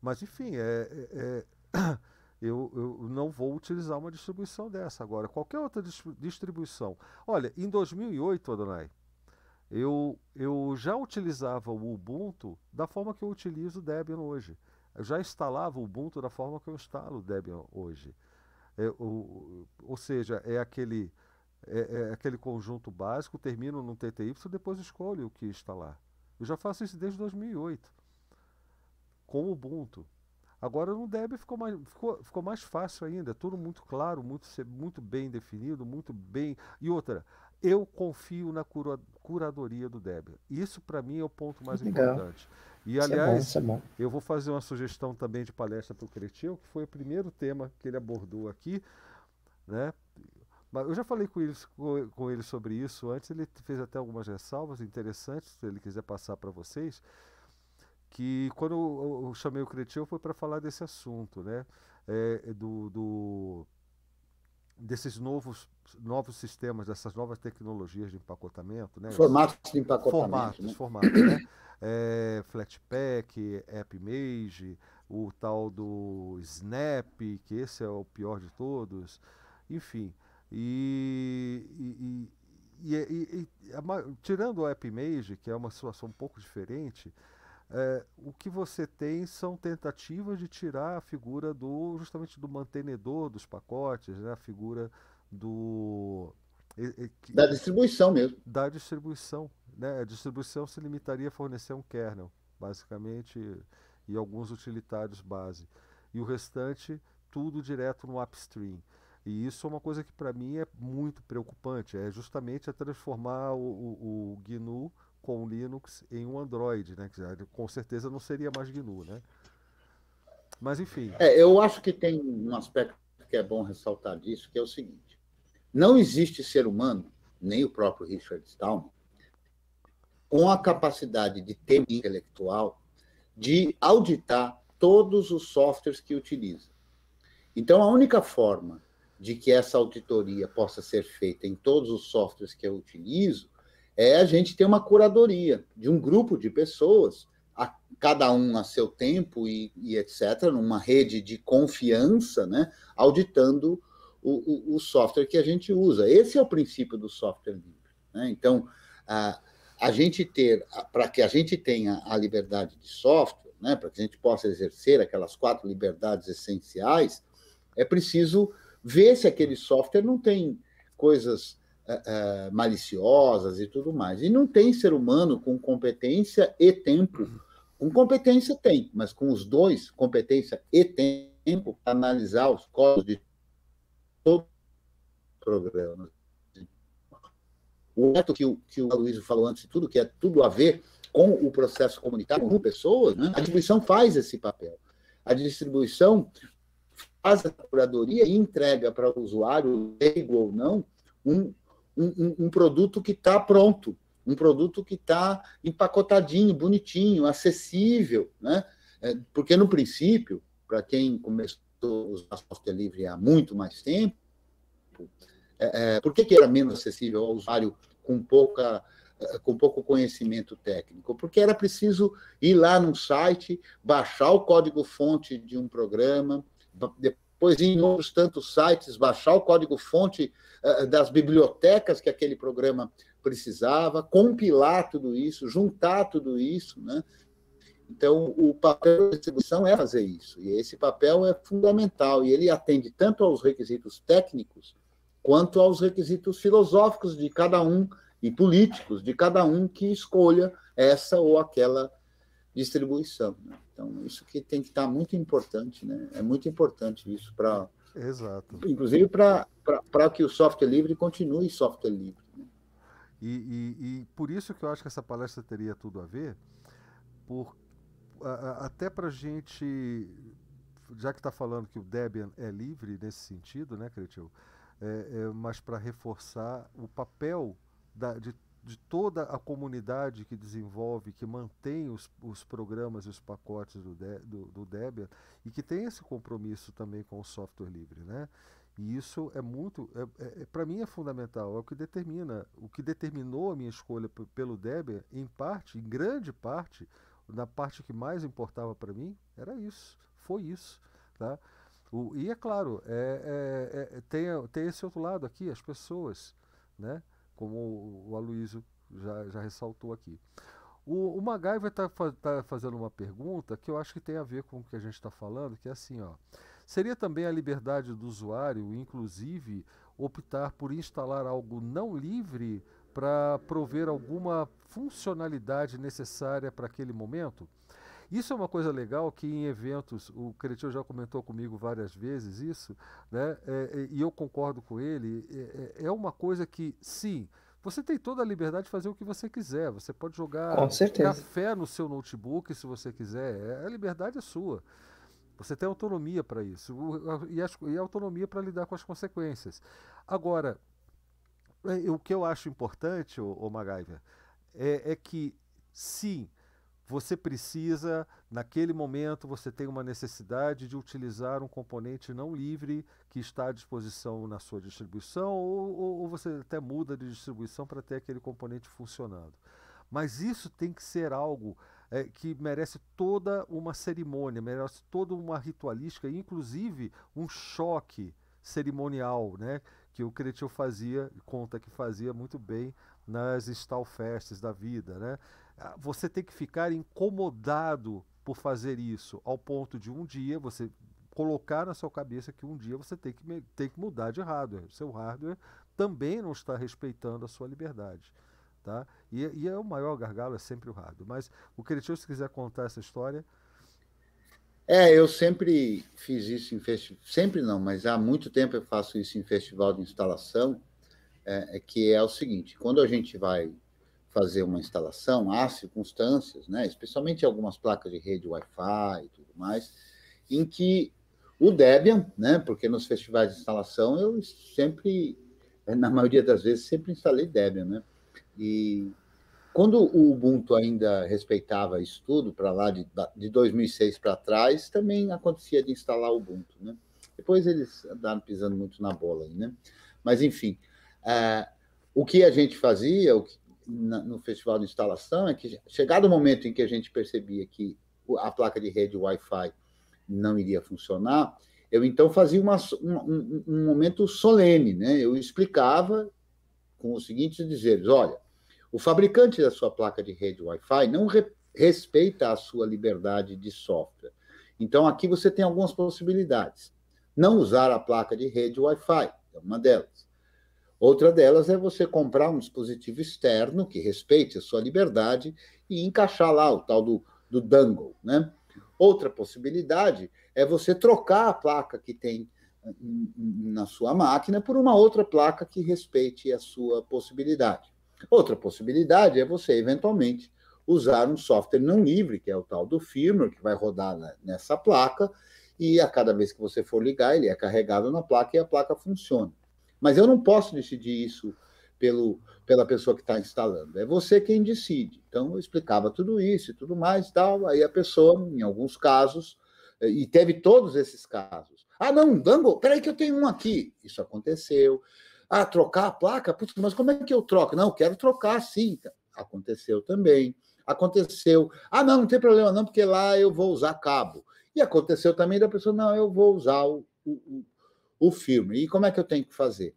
mas enfim, é, é, é eu, eu, não vou utilizar uma distribuição dessa. Agora, qualquer outra distribuição. Olha, em 2008, Adonai, eu, eu já utilizava o Ubuntu da forma que eu utilizo o Debian hoje. Eu já instalava o Ubuntu da forma que eu instalo o Debian hoje. É, o, ou seja, é aquele, é, é aquele conjunto básico, termino no TTY, depois escolho o que instalar. Eu já faço isso desde 2008, com o Ubuntu. Agora no Debian ficou mais, ficou, ficou mais fácil ainda, é tudo muito claro, muito, muito bem definido, muito bem. E outra, eu confio na cura, curadoria do Debian. Isso para mim é o ponto mais Legal. importante. E aliás, é bom, é eu vou fazer uma sugestão também de palestra para o Cretil, que foi o primeiro tema que ele abordou aqui, né? eu já falei com ele, com ele sobre isso antes, ele fez até algumas ressalvas interessantes, se ele quiser passar para vocês que quando eu, eu chamei o Cretinho foi para falar desse assunto, né? É, é, do, do, desses novos, novos sistemas, dessas novas tecnologias de empacotamento, né? Formatos de empacotamento. Formatos, né? formatos, né? É, Flatpak, AppMage, o tal do Snap, que esse é o pior de todos, enfim. E, e, e, e a, tirando o AppMage, que é uma situação um pouco diferente, é, o que você tem são tentativas de tirar a figura do justamente do mantenedor dos pacotes, né? a figura do. Da distribuição mesmo. Da distribuição. Né? A distribuição se limitaria a fornecer um kernel, basicamente, e alguns utilitários base. E o restante, tudo direto no upstream. E isso é uma coisa que para mim é muito preocupante, é justamente a transformar o, o, o GNU com o Linux em um Android, né? Com certeza não seria mais GNU, né? Mas enfim. É, eu acho que tem um aspecto que é bom ressaltar disso, que é o seguinte: não existe ser humano, nem o próprio Richard Stallman, com a capacidade de ter intelectual de auditar todos os softwares que utiliza. Então, a única forma de que essa auditoria possa ser feita em todos os softwares que eu utilizo é a gente ter uma curadoria de um grupo de pessoas, a, cada um a seu tempo e, e etc., numa rede de confiança, né, auditando o, o, o, software que a gente usa. Esse é o princípio do software livre. Né? Então, a, a gente ter, para que a gente tenha a liberdade de software, né, para que a gente possa exercer aquelas quatro liberdades essenciais, é preciso ver se aquele software não tem coisas uh, maliciosas e tudo mais. E não tem ser humano com competência e tempo. Com competência tem, mas com os dois, competência e tempo, para analisar os códigos de todo o programa. O certo que o, que o Luiz falou antes de tudo, que é tudo a ver com o processo comunitário, com pessoas, né? a distribuição faz esse papel. A distribuição faz a curadoria e entrega para o usuário, leigo ou não, um um, um, produto que está pronto, um produto que está empacotadinho, bonitinho, acessível, né? É, porque no princípio, para quem começou a usar software livre há muito mais tempo, é, é por que, que era menos acessível ao usuário com pouca é, com pouco conhecimento técnico, porque era preciso ir lá num site, baixar o código-fonte de um programa, depois em outros tantos sites, baixar o código-fonte eh, das bibliotecas que aquele programa precisava, compilar tudo isso, juntar tudo isso, né? Então, o papel da distribuição é fazer isso, e esse papel é fundamental, e ele atende tanto aos requisitos técnicos quanto aos requisitos filosóficos de cada um e políticos de cada um que escolha essa ou aquela distribuição. Né? Então, isso que tem que estar tá muito importante, né? É muito importante isso para. Exato. Inclusive para que o software livre continue software livre. Né? E, e, e, por isso que eu acho que essa palestra teria tudo a ver, por, a, a, até para a gente, já que está falando que o Debian é livre nesse sentido, né, Cretil? É, é, mas para reforçar o papel da, de de toda a comunidade que desenvolve, que mantém os, os programas e os pacotes do, de, do, do Debian e que tem esse compromisso também com o software livre, né? E isso é muito, é, é, é para mim é fundamental, é o que determina, o que determinou a minha escolha pelo Debian, em parte, em grande parte, na parte que mais importava para mim, era isso, foi isso, tá? O, e é claro, é, é, é tem, tem esse outro lado aqui, as pessoas, né? como o Aloysio já, já ressaltou aqui. O, o vai estar tá, tá fazendo uma pergunta que eu acho que tem a ver com o que a gente está falando, que é assim, ó. Seria também a liberdade do usuário, inclusive, optar por instalar algo não livre para prover alguma funcionalidade necessária para aquele momento? Isso é uma coisa legal que em eventos, o Cretil já comentou comigo várias vezes isso, né? É, é e eu concordo com ele, é, é, é uma coisa que, sim, você tem toda a liberdade de fazer o que você quiser. Você pode jogar café no seu notebook se você quiser. É, a liberdade é sua. Você tem autonomia para isso e, as, e autonomia para lidar com as consequências. Agora, o que eu acho importante, o, o MacGyver, é, é que sim, você precisa, naquele momento, você tem uma necessidade de utilizar um componente não livre que está à disposição na sua distribuição, ou, ou, ou você até muda de distribuição para ter aquele componente funcionando. Mas isso tem que ser algo é, que merece toda uma cerimônia, merece toda uma ritualística, inclusive um choque cerimonial, né? Que o Cretio fazia, conta que fazia muito bem nas Stalfests da vida, né? Ah, você tem que ficar incomodado por fazer isso, ao ponto de um dia você colocar na sua cabeça que um dia você tem que, tem que mudar de hardware. Seu hardware também não está respeitando a sua liberdade. Tá? E, e é o maior gargalo é sempre o hardware. Mas o Cretinho, se quiser contar essa história. É, eu sempre fiz isso em festival, sempre não, mas há muito tempo eu faço isso em festival de instalação, é, é que é o seguinte, quando a gente vai fazer uma instalação, há circunstâncias, né, especialmente algumas placas de rede Wi-Fi e tudo mais, em que o Debian, né, porque nos festivais de instalação eu sempre, na maioria das vezes, sempre instalei Debian, né, e quando o Ubuntu ainda respeitava isso tudo, para lá de, de 2006 para trás, também acontecia de instalar o Ubuntu, né, depois eles andaram pisando muito na bola, né, mas enfim, uh, o que a gente fazia, o que no festival de instalação é que, chegado o momento em que a gente percebia que a placa de rede Wi-Fi não iria funcionar, eu então fazia uma, um, um, momento solene, né? Eu explicava com os seguintes dizeres: olha, o fabricante da sua placa de rede Wi-Fi não re, respeita a sua liberdade de software. Então, aqui você tem algumas possibilidades. Não usar a placa de rede Wi-Fi, é uma delas Outra delas é você comprar um dispositivo externo que respeite a sua liberdade e encaixar lá o tal do, do dangle, né? Outra possibilidade é você trocar a placa que tem hum, hum, hum, na sua máquina por uma outra placa que respeite a sua possibilidade. Outra possibilidade é você, eventualmente, usar um software não livre, que é o tal do firmware, que vai rodar nessa placa, e a cada vez que você for ligar, ele é carregado na placa e a placa funciona. Mas eu não posso decidir isso pelo, pela pessoa que está instalando. É você quem decide. Então, eu explicava tudo isso e tudo mais e tal. Aí a pessoa, em alguns casos, eh, e teve todos esses casos. Ah, não, Dango, peraí que eu tenho um aqui. Isso aconteceu. Ah, trocar a placa? Putz, mas como é que eu troco? Não, eu quero trocar sim. Aconteceu também. Aconteceu. Ah, não, não tem problema não, porque lá eu vou usar cabo. E aconteceu também da pessoa, não, eu vou usar o, o, o filme. E como é que eu tenho que fazer?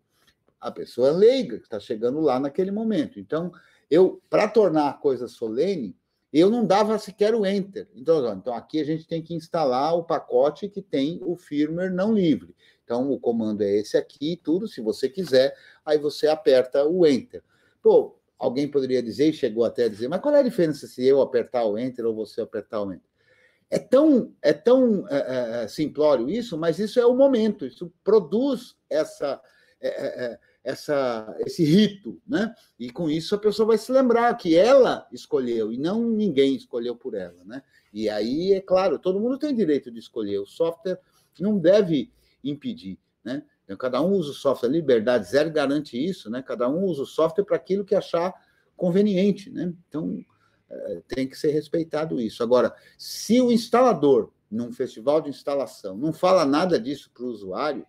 A pessoa é leiga, que está chegando lá naquele momento. Então, eu, para tornar a coisa solene, eu não dava sequer o enter. Então, então, aqui a gente tem que instalar o pacote que tem o firmware não livre. Então, o comando é esse aqui, tudo, se você quiser, aí você aperta o enter. Pô, alguém poderia dizer, chegou até a dizer, mas qual é a diferença se eu apertar o enter ou você apertar o enter? É tão, é tão é, é, é, simplório isso, mas isso é o momento, isso produz essa, é, é, é, essa, esse rito, né? E com isso a pessoa vai se lembrar que ela escolheu e não ninguém escolheu por ela, né? E aí, é claro, todo mundo tem direito de escolher, o software não deve impedir, né? Então, cada um usa o software, liberdade zero garante isso, né? Cada um usa o software para aquilo que achar conveniente, né? Então, tem que ser respeitado isso. Agora, se o instalador, num festival de instalação, não fala nada disso para o usuário,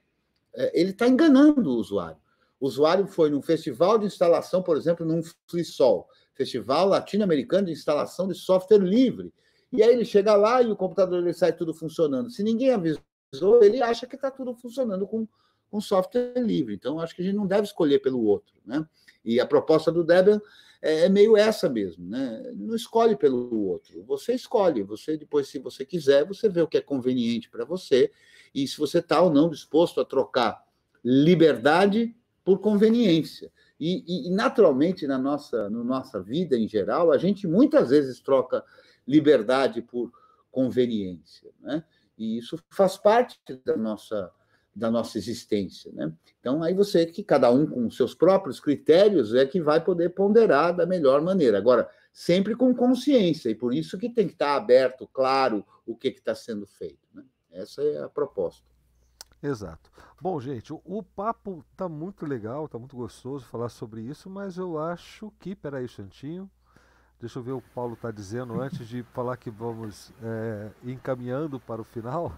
é, ele está enganando o usuário. O usuário foi num festival de instalação, por exemplo, num FliSol, Festival Latino-Americano de Instalação de Software Livre. E aí ele chega lá e o computador ele sai tudo funcionando. Se ninguém avisou, ele acha que está tudo funcionando com, com software livre. Então, acho que a gente não deve escolher pelo outro. Né? E a proposta do Debian é, é, meio essa mesmo, né? Não escolhe pelo outro, você escolhe. Você depois, se você quiser, você vê o que é conveniente para você e se você está ou não disposto a trocar liberdade por conveniência. E, e, naturalmente na nossa, no nossa vida em geral, a gente muitas vezes troca liberdade por conveniência, né? E isso faz parte da nossa da nossa existência. Né? Então, aí você, que cada um com seus próprios critérios, é que vai poder ponderar da melhor maneira. Agora, sempre com consciência, e por isso que tem que estar aberto, claro, o que está sendo feito. Né? Essa é a proposta. Exato. Bom, gente, o, o papo tá muito legal, tá muito gostoso falar sobre isso, mas eu acho que. Peraí, Santinho. Deixa eu ver o que o Paulo está dizendo antes de falar que vamos é, encaminhando para o final.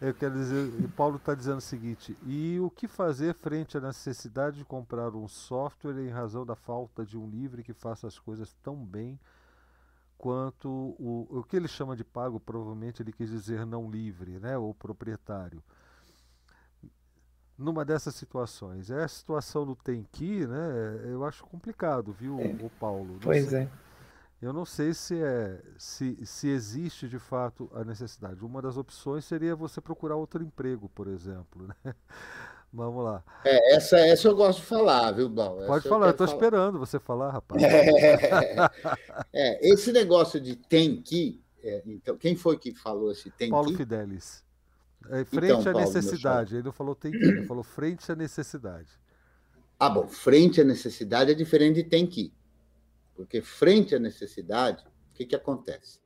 Eu quero dizer, o Paulo está dizendo o seguinte: e o que fazer frente à necessidade de comprar um software em razão da falta de um livre que faça as coisas tão bem quanto o, o que ele chama de pago, provavelmente ele quis dizer não livre, né, ou proprietário. Numa dessas situações, é a situação do tem que, né? Eu acho complicado, viu, é. o Paulo? pois sei. é. Eu não sei se, é, se, se existe de fato a necessidade. Uma das opções seria você procurar outro emprego, por exemplo. Né? Vamos lá. É, essa, essa eu gosto de falar, viu, Bal? Pode essa falar, eu estou esperando você falar, rapaz. É, é, esse negócio de tem que. É, então, quem foi que falou esse tem Paulo que? Paulo Fidelis. É, então, frente então, à Paulo, necessidade. Ele não falou tem que, ele falou frente à necessidade. Ah, bom, frente à necessidade é diferente de tem que. Porque frente à necessidade, o que, que acontece?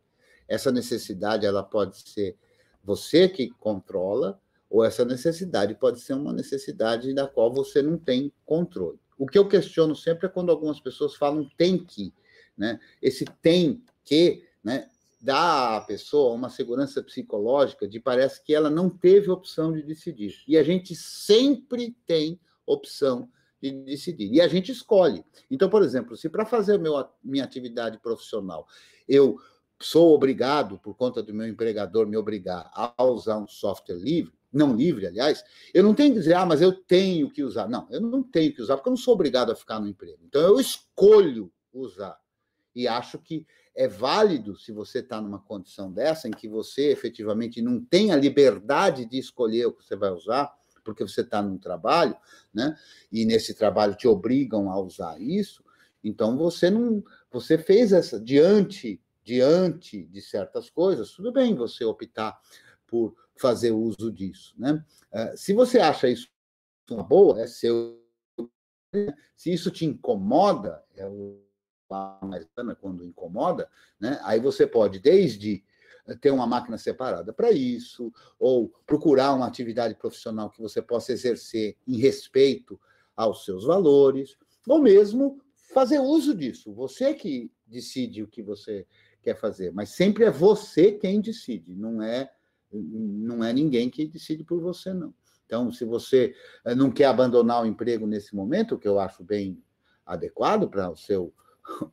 Essa necessidade ela pode ser você que controla, ou essa necessidade pode ser uma necessidade da qual você não tem controle. O que eu questiono sempre é quando algumas pessoas falam tem que, né? Esse tem que, né, dá à pessoa uma segurança psicológica de parece que ela não teve opção de decidir. E a gente sempre tem opção de decidir. E a gente escolhe. Então, por exemplo, se para fazer meu, minha atividade profissional eu sou obrigado, por conta do meu empregador me obrigar a usar um software livre, não livre, aliás, eu não tenho que dizer, ah, mas eu tenho que usar. Não, eu não tenho que usar, porque eu não sou obrigado a ficar no emprego. Então, eu escolho usar. E acho que é válido, se você está numa condição dessa, em que você efetivamente não tem a liberdade de escolher o que você vai usar, porque você está num trabalho, né? E nesse trabalho te obrigam a usar isso, então você não, você fez essa diante diante de certas coisas, tudo bem você optar por fazer uso disso, né? Eh, se você acha isso uma boa, é seu. Se isso te incomoda, é o mais quando incomoda, né? Aí você pode desde ter uma máquina separada para isso, ou procurar uma atividade profissional que você possa exercer em respeito aos seus valores, ou mesmo fazer uso disso. Você que decide o que você quer fazer, mas sempre é você quem decide, não é não é ninguém que decide por você não. Então, se você eh, não quer abandonar o emprego nesse momento, o que eu acho bem adequado para o seu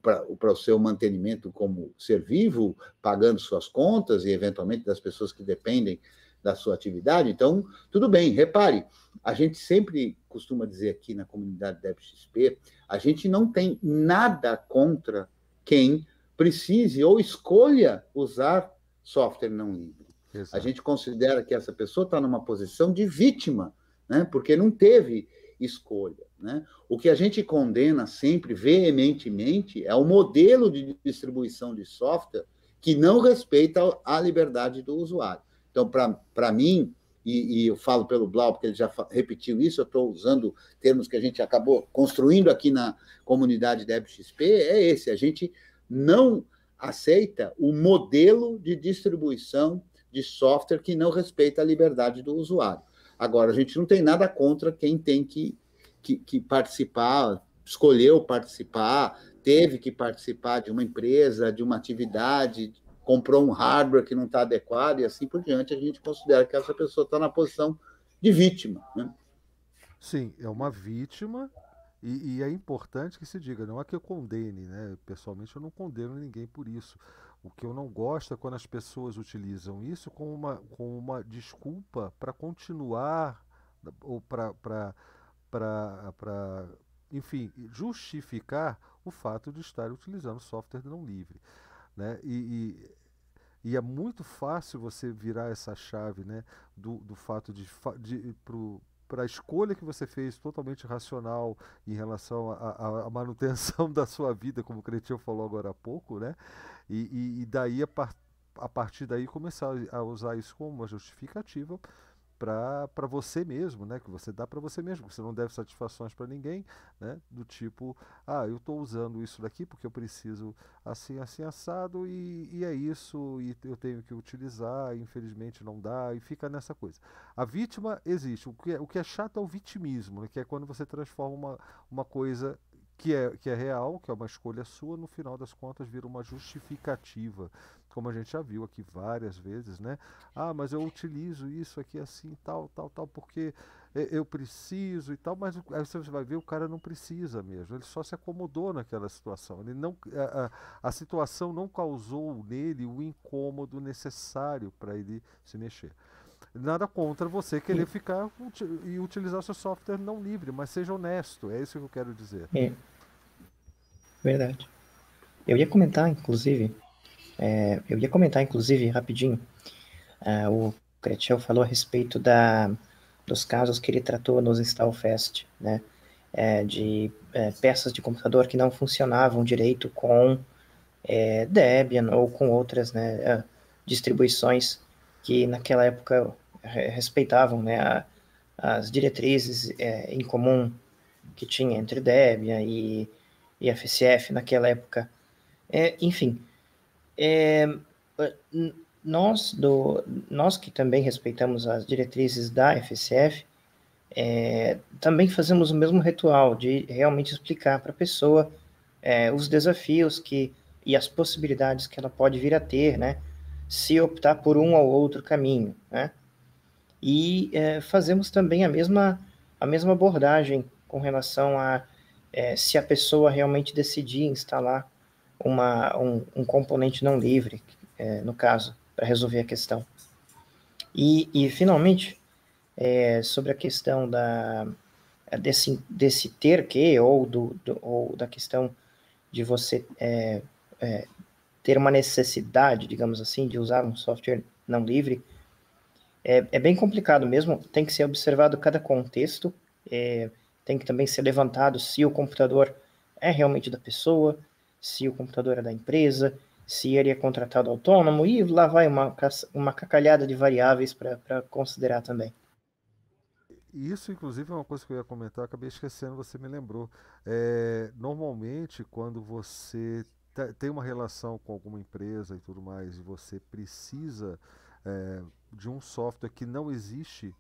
para o seu mantenimento como ser vivo, pagando suas contas e, eventualmente, das pessoas que dependem da sua atividade. Então, tudo bem, repare, a gente sempre costuma dizer aqui na comunidade DebXP, a gente não tem nada contra quem precise ou escolha usar software não livre. Exato. A gente considera que essa pessoa está numa posição de vítima, né? porque não teve escolha. Né? O que a gente condena sempre veementemente é o modelo de distribuição de software que não respeita a liberdade do usuário. Então, para mim, e, e, eu falo pelo Blau, porque ele já repetiu isso, eu estou usando termos que a gente acabou construindo aqui na comunidade da XP, é esse, a gente não aceita o modelo de distribuição de software que não respeita a liberdade do usuário. Agora, a gente não tem nada contra quem tem que que, que participar, escolheu participar, teve que participar de uma empresa, de uma atividade, comprou um hardware que não está adequado e assim por diante, a gente considera que essa pessoa está na posição de vítima. Né? Sim, é uma vítima e, e, é importante que se diga, não é que eu condene, né? Pessoalmente eu não condeno ninguém por isso. O que eu não gosto é quando as pessoas utilizam isso como uma, como uma desculpa para continuar ou para para, enfim, justificar o fato de estar utilizando software não livre. Né? E, e, e, é muito fácil você virar essa chave né, do, do fato de, de pro, para a escolha que você fez totalmente racional em relação à manutenção da sua vida, como o Cretinho falou agora há pouco, né? E, e, e daí a, par, a, partir daí começar a usar isso como uma justificativa para você mesmo, né? Que você dá para você mesmo, que você não deve satisfações para ninguém, né? Do tipo, ah, eu estou usando isso daqui porque eu preciso assim, assim, assado e, e é isso, e eu tenho que utilizar, infelizmente não dá, e fica nessa coisa. A vítima existe. O que é, o que é chato é o vitimismo, né? que é quando você transforma uma, uma coisa que é, que é real, que é uma escolha sua, no final das contas vira uma justificativa, como a gente já viu aqui várias vezes, né? Ah, mas eu utilizo isso aqui assim, tal, tal, tal, porque eu preciso e tal, mas aí você vai ver, o cara não precisa mesmo, ele só se acomodou naquela situação, ele não, a, a situação não causou nele o incômodo necessário para ele se mexer nada contra você querer e, ficar e utilizar seu software não livre, mas seja honesto, é isso que eu quero dizer. E, é. Verdade. Eu ia comentar, inclusive, é, eu ia comentar, inclusive, rapidinho, é, o Cretiel falou a respeito da, dos casos que ele tratou nos Install Fest, né, é, de é, peças de computador que não funcionavam direito com é, Debian ou com outras né, é, distribuições que naquela época respeitavam né, a, as diretrizes em comum que tinha entre Debian e e FCF naquela época. É, enfim, é, nós, do, nós que também respeitamos as diretrizes da FCF, é, também fazemos o mesmo ritual de realmente explicar para a pessoa é, os desafios que e as possibilidades que ela pode vir a ter, né, se optar por um ou outro caminho, né? E é, fazemos também a mesma a mesma abordagem com relação a é, se a pessoa realmente decidir instalar uma, um, um componente não livre, é, no caso, para resolver a questão. E, e finalmente, é, sobre a questão da, desse, desse ter que, ou, do, do ou da questão de você é, é, ter uma necessidade, digamos assim, de usar um software não livre, é, é bem complicado mesmo, tem que ser observado cada contexto. É, tem que também ser levantado se o computador é realmente da pessoa, se o computador é da empresa, se ele é contratado autônomo, e lá vai uma, uma cacalhada de variáveis para considerar também. Isso, inclusive, é uma coisa que eu ia comentar, acabei esquecendo, você me lembrou. É, normalmente, quando você tem uma relação com alguma empresa e tudo mais, e você precisa é, de um software que não existe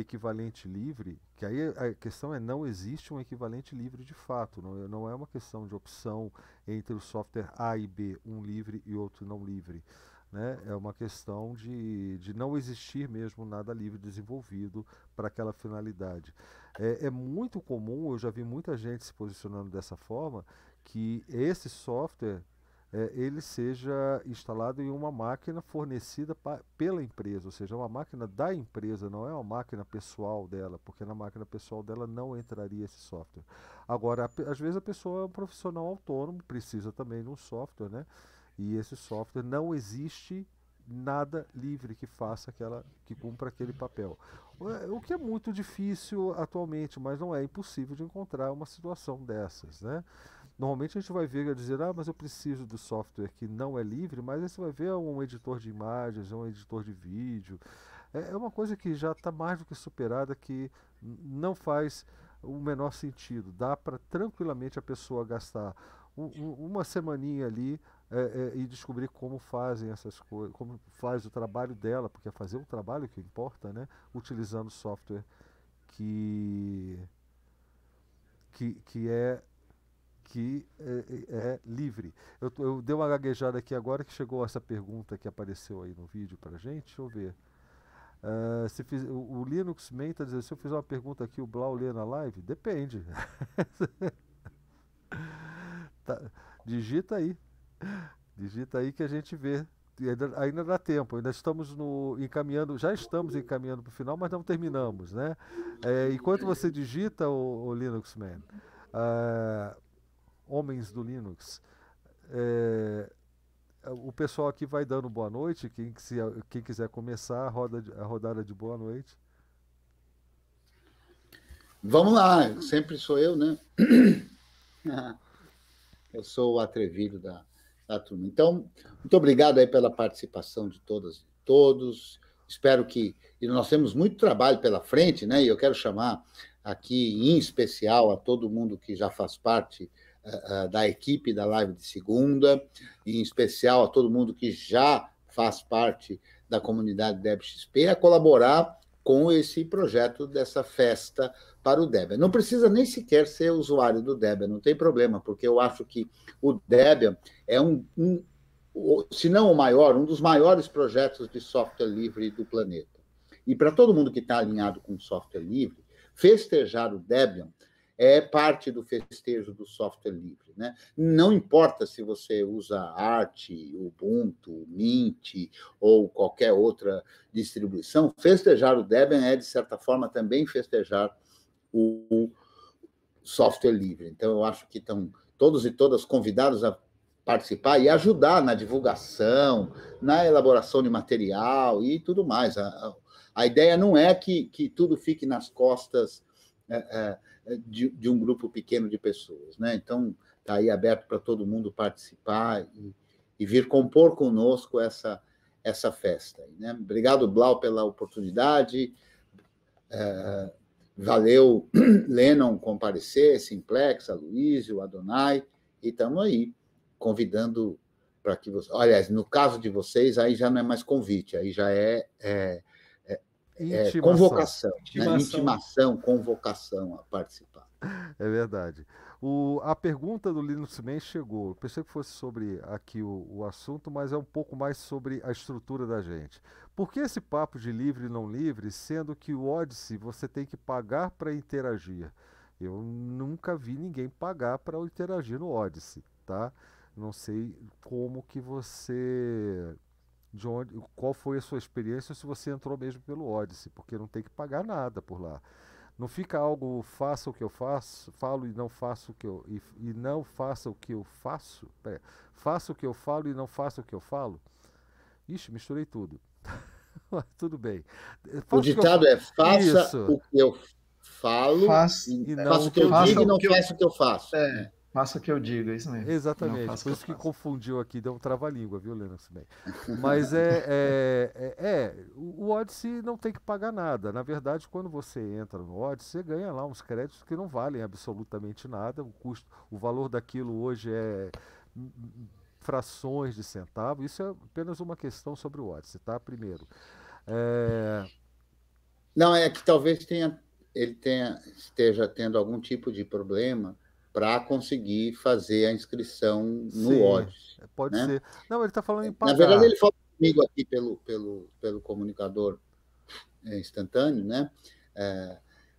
equivalente livre, que aí a questão é não existe um equivalente livre de fato, não, é, não é uma questão de opção entre o software A e B, um livre e outro não livre. Né? É uma questão de, de não existir mesmo nada livre desenvolvido para aquela finalidade. É, é muito comum, eu já vi muita gente se posicionando dessa forma, que esse software é, ele seja instalado em uma máquina fornecida pa, pela empresa, ou seja, é uma máquina da empresa, não é uma máquina pessoal dela, porque na máquina pessoal dela não entraria esse software. Agora, a, às vezes a pessoa é um profissional autônomo, precisa também de um software, né? E esse software não existe nada livre que faça aquela que cumpra aquele papel. O que é muito difícil atualmente, mas não é impossível de encontrar uma situação dessas, né? Normalmente a gente vai ver dizer, ah, mas eu preciso do software que não é livre, mas aí você vai ver um editor de imagens, um editor de vídeo. É, é uma coisa que já está mais do que superada, que não faz o menor sentido. Dá para tranquilamente a pessoa gastar um, uma semaninha ali é, é, e descobrir como fazem essas coisas, como faz o trabalho dela, porque é fazer um trabalho que importa, né? Utilizando software que, que, que é que é, é, é livre. Eu, eu, dei uma gaguejada aqui agora que chegou essa pergunta que apareceu aí no vídeo para gente. Deixa eu ver. Uh, se fiz, o, o, Linux Man está dizendo, se eu fizer uma pergunta aqui, o Blau lê na live? Depende. tá, digita aí. Digita aí que a gente vê. Ainda, ainda dá tempo, ainda estamos no, encaminhando, já estamos encaminhando para o final, mas não terminamos, né? É, enquanto você digita, o, o Linux Man, uh, homens do Linux. É, o pessoal aqui vai dando boa noite. Quem, se, quem quiser começar a, roda, a rodada de boa noite. Vamos lá, sempre sou eu, né? Eu sou o atrevido da, da turma. Então, muito obrigado aí pela participação de todas e todos. Espero que. E nós temos muito trabalho pela frente, né? E eu quero chamar aqui, em especial, a todo mundo que já faz parte da equipe da live de segunda, e em especial a todo mundo que já faz parte da comunidade XP, a colaborar com esse projeto dessa festa para o Debian. Não precisa nem sequer ser usuário do Debian, não tem problema, porque eu acho que o Debian é um, um se não o maior, um dos maiores projetos de software livre do planeta. E para todo mundo que está alinhado com software livre, festejar o Debian é parte do festejo do software livre. Né? Não importa se você usa Art, Ubuntu, Mint ou qualquer outra distribuição, festejar o Debian é, de certa forma, também festejar o software livre. Então, eu acho que estão todos e todas convidados a participar e ajudar na divulgação, na elaboração de material e tudo mais. A, a, a ideia não é que, que tudo fique nas costas. É, é, de, de um grupo pequeno de pessoas. Né? Então, está aí aberto para todo mundo participar e, e, vir compor conosco essa, essa festa. Né? Obrigado, Blau, pela oportunidade. É, valeu, Lennon, comparecer, Simplex, Aloysio, Adonai, e estamos aí convidando para que vocês, Aliás, no caso de vocês, aí já não é mais convite, aí já é, é é, intimação. É, convocação, né? intimação. Né? intimação, convocação a participar. É verdade. O, a pergunta do Lino Man chegou. Eu pensei que fosse sobre aqui o, o, assunto, mas é um pouco mais sobre a estrutura da gente. Por que esse papo de livre e não livre, sendo que o Odyssey você tem que pagar para interagir? Eu nunca vi ninguém pagar para interagir no Odyssey, tá? Não sei como que você de onde, qual foi a sua experiência se você entrou mesmo pelo Odyssey, porque não tem que pagar nada por lá. Não fica algo faça o que eu faço, falo e não faço o que eu e, e não faça o que eu faço. Pera, faça o que eu falo e não faça o que eu falo. Ixi, misturei tudo. tudo bem. o ditado o eu... é faça Isso. o que eu falo, faço, e não, faço o que eu digo e não faço o que eu faço. É. Faça o que eu é isso mesmo. Exatamente, por que isso que confundiu aqui, deu um trava-língua, viu, Lennox Mas é, é, é, é, o Odyssey não tem que pagar nada. Na verdade, quando você entra no Odyssey, você ganha lá uns créditos que não valem absolutamente nada. O custo, o valor daquilo hoje é frações de centavo. Isso é apenas uma questão sobre o Odyssey, tá? Primeiro. É... Não, é que talvez tenha, ele tenha, esteja tendo algum tipo de problema para conseguir fazer a inscrição no Sim, é, Pode né? ser. Não, ele está falando em pagar. Na verdade, ele falou comigo aqui pelo, pelo, pelo comunicador é, instantâneo, né? É,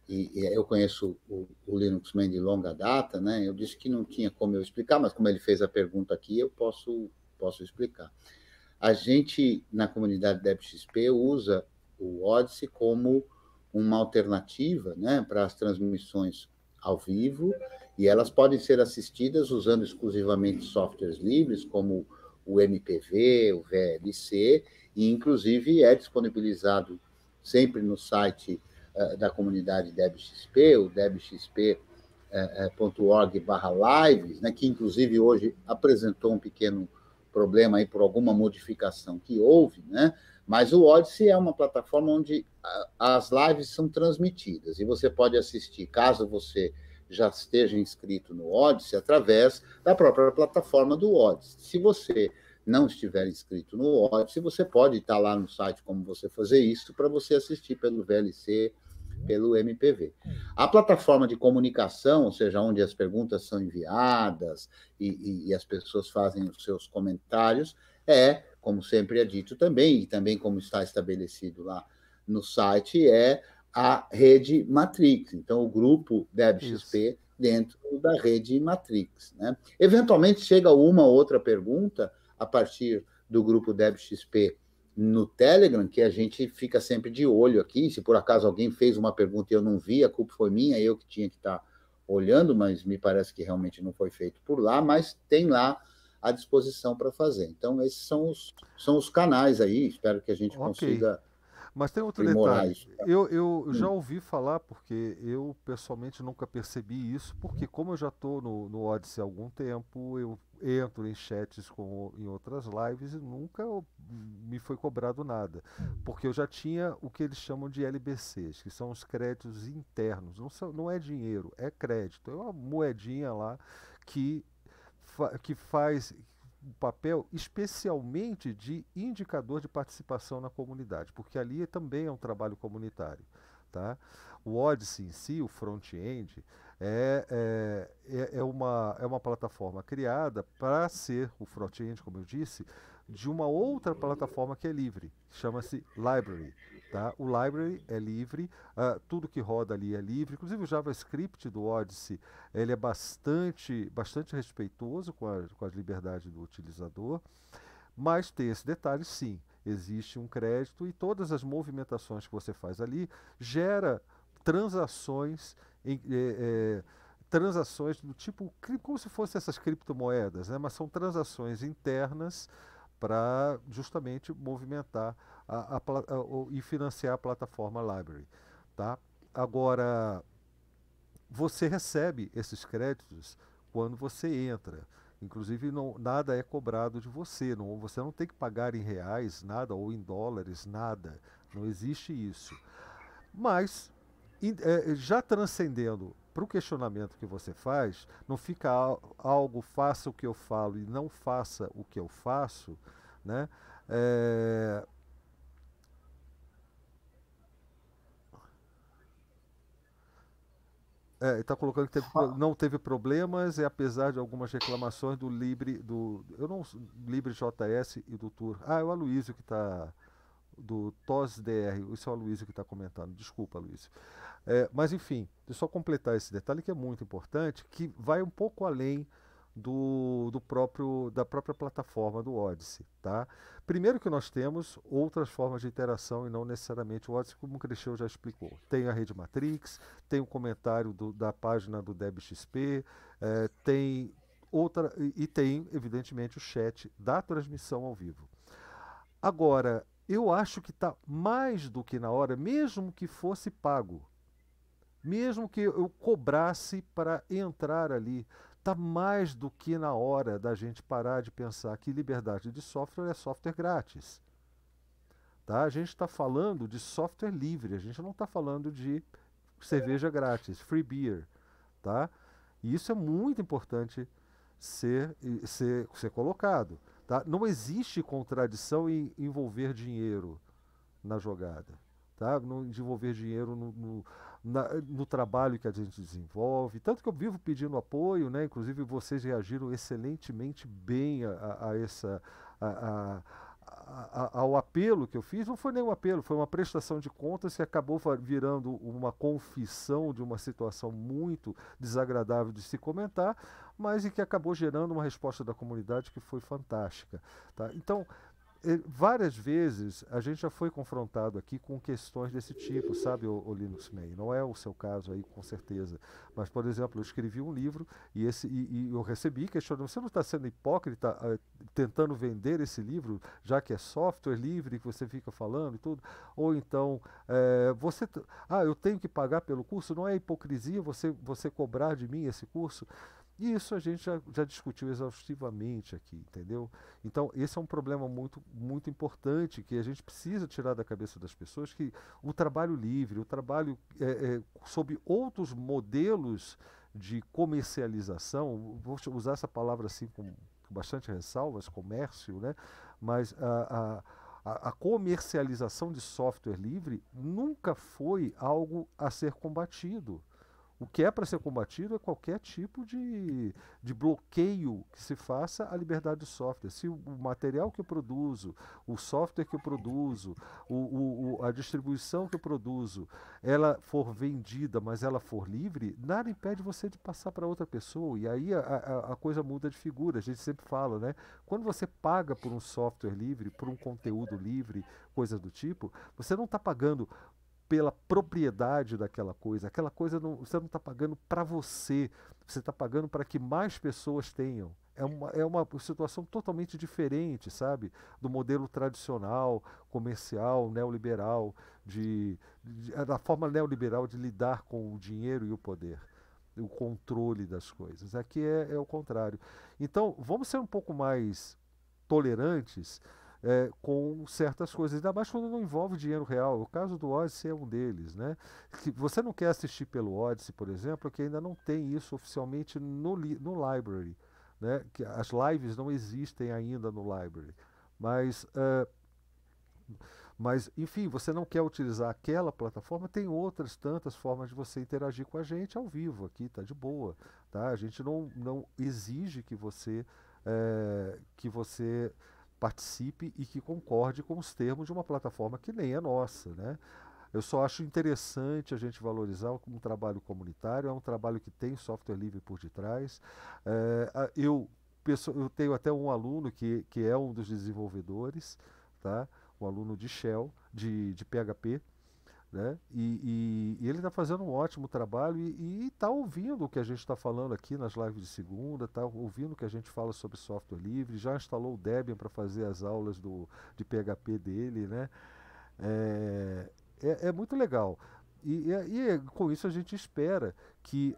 e, e, eu conheço o, o Linux Man de longa data, né? Eu disse que não tinha como eu explicar, mas como ele fez a pergunta aqui, eu posso, posso explicar. A gente, na comunidade DebXP, usa o Odyssey como uma alternativa né, para as transmissões ao vivo e elas podem ser assistidas usando exclusivamente softwares livres, como o MPV, o VLC, e inclusive é disponibilizado sempre no site uh, da comunidade DebXP, o debxp.org eh, eh, lives, né, que inclusive hoje apresentou um pequeno problema aí por alguma modificação que houve, né? Mas o Odyssey é uma plataforma onde as lives são transmitidas e você pode assistir, caso você já esteja inscrito no Odyssey através da própria plataforma do Odyssey. Se você não estiver inscrito no Odyssey, você pode estar lá no site como você fazer isso para você assistir pelo VLC, pelo MPV. A plataforma de comunicação, ou seja, onde as perguntas são enviadas e, e, e as pessoas fazem os seus comentários, é, como sempre é dito também, e também como está estabelecido lá no site, é a rede Matrix, então o grupo DebXP Isso. dentro da rede Matrix. Né? Eventualmente chega uma outra pergunta a partir do grupo DebXP no Telegram, que a gente fica sempre de olho aqui. Se por acaso alguém fez uma pergunta e eu não vi, a culpa foi minha, eu que tinha que estar tá olhando, mas me parece que realmente não foi feito por lá, mas tem lá à disposição para fazer. Então, esses são os, são os canais aí, espero que a gente okay. consiga mas tem outro detalhe. Tá. Eu, eu hum. já ouvi falar, porque eu pessoalmente nunca percebi isso, porque uhum. como eu já estou no, no Odyssey há algum tempo, eu entro em chats com, em outras lives e nunca me foi cobrado nada. Hum. Porque eu já tinha o que eles chamam de LBCs, que são os créditos internos. Não, são, não é dinheiro, é crédito. É uma moedinha lá que, fa, que faz o papel especialmente de indicador de participação na comunidade, porque ali também é um trabalho comunitário. Tá? O Odyssey em si, o front-end, é, é, é, é uma, é uma plataforma criada para ser o front-end, como eu disse, de uma outra plataforma que é livre, que chama-se Library. Tá? O library é livre, uh, tudo que roda ali é livre, inclusive o JavaScript do Odyssey ele é bastante, bastante respeitoso com a, com a liberdade do utilizador, mas tem esse detalhe sim, existe um crédito e todas as movimentações que você faz ali gera transações em, é, é, transações do tipo como se fossem essas criptomoedas, né? mas são transações internas para justamente movimentar a, a, a, o, e financiar a plataforma Library. Tá? Agora, você recebe esses créditos quando você entra. Inclusive, não, nada é cobrado de você. Não, você não tem que pagar em reais nada ou em dólares nada. Não existe isso. Mas, in, é, já transcendendo para o questionamento que você faz, não fica al, algo faça o que eu falo e não faça o que eu faço, né? É, É, está colocando que teve, não teve problemas e apesar de algumas reclamações do Libre, do eu não Libre JS e do Tour. Ah, é o Aloysio que está do TOSDR, isso é o Aloysio que está comentando. Desculpa, Aloysio. É, mas enfim, deixa eu só completar esse detalhe que é muito importante, que vai um pouco além do, do próprio, da própria plataforma do Odyssey. Tá? Primeiro que nós temos outras formas de interação e não necessariamente o Odyssey, como o já explicou. Tem a rede Matrix, tem o comentário do, da página do DebXP, é, eh, tem outra e, e tem, evidentemente, o chat da transmissão ao vivo. Agora, eu acho que está mais do que na hora, mesmo que fosse pago, mesmo que eu cobrasse para entrar ali, Está mais do que na hora da gente parar de pensar que liberdade de software é software grátis. Tá? A gente está falando de software livre, a gente não está falando de cerveja grátis, free beer. Tá? E isso é muito importante ser, ser, ser colocado. Tá? Não existe contradição em envolver dinheiro na jogada. Tá? Não envolver dinheiro no, no na, no trabalho que a gente desenvolve. Tanto que eu vivo pedindo apoio, né? Inclusive vocês reagiram excelentemente bem a, a essa. A, a, ao apelo que eu fiz, não foi nenhum apelo, foi uma prestação de contas que acabou virando uma confissão de uma situação muito desagradável de se comentar, mas e que acabou gerando uma resposta da comunidade que foi fantástica. Tá? Então, eh, várias vezes a gente já foi confrontado aqui com questões desse tipo, sabe, o, o Linux Mail Não é o seu caso aí, com certeza. Mas, por exemplo, eu escrevi um livro e, esse, e, e eu recebi questionamento: você não está sendo hipócrita uh, tentando vender esse livro, já que é software livre que você fica falando e tudo? Ou então, uh, você. Ah, eu tenho que pagar pelo curso? Não é hipocrisia você, você cobrar de mim esse curso? E isso a gente já, já, discutiu exaustivamente aqui, entendeu? Então, esse é um problema muito, muito importante que a gente precisa tirar da cabeça das pessoas que o trabalho livre, o trabalho é, é, sob outros modelos de comercialização, vou usar essa palavra assim com, com bastante ressalvas, comércio, né? Mas a, a, a comercialização de software livre nunca foi algo a ser combatido o que é para ser combatido é qualquer tipo de, de bloqueio que se faça à liberdade de software. Se o material que eu produzo, o software que eu produzo, o, o, o, a distribuição que eu produzo, ela for vendida, mas ela for livre, nada impede você de passar para outra pessoa. E aí a, a, a coisa muda de figura. A gente sempre fala, né? Quando você paga por um software livre, por um conteúdo livre, coisas do tipo, você não está pagando pela propriedade daquela coisa. Aquela coisa não, você não está pagando para você, você está pagando para que mais pessoas tenham. É uma, é uma situação totalmente diferente, sabe? Do modelo tradicional, comercial, neoliberal, de, de, da forma neoliberal de lidar com o dinheiro e o poder, o controle das coisas. Aqui é, é o contrário. Então, vamos ser um pouco mais tolerantes é, com certas coisas, ainda mais quando não envolve dinheiro real. O caso do Odyssey é um deles. Né? Que você não quer assistir pelo Odyssey, por exemplo, que ainda não tem isso oficialmente no, li no library. Né? Que as lives não existem ainda no library. Mas. Uh, mas, enfim, você não quer utilizar aquela plataforma, tem outras tantas formas de você interagir com a gente ao vivo aqui, tá de boa. Tá? A gente não, não exige que você, é, que você participe e que concorde com os termos de uma plataforma que nem é nossa. Né? Eu só acho interessante a gente valorizar um trabalho comunitário, é um trabalho que tem software livre por detrás. É, eu, eu tenho até um aluno que, que é um dos desenvolvedores, tá? um aluno de Shell, de, de PHP, né? E, e, e ele está fazendo um ótimo trabalho e está ouvindo o que a gente está falando aqui nas lives de segunda, está ouvindo o que a gente fala sobre software livre, já instalou o Debian para fazer as aulas do, de PHP dele. Né? É, é, é muito legal. E, e, e com isso a gente espera que,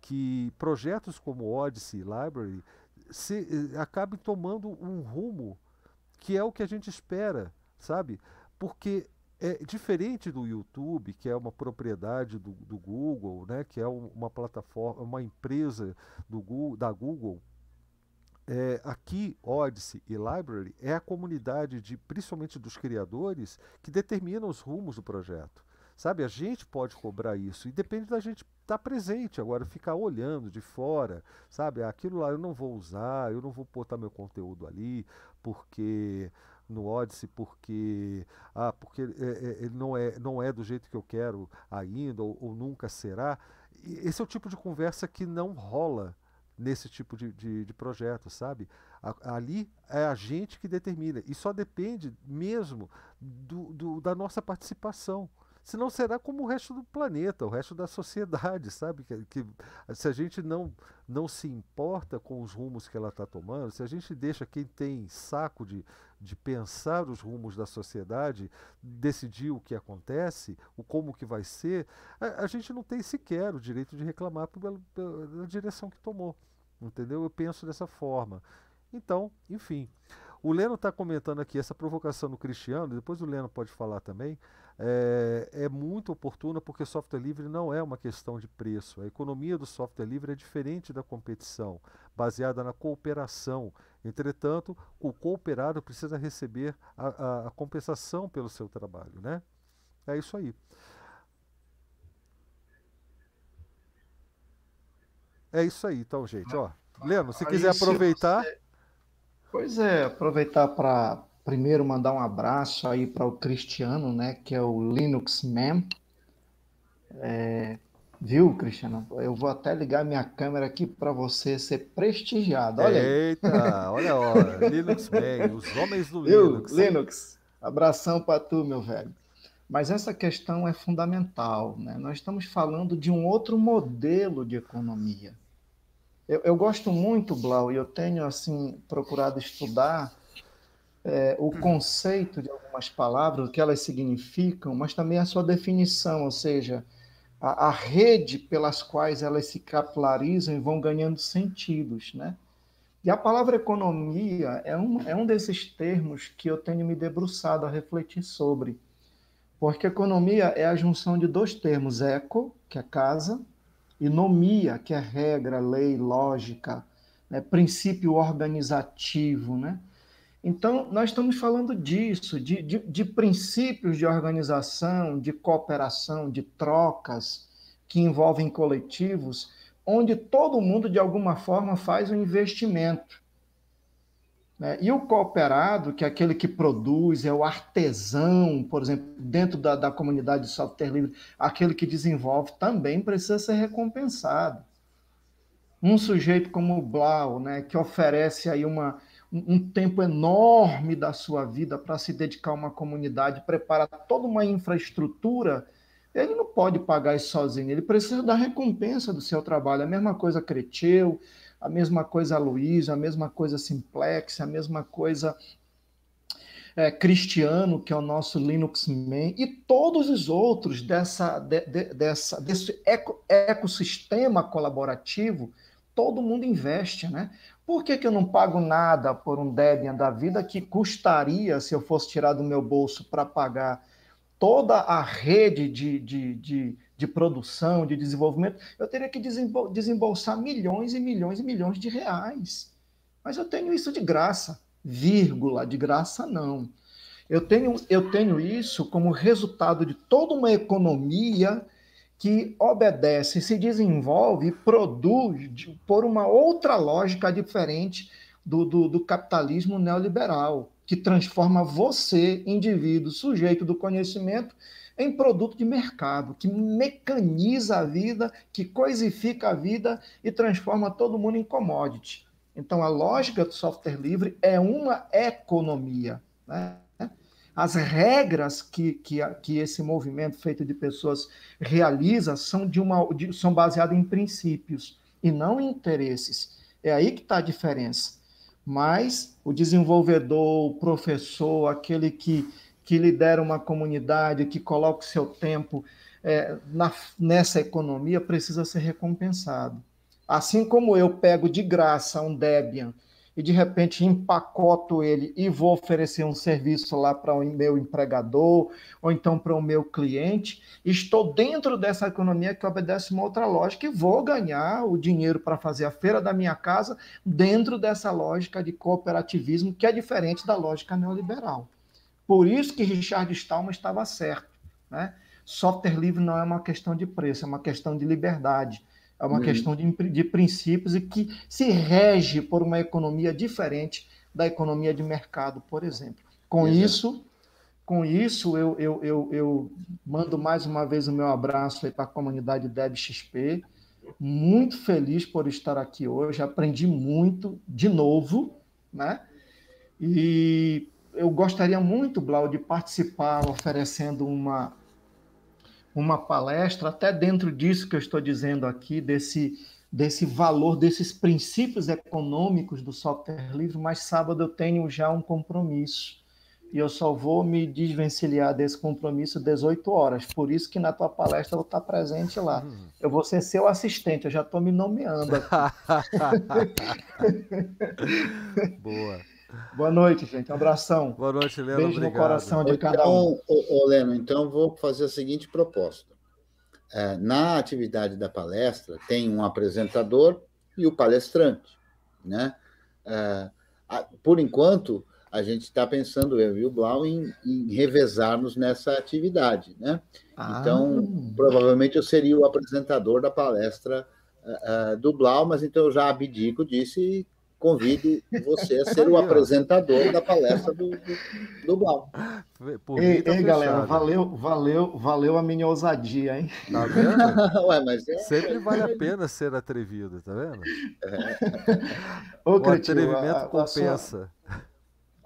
que projetos como Odyssey Library se, eh, acabem tomando um rumo que é o que a gente espera, sabe? Porque é diferente do YouTube, que é uma propriedade do, do Google, né, que é uma plataforma, uma empresa do Google, da Google. É, aqui, Odyssey e Library é a comunidade de, principalmente dos criadores, que determina os rumos do projeto. Sabe, a gente pode cobrar isso e depende da gente estar tá presente agora, ficar olhando de fora, sabe? Ah, aquilo lá eu não vou usar, eu não vou botar meu conteúdo ali, porque no Odyssey porque ah, porque é, é, ele não é, não é do jeito que eu quero ainda ou, ou nunca será. E esse é o tipo de conversa que não rola nesse tipo de, de, de projeto, sabe? A, ali é a gente que determina e só depende mesmo do, do da nossa participação senão será como o resto do planeta, o resto da sociedade, sabe? Que, que se a gente não, não se importa com os rumos que ela está tomando, se a gente deixa quem tem saco de, de pensar os rumos da sociedade, decidir o que acontece, o como que vai ser, a, a gente não tem sequer o direito de reclamar pela, pela direção que tomou. Entendeu? Eu penso dessa forma. Então, enfim. O Leno está comentando aqui essa provocação no Cristiano, depois o Leno pode falar também, é, é muito oportuna porque software livre não é uma questão de preço. A economia do software livre é diferente da competição, baseada na cooperação. Entretanto, o cooperado precisa receber a, a, a compensação pelo seu trabalho. Né? É isso aí. É isso aí, então, gente. Ó, Leno, se quiser aproveitar. Pois é, aproveitar para primeiro mandar um abraço aí para o Cristiano, né, que é o Linux Man. É, viu, Cristiano? Eu vou até ligar minha câmera aqui para você ser prestigiado. Olha Eita, aí. olha a hora. Linux Man, os homens do viu, Linux. Linux, abração para tu, meu velho. Mas essa questão é fundamental. Né? Nós estamos falando de um outro modelo de economia. Eu, eu gosto muito, Blau, e eu tenho assim procurado estudar é, o hum. conceito de algumas palavras, o que elas significam, mas também a sua definição, ou seja, a, a rede pelas quais elas se capilarizam e vão ganhando sentidos, né? E a palavra economia é um, é um desses termos que eu tenho me debruçado a refletir sobre. Porque economia é a junção de dois termos, eco, que é casa, e nomia, que é regra, lei, lógica, né? princípio organizativo. Né? Então, nós estamos falando disso, de, de, de princípios de organização, de cooperação, de trocas que envolvem coletivos, onde todo mundo, de alguma forma, faz um investimento. Né? E o cooperado, que é aquele que produz, é o artesão, por exemplo, dentro da, da comunidade de software livre, aquele que desenvolve também precisa ser recompensado. Um sujeito como o Blau, né, que oferece aí uma, um, um tempo enorme da sua vida para se dedicar a uma comunidade, preparar toda uma infraestrutura, ele não pode pagar isso sozinho, ele precisa da recompensa do seu trabalho. A mesma coisa Creteu, a mesma coisa Luiz a mesma coisa Simplex, a mesma coisa é, Cristiano, que é o nosso Linux Man, e todos os outros dessa, de, de, dessa, desse eco, ecossistema colaborativo, todo mundo investe, né? Por que, que eu não pago nada por um Debian da vida que custaria, se eu fosse tirar do meu bolso para pagar toda a rede de, de, de, de, produção, de desenvolvimento, eu teria que desembolsar milhões e milhões e milhões de reais. Mas eu tenho isso de graça, vírgula, de graça não. Eu tenho, eu tenho isso como resultado de toda uma economia que obedece, se desenvolve, produz por uma outra lógica diferente do, do, do capitalismo neoliberal que transforma você, indivíduo, sujeito do conhecimento, em produto de mercado, que mecaniza a vida, que coisifica a vida e transforma todo mundo em commodity. Então, a lógica do software livre é uma economia. Né? As regras que, que, que esse movimento feito de pessoas realiza são, de uma, de, são baseadas em princípios e não em interesses. É aí que está a diferença mas o desenvolvedor, o professor, aquele que, que lidera uma comunidade, que coloca o seu tempo é, na, nessa economia, precisa ser recompensado. Assim como eu pego de graça um Debian e de repente empacoto ele e vou oferecer um serviço lá para o meu empregador ou então para o meu cliente, estou dentro dessa economia que obedece uma outra lógica e vou ganhar o dinheiro para fazer a feira da minha casa dentro dessa lógica de cooperativismo que é diferente da lógica neoliberal. Por isso que Richard Stallman estava certo, né? Software livre não é uma questão de preço, é uma questão de liberdade. É uma hum. questão de, de princípios e que se rege por uma economia diferente da economia de mercado, por exemplo. Com Exato. isso, com isso eu, eu, eu, eu, mando mais uma vez o meu abraço para a comunidade DebXP. Muito feliz por estar aqui hoje, aprendi muito de novo, né? E eu gostaria muito, Blau, de participar oferecendo uma, uma palestra, até dentro disso que eu estou dizendo aqui, desse, desse valor, desses princípios econômicos do software livre, mas sábado eu tenho já um compromisso. E eu só vou me desvencilhar desse compromisso 18 horas. Por isso que na tua palestra eu vou estar presente lá. Hum. Eu vou ser seu assistente, eu já estou me nomeando. Boa. Boa noite, gente. Um abração. Boa noite, Leno. Beijo Obrigado. no coração de então, cada um. Ô, ô, Leno, então vou fazer a seguinte proposta. É, na atividade da palestra, tem um apresentador e o palestrante. Né? É, a, por enquanto, a gente está pensando, eu e o Blau, em, em revezarmos nessa atividade. Né? Ah. Então, provavelmente eu seria o apresentador da palestra uh, uh, do Blau, mas então eu já abdico disso e convido você a ser o apresentador da palestra do, do, do Blau. ei, tá ei galera, valeu, valeu, valeu a minha ousadia, hein? Tá vendo? Ué, mas é... Sempre vale a pena ser atrevido, tá vendo? É. Ô, o Cretinho, atrevimento a compensa. A sua...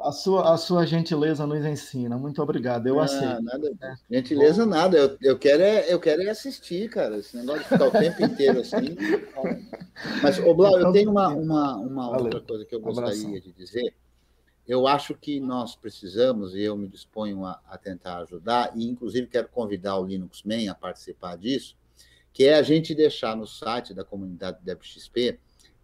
A sua, a sua gentileza nos ensina. Muito obrigado. Eu ah, aceito. Nada, né? Gentileza Bom. nada. Eu, eu, quero é, eu quero é assistir, cara. Esse negócio de ficar o tempo inteiro assim. Mas, ô, Blau, eu então, tenho uma, é. uma, uma outra coisa que eu gostaria de dizer. Eu acho que nós precisamos, e eu me disponho a, a tentar ajudar, e inclusive quero convidar o Linux Man a participar disso, que é a gente deixar no site da comunidade DevXP,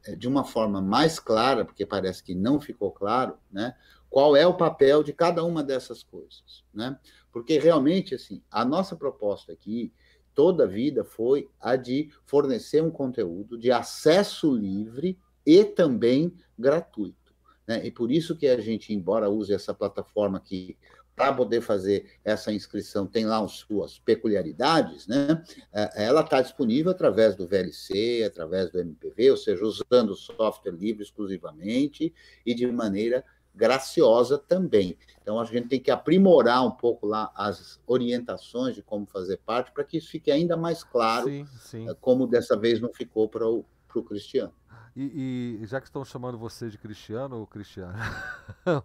eh, de uma forma mais clara, porque parece que não ficou claro, né? qual é o papel de cada uma dessas coisas, né? Porque realmente assim, a nossa proposta aqui toda a vida foi a de fornecer um conteúdo de acesso livre e também gratuito, né? E por isso que a gente, embora use essa plataforma que para poder fazer essa inscrição tem lá as suas peculiaridades, né? É, ela está disponível através do VLC, através do MPV, ou seja, usando o software livre exclusivamente e de maneira graciosa também. Então a gente tem que aprimorar um pouco lá as orientações de como fazer parte para que isso fique ainda mais claro, sim, sim. Eh, como dessa vez não ficou para o, para o Cristiano. E, e, já que estão chamando você de Cristiano ou Cristiano,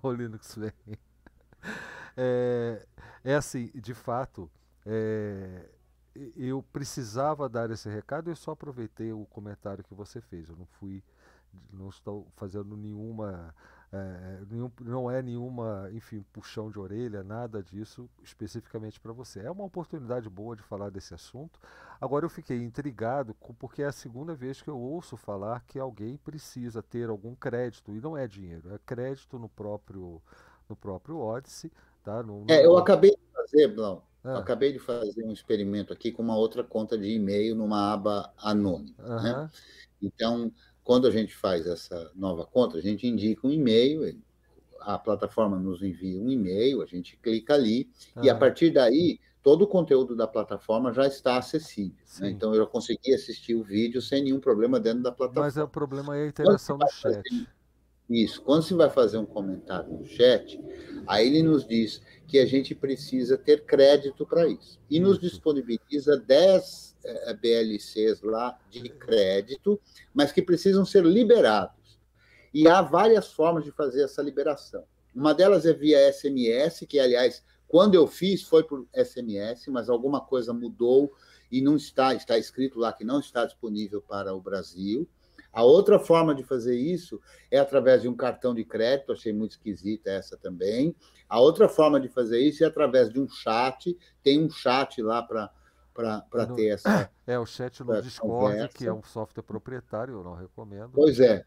o Linux vem. É, eh, é assim, de fato, é, eu precisava dar esse recado e só aproveitei o comentário que você fez. Eu não fui, não estou fazendo nenhuma é, é, nenhum, não é nenhuma, enfim, puxão de orelha, nada disso especificamente para você. É uma oportunidade boa de falar desse assunto. Agora eu fiquei intrigado com, porque é a segunda vez que eu ouço falar que alguém precisa ter algum crédito e não é dinheiro, é crédito no próprio no próprio Odyssey, tá? No, no... É, eu acabei de fazer, Blau. Ah. Acabei de fazer um experimento aqui com uma outra conta de e-mail numa aba anônima. Né? Então, quando a gente faz essa nova conta, a gente indica um e-mail, a plataforma nos envia um e-mail, a gente clica ali, ah. e a ah. partir daí todo o conteúdo da plataforma já está acessível. Né? Então eu consegui assistir o vídeo sem nenhum problema dentro da plataforma. Mas é o problema é a interação no assim, chat. Isso. Quando se vai fazer um comentário no chat, aí ele nos diz que a gente precisa ter crédito para isso. E nos disponibiliza 10 eh, BLCs lá de crédito, mas que precisam ser liberados. E há várias formas de fazer essa liberação. Uma delas é via SMS, que, aliás, quando eu fiz foi por SMS, mas alguma coisa mudou e não está, está escrito lá que não está disponível para o Brasil. A outra forma de fazer isso é através de um cartão de crédito, achei muito esquisita essa também. A outra forma de fazer isso é através de um chat, tem um chat lá para para ter essa. É, o chat no Discord, conversa. que é um software proprietário, eu não recomendo. Pois é,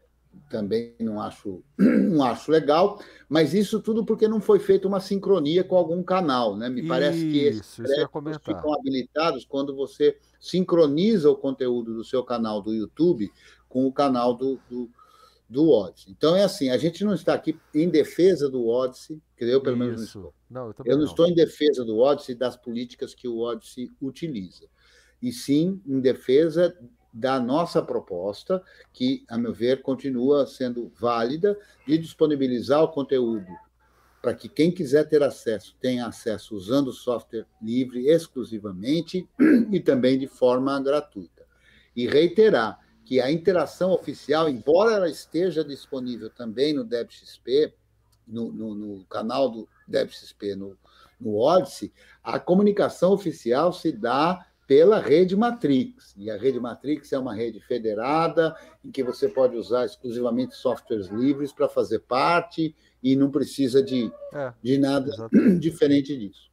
também não acho, não acho legal, mas isso tudo porque não foi feita uma sincronia com algum canal, né? Me parece isso, que esses créditos ficam habilitados quando você sincroniza o conteúdo do seu canal do YouTube com o canal do, do, do Odyssey. Então é assim, a gente não está aqui em defesa do Odyssey, que eu pelo Isso. menos não estou. Não, eu, eu não, não, estou em defesa do Odyssey das políticas que o Odyssey utiliza, e sim em defesa da nossa proposta, que, a meu ver, continua sendo válida, de disponibilizar o conteúdo para que quem quiser ter acesso tenha acesso usando software livre exclusivamente e também de forma gratuita. E reiterar que a interação oficial, embora ela esteja disponível também no DebXP, no, no, no canal do DebXP, no, no Odyssey, a comunicação oficial se dá pela rede Matrix. E a rede Matrix é uma rede federada em que você pode usar exclusivamente softwares livres para fazer parte e não precisa de, é, de nada exatamente. diferente disso.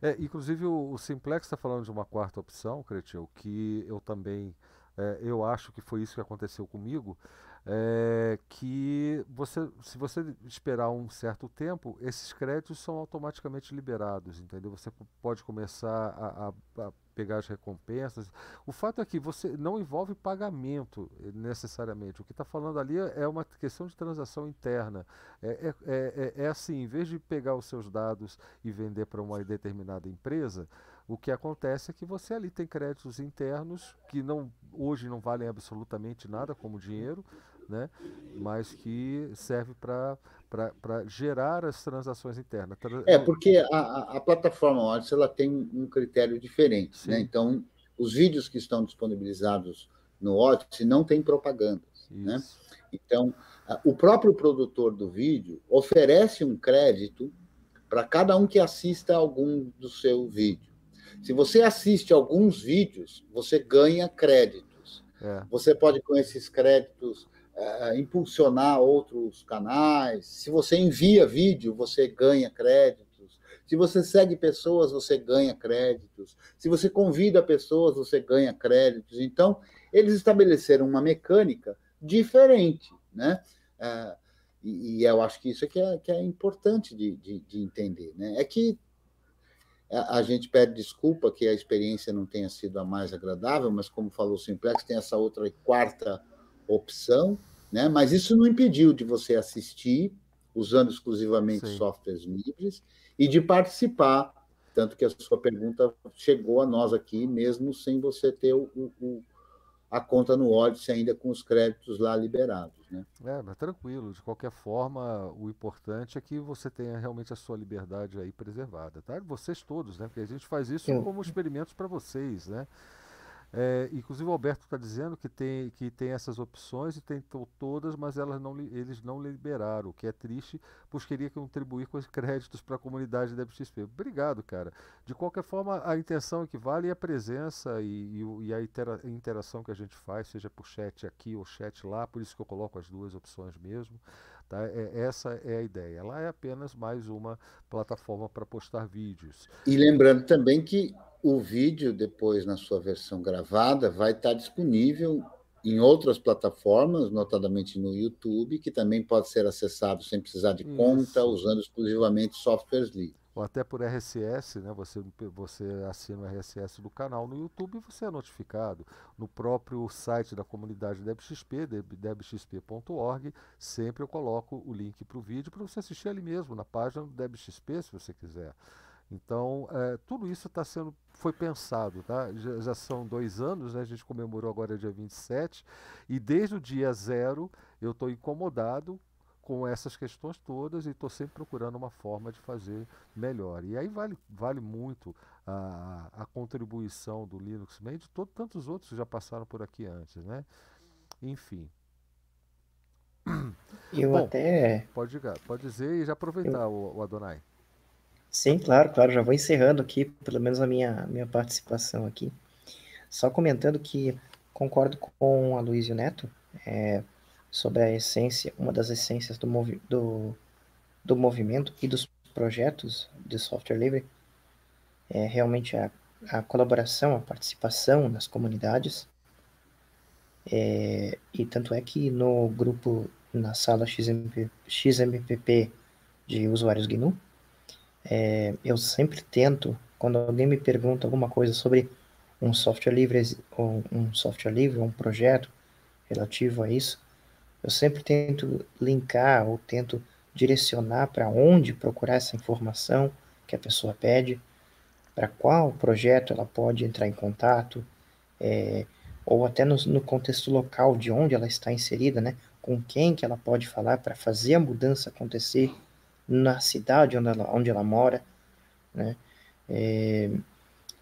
É, inclusive, o, o Simplex está falando de uma quarta opção, Cretil, que eu também é, eu acho que foi isso que aconteceu comigo, é, que você, se você esperar um certo tempo, esses créditos são automaticamente liberados, entendeu? Você pode começar a, a, a pegar as recompensas. O fato é que você não envolve pagamento eh, necessariamente. O que está falando ali é uma questão de transação interna. É, é, é, é, é assim, em vez de pegar os seus dados e vender para uma determinada empresa, o que acontece é que você ali tem créditos internos que não hoje não valem absolutamente nada como dinheiro, né? mas que serve para gerar as transações internas. É, porque a, a plataforma Odds ela tem um critério diferente. Né? Então, os vídeos que estão disponibilizados no Odyssey não tem propaganda Né? Então, o próprio produtor do vídeo oferece um crédito para cada um que assista algum do seu vídeo. Se você assiste alguns vídeos, você ganha créditos. É. Você pode, com esses créditos, é, impulsionar outros canais. Se você envia vídeo, você ganha créditos. Se você segue pessoas, você ganha créditos. Se você convida pessoas, você ganha créditos. Então, eles estabeleceram uma mecânica diferente, né? É, e, eu acho que isso é que é, que é importante de, de, de entender, né? É que é, a gente pede desculpa que a experiência não tenha sido a mais agradável, mas como falou o Simplex, tem essa outra quarta opção, né? Mas isso não impediu de você assistir usando exclusivamente Sim. softwares livres e de participar, tanto que a sua pergunta chegou a nós aqui mesmo sem você ter o, o, a conta no Odyssey ainda com os créditos lá liberados. Né? É, mas tranquilo. De qualquer forma, o importante é que você tenha realmente a sua liberdade aí preservada, tá? Vocês todos, né? Porque a gente faz isso como experimentos para vocês, né? É, inclusive o Alberto está dizendo que tem, que tem essas opções e tentou todas, mas elas não, eles não liberaram, o que é triste, pois queria contribuir com os créditos para a comunidade da BXP. Obrigado, cara. De qualquer forma, a intenção que vale a presença e, e, e a intera interação que a gente faz, seja por chat aqui ou chat lá, por isso que eu coloco as duas opções mesmo. Tá? É, essa é a ideia. Ela é apenas mais uma plataforma para postar vídeos. E lembrando também que o vídeo, depois, na sua versão gravada, vai estar tá disponível em outras plataformas, notadamente no YouTube, que também pode ser acessado sem precisar de Isso. conta, usando exclusivamente softwares livres. Ou até por RSS, né? Você, você assina o RSS do canal no YouTube e você é notificado. No próprio site da comunidade DebXP, debxp.org, sempre eu coloco o link para o vídeo para você assistir ali mesmo, na página do DebXP, se você quiser. Então, é, tudo isso está sendo foi pensado, tá? Já, já, são dois anos, né? a gente comemorou agora dia 27, e desde o dia zero eu estou incomodado com essas questões todas e estou sempre procurando uma forma de fazer melhor. E aí vale, vale muito a, a contribuição do Linux Man e de tantos outros que já passaram por aqui antes, né? Enfim. Eu Bom, até... Pode, pode dizer e já aproveitar, eu... o, o Adonai. Sim, claro, claro. Já vou encerrando aqui, pelo menos a minha, minha participação aqui. Só comentando que concordo com a o Neto é, sobre a essência, uma das essências do, movi do, do movimento e dos projetos de software livre é realmente a, a colaboração, a participação nas comunidades. É, e tanto é que no grupo, na sala XMP, XMPP de usuários GNU, é, eu sempre tento, quando alguém me pergunta alguma coisa sobre um software livre, ou um software livre, um projeto relativo a isso, eu sempre tento linkar ou tento direcionar para onde procurar essa informação que a pessoa pede, para qual projeto ela pode entrar em contato, é, ou até no, no, contexto local de onde ela está inserida, né? Com quem que ela pode falar para fazer a mudança acontecer na cidade onde ela, onde ela mora, né? É,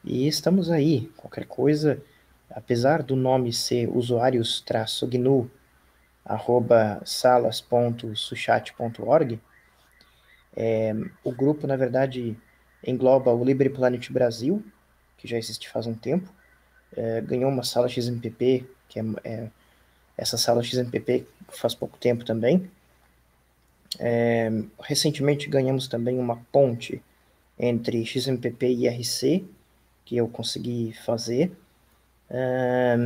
e estamos aí. Qualquer coisa, apesar do nome ser usuários-gnu, arroba salas.suchat.org, é, o grupo, na verdade, engloba o Libre Planet Brasil, que já existe faz um tempo, é, ganhou uma sala XMPP, que é, é essa sala XMPP faz pouco tempo também, é, recentemente ganhamos também uma ponte entre XMPP e IRC, que eu consegui fazer. É,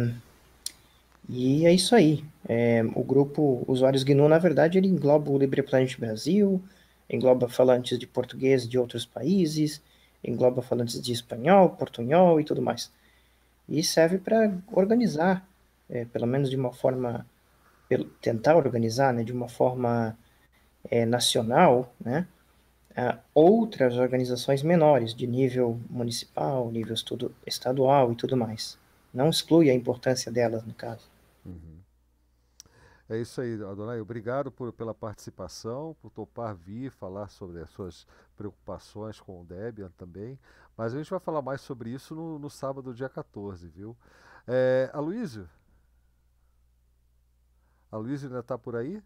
e é isso aí. É, o grupo Usuários GNU, na verdade, ele engloba o LibrePlanet Brasil, engloba falantes de português de outros países, engloba falantes de espanhol, portunhol e tudo mais. E serve para organizar, é, pelo menos de uma forma, tentar organizar né, de uma forma é, nacional, né, outras organizações menores, de nível municipal, nível estudo, estadual e tudo mais. Não exclui a importância delas, no caso. Uhum. É isso aí, Adonai. Obrigado por, pela participação, por topar vir falar sobre as suas preocupações com o Debian também. Mas a gente vai falar mais sobre isso no, no sábado, dia 14, viu? É, Aloysio? Luísa ainda está por aí?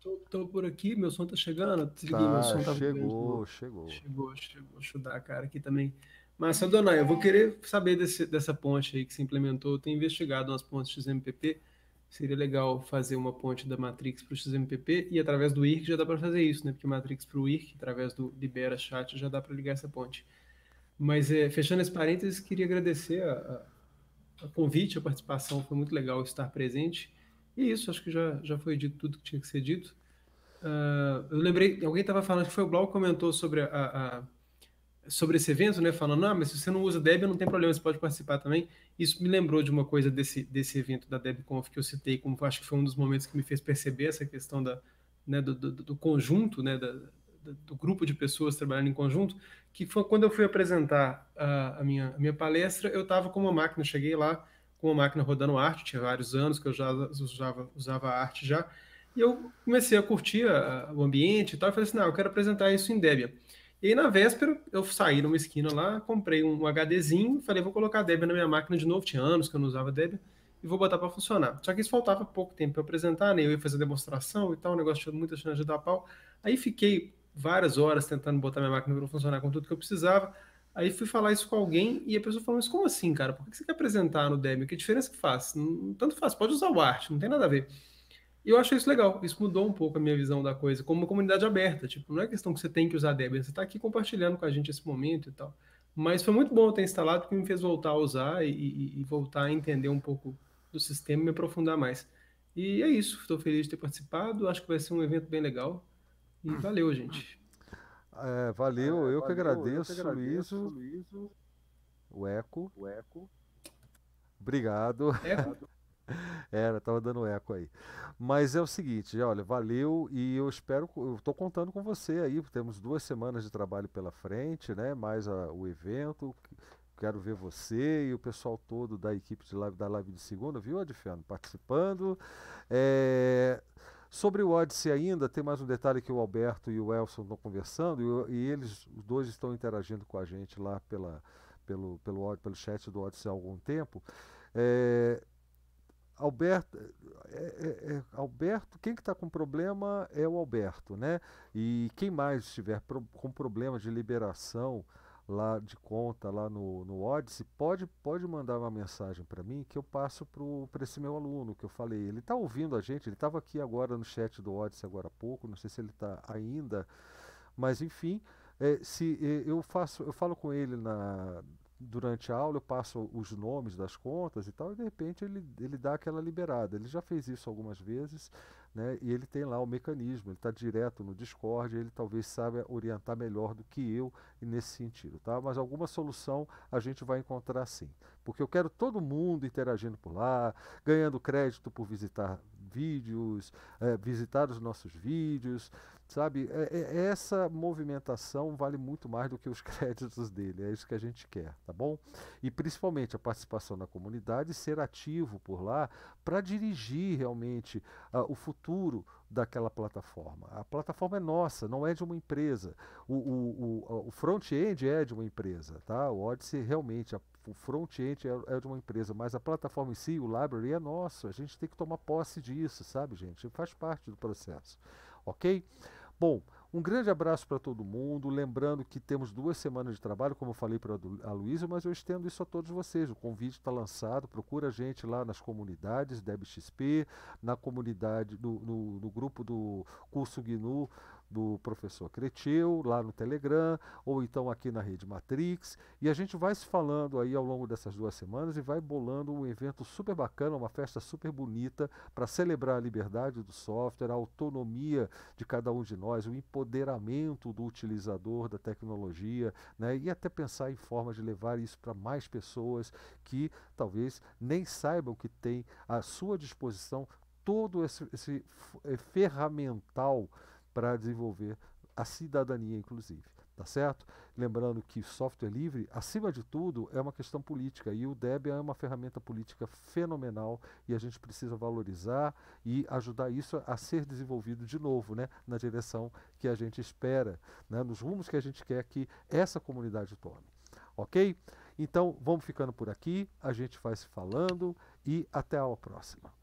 Tô, tô, por aqui, meu som tá chegando? tá, meu som tá chegou, chegou. Chegou, chegou. Deixa eu dar a cara aqui também. Mas, Adonai, eu vou querer saber desse, dessa ponte aí que se implementou. Eu tenho investigado umas pontes XMPP. Seria legal fazer uma ponte da Matrix para o XMPP e através do IRC já dá para fazer isso, né? Porque Matrix para o IRC, através do Libera Chat, já dá para ligar essa ponte. Mas, é, fechando esse parênteses, queria agradecer o convite, a participação. Foi muito legal estar presente. E isso, acho que já, já foi dito tudo que tinha que ser dito. Uh, eu lembrei, alguém estava falando, que foi o Blau comentou sobre, a, a, sobre esse evento, né? Falando, ah, mas se você não usa Debian, não tem problema, você pode participar também. Isso me lembrou de uma coisa desse, desse evento da DebConf que eu citei, como acho que foi um dos momentos que me fez perceber essa questão da, né, do, do, do conjunto, né, da, do grupo de pessoas trabalhando em conjunto, que foi quando eu fui apresentar a, a minha, a minha palestra, eu estava com uma máquina, cheguei lá, com a máquina rodando arte, tinha vários anos que eu já usava, usava arte já, e eu comecei a curtir a, o ambiente e tal, e falei assim, não, eu quero apresentar isso em Debian. E aí, na véspera, eu saí numa esquina lá, comprei um HDzinho, falei, vou colocar Debian na minha máquina de novo, tinha anos que eu não usava Debian, e vou botar para funcionar. Só que isso faltava pouco tempo para apresentar, né? Eu ia fazer demonstração e tal, o negócio tinha muita chance de dar pau. Aí fiquei várias horas tentando botar minha máquina para funcionar com tudo que eu precisava. Aí fui falar isso com alguém e a pessoa falou: Mas como assim, cara? Por que você quer apresentar no Debian? Que diferença que faz? Não, tanto faz, pode usar o arte, não tem nada a ver. E eu achei isso legal, isso mudou um pouco a minha visão da coisa, como uma comunidade aberta. Tipo, não é questão que você tem que usar Debian, você está aqui compartilhando com a gente esse momento e tal. Mas foi muito bom eu ter instalado, porque me fez voltar a usar e, e, e voltar a entender um pouco do sistema e me aprofundar mais. E é isso, estou feliz de ter participado, acho que vai ser um evento bem legal. E valeu, gente. É, é valeu, eu, que agradeço, Luizo, o eco. O eco. Obrigado. É, Era, tava dando eco aí. Mas é o seguinte, olha, valeu e eu espero, eu tô contando com você aí, temos duas semanas de trabalho pela frente, né? Mais a, o evento, quero ver você e o pessoal todo da equipe de live da live de segunda, viu, Adifiano, participando. É, Sobre o Odyssey ainda, tem mais um detalhe que o Alberto e o Elson estão conversando, e, e eles, os dois, estão interagindo com a gente lá pela, pelo, pelo, pelo chat do Odyssey há algum tempo. É, Alberto, é, é, é Alberto, quem que está com problema é o Alberto, né? E quem mais estiver pro, com problema de liberação lá de conta lá no, no Odyssey, pode, pode mandar uma mensagem para mim que eu passo para esse meu aluno que eu falei. Ele está ouvindo a gente, ele estava aqui agora no chat do Odyssey agora há pouco, não sei se ele está ainda, mas enfim, é, se é, eu faço, eu falo com ele na durante a aula, eu passo os nomes das contas e tal, e de repente ele, ele dá aquela liberada. Ele já fez isso algumas vezes né? E ele tem lá o mecanismo, ele está direto no Discord, ele talvez saiba orientar melhor do que eu nesse sentido, tá? Mas alguma solução a gente vai encontrar sim, porque eu quero todo mundo interagindo por lá, ganhando crédito por visitar vídeos, é, visitar os nossos vídeos, Sabe, é, é, é, essa movimentação vale muito mais do que os créditos dele, é isso que a gente quer, tá bom? E principalmente a participação na comunidade, ser ativo por lá para dirigir realmente uh, o futuro daquela plataforma. A plataforma é nossa, não é de uma empresa. O, o, o, o front-end é de uma empresa, tá? O Odyssey realmente, a o front-end é, é, de uma empresa, mas a plataforma em si, o library, é nosso. A gente tem que tomar posse disso, sabe, gente? Faz parte do processo, ok? Bom, um grande abraço para todo mundo. Lembrando que temos duas semanas de trabalho, como eu falei para a Luísa, mas eu estendo isso a todos vocês. O convite está lançado. Procura a gente lá nas comunidades DebXP, na comunidade, no, no, no grupo do curso GNU do professor Cretil, lá no Telegram, ou então aqui na Rede Matrix. E a gente vai se falando aí ao longo dessas duas semanas e vai bolando um evento super bacana, uma festa super bonita para celebrar a liberdade do software, a autonomia de cada um de nós, o empoderamento do utilizador da tecnologia, né? e até pensar em formas de levar isso para mais pessoas que talvez nem saibam que tem à sua disposição todo esse, esse eh, ferramental para desenvolver a cidadania, inclusive. Tá certo? Lembrando que software livre, acima de Tudo é uma questão política e o Debian é uma ferramenta política fenomenal e a gente precisa valorizar e ajudar isso a ser desenvolvido de novo, né, na direção que a gente espera, né, nos rumos que a gente quer que essa comunidade tome. OK? Então, vamos ficando por aqui, a gente vai se falando e até a próxima.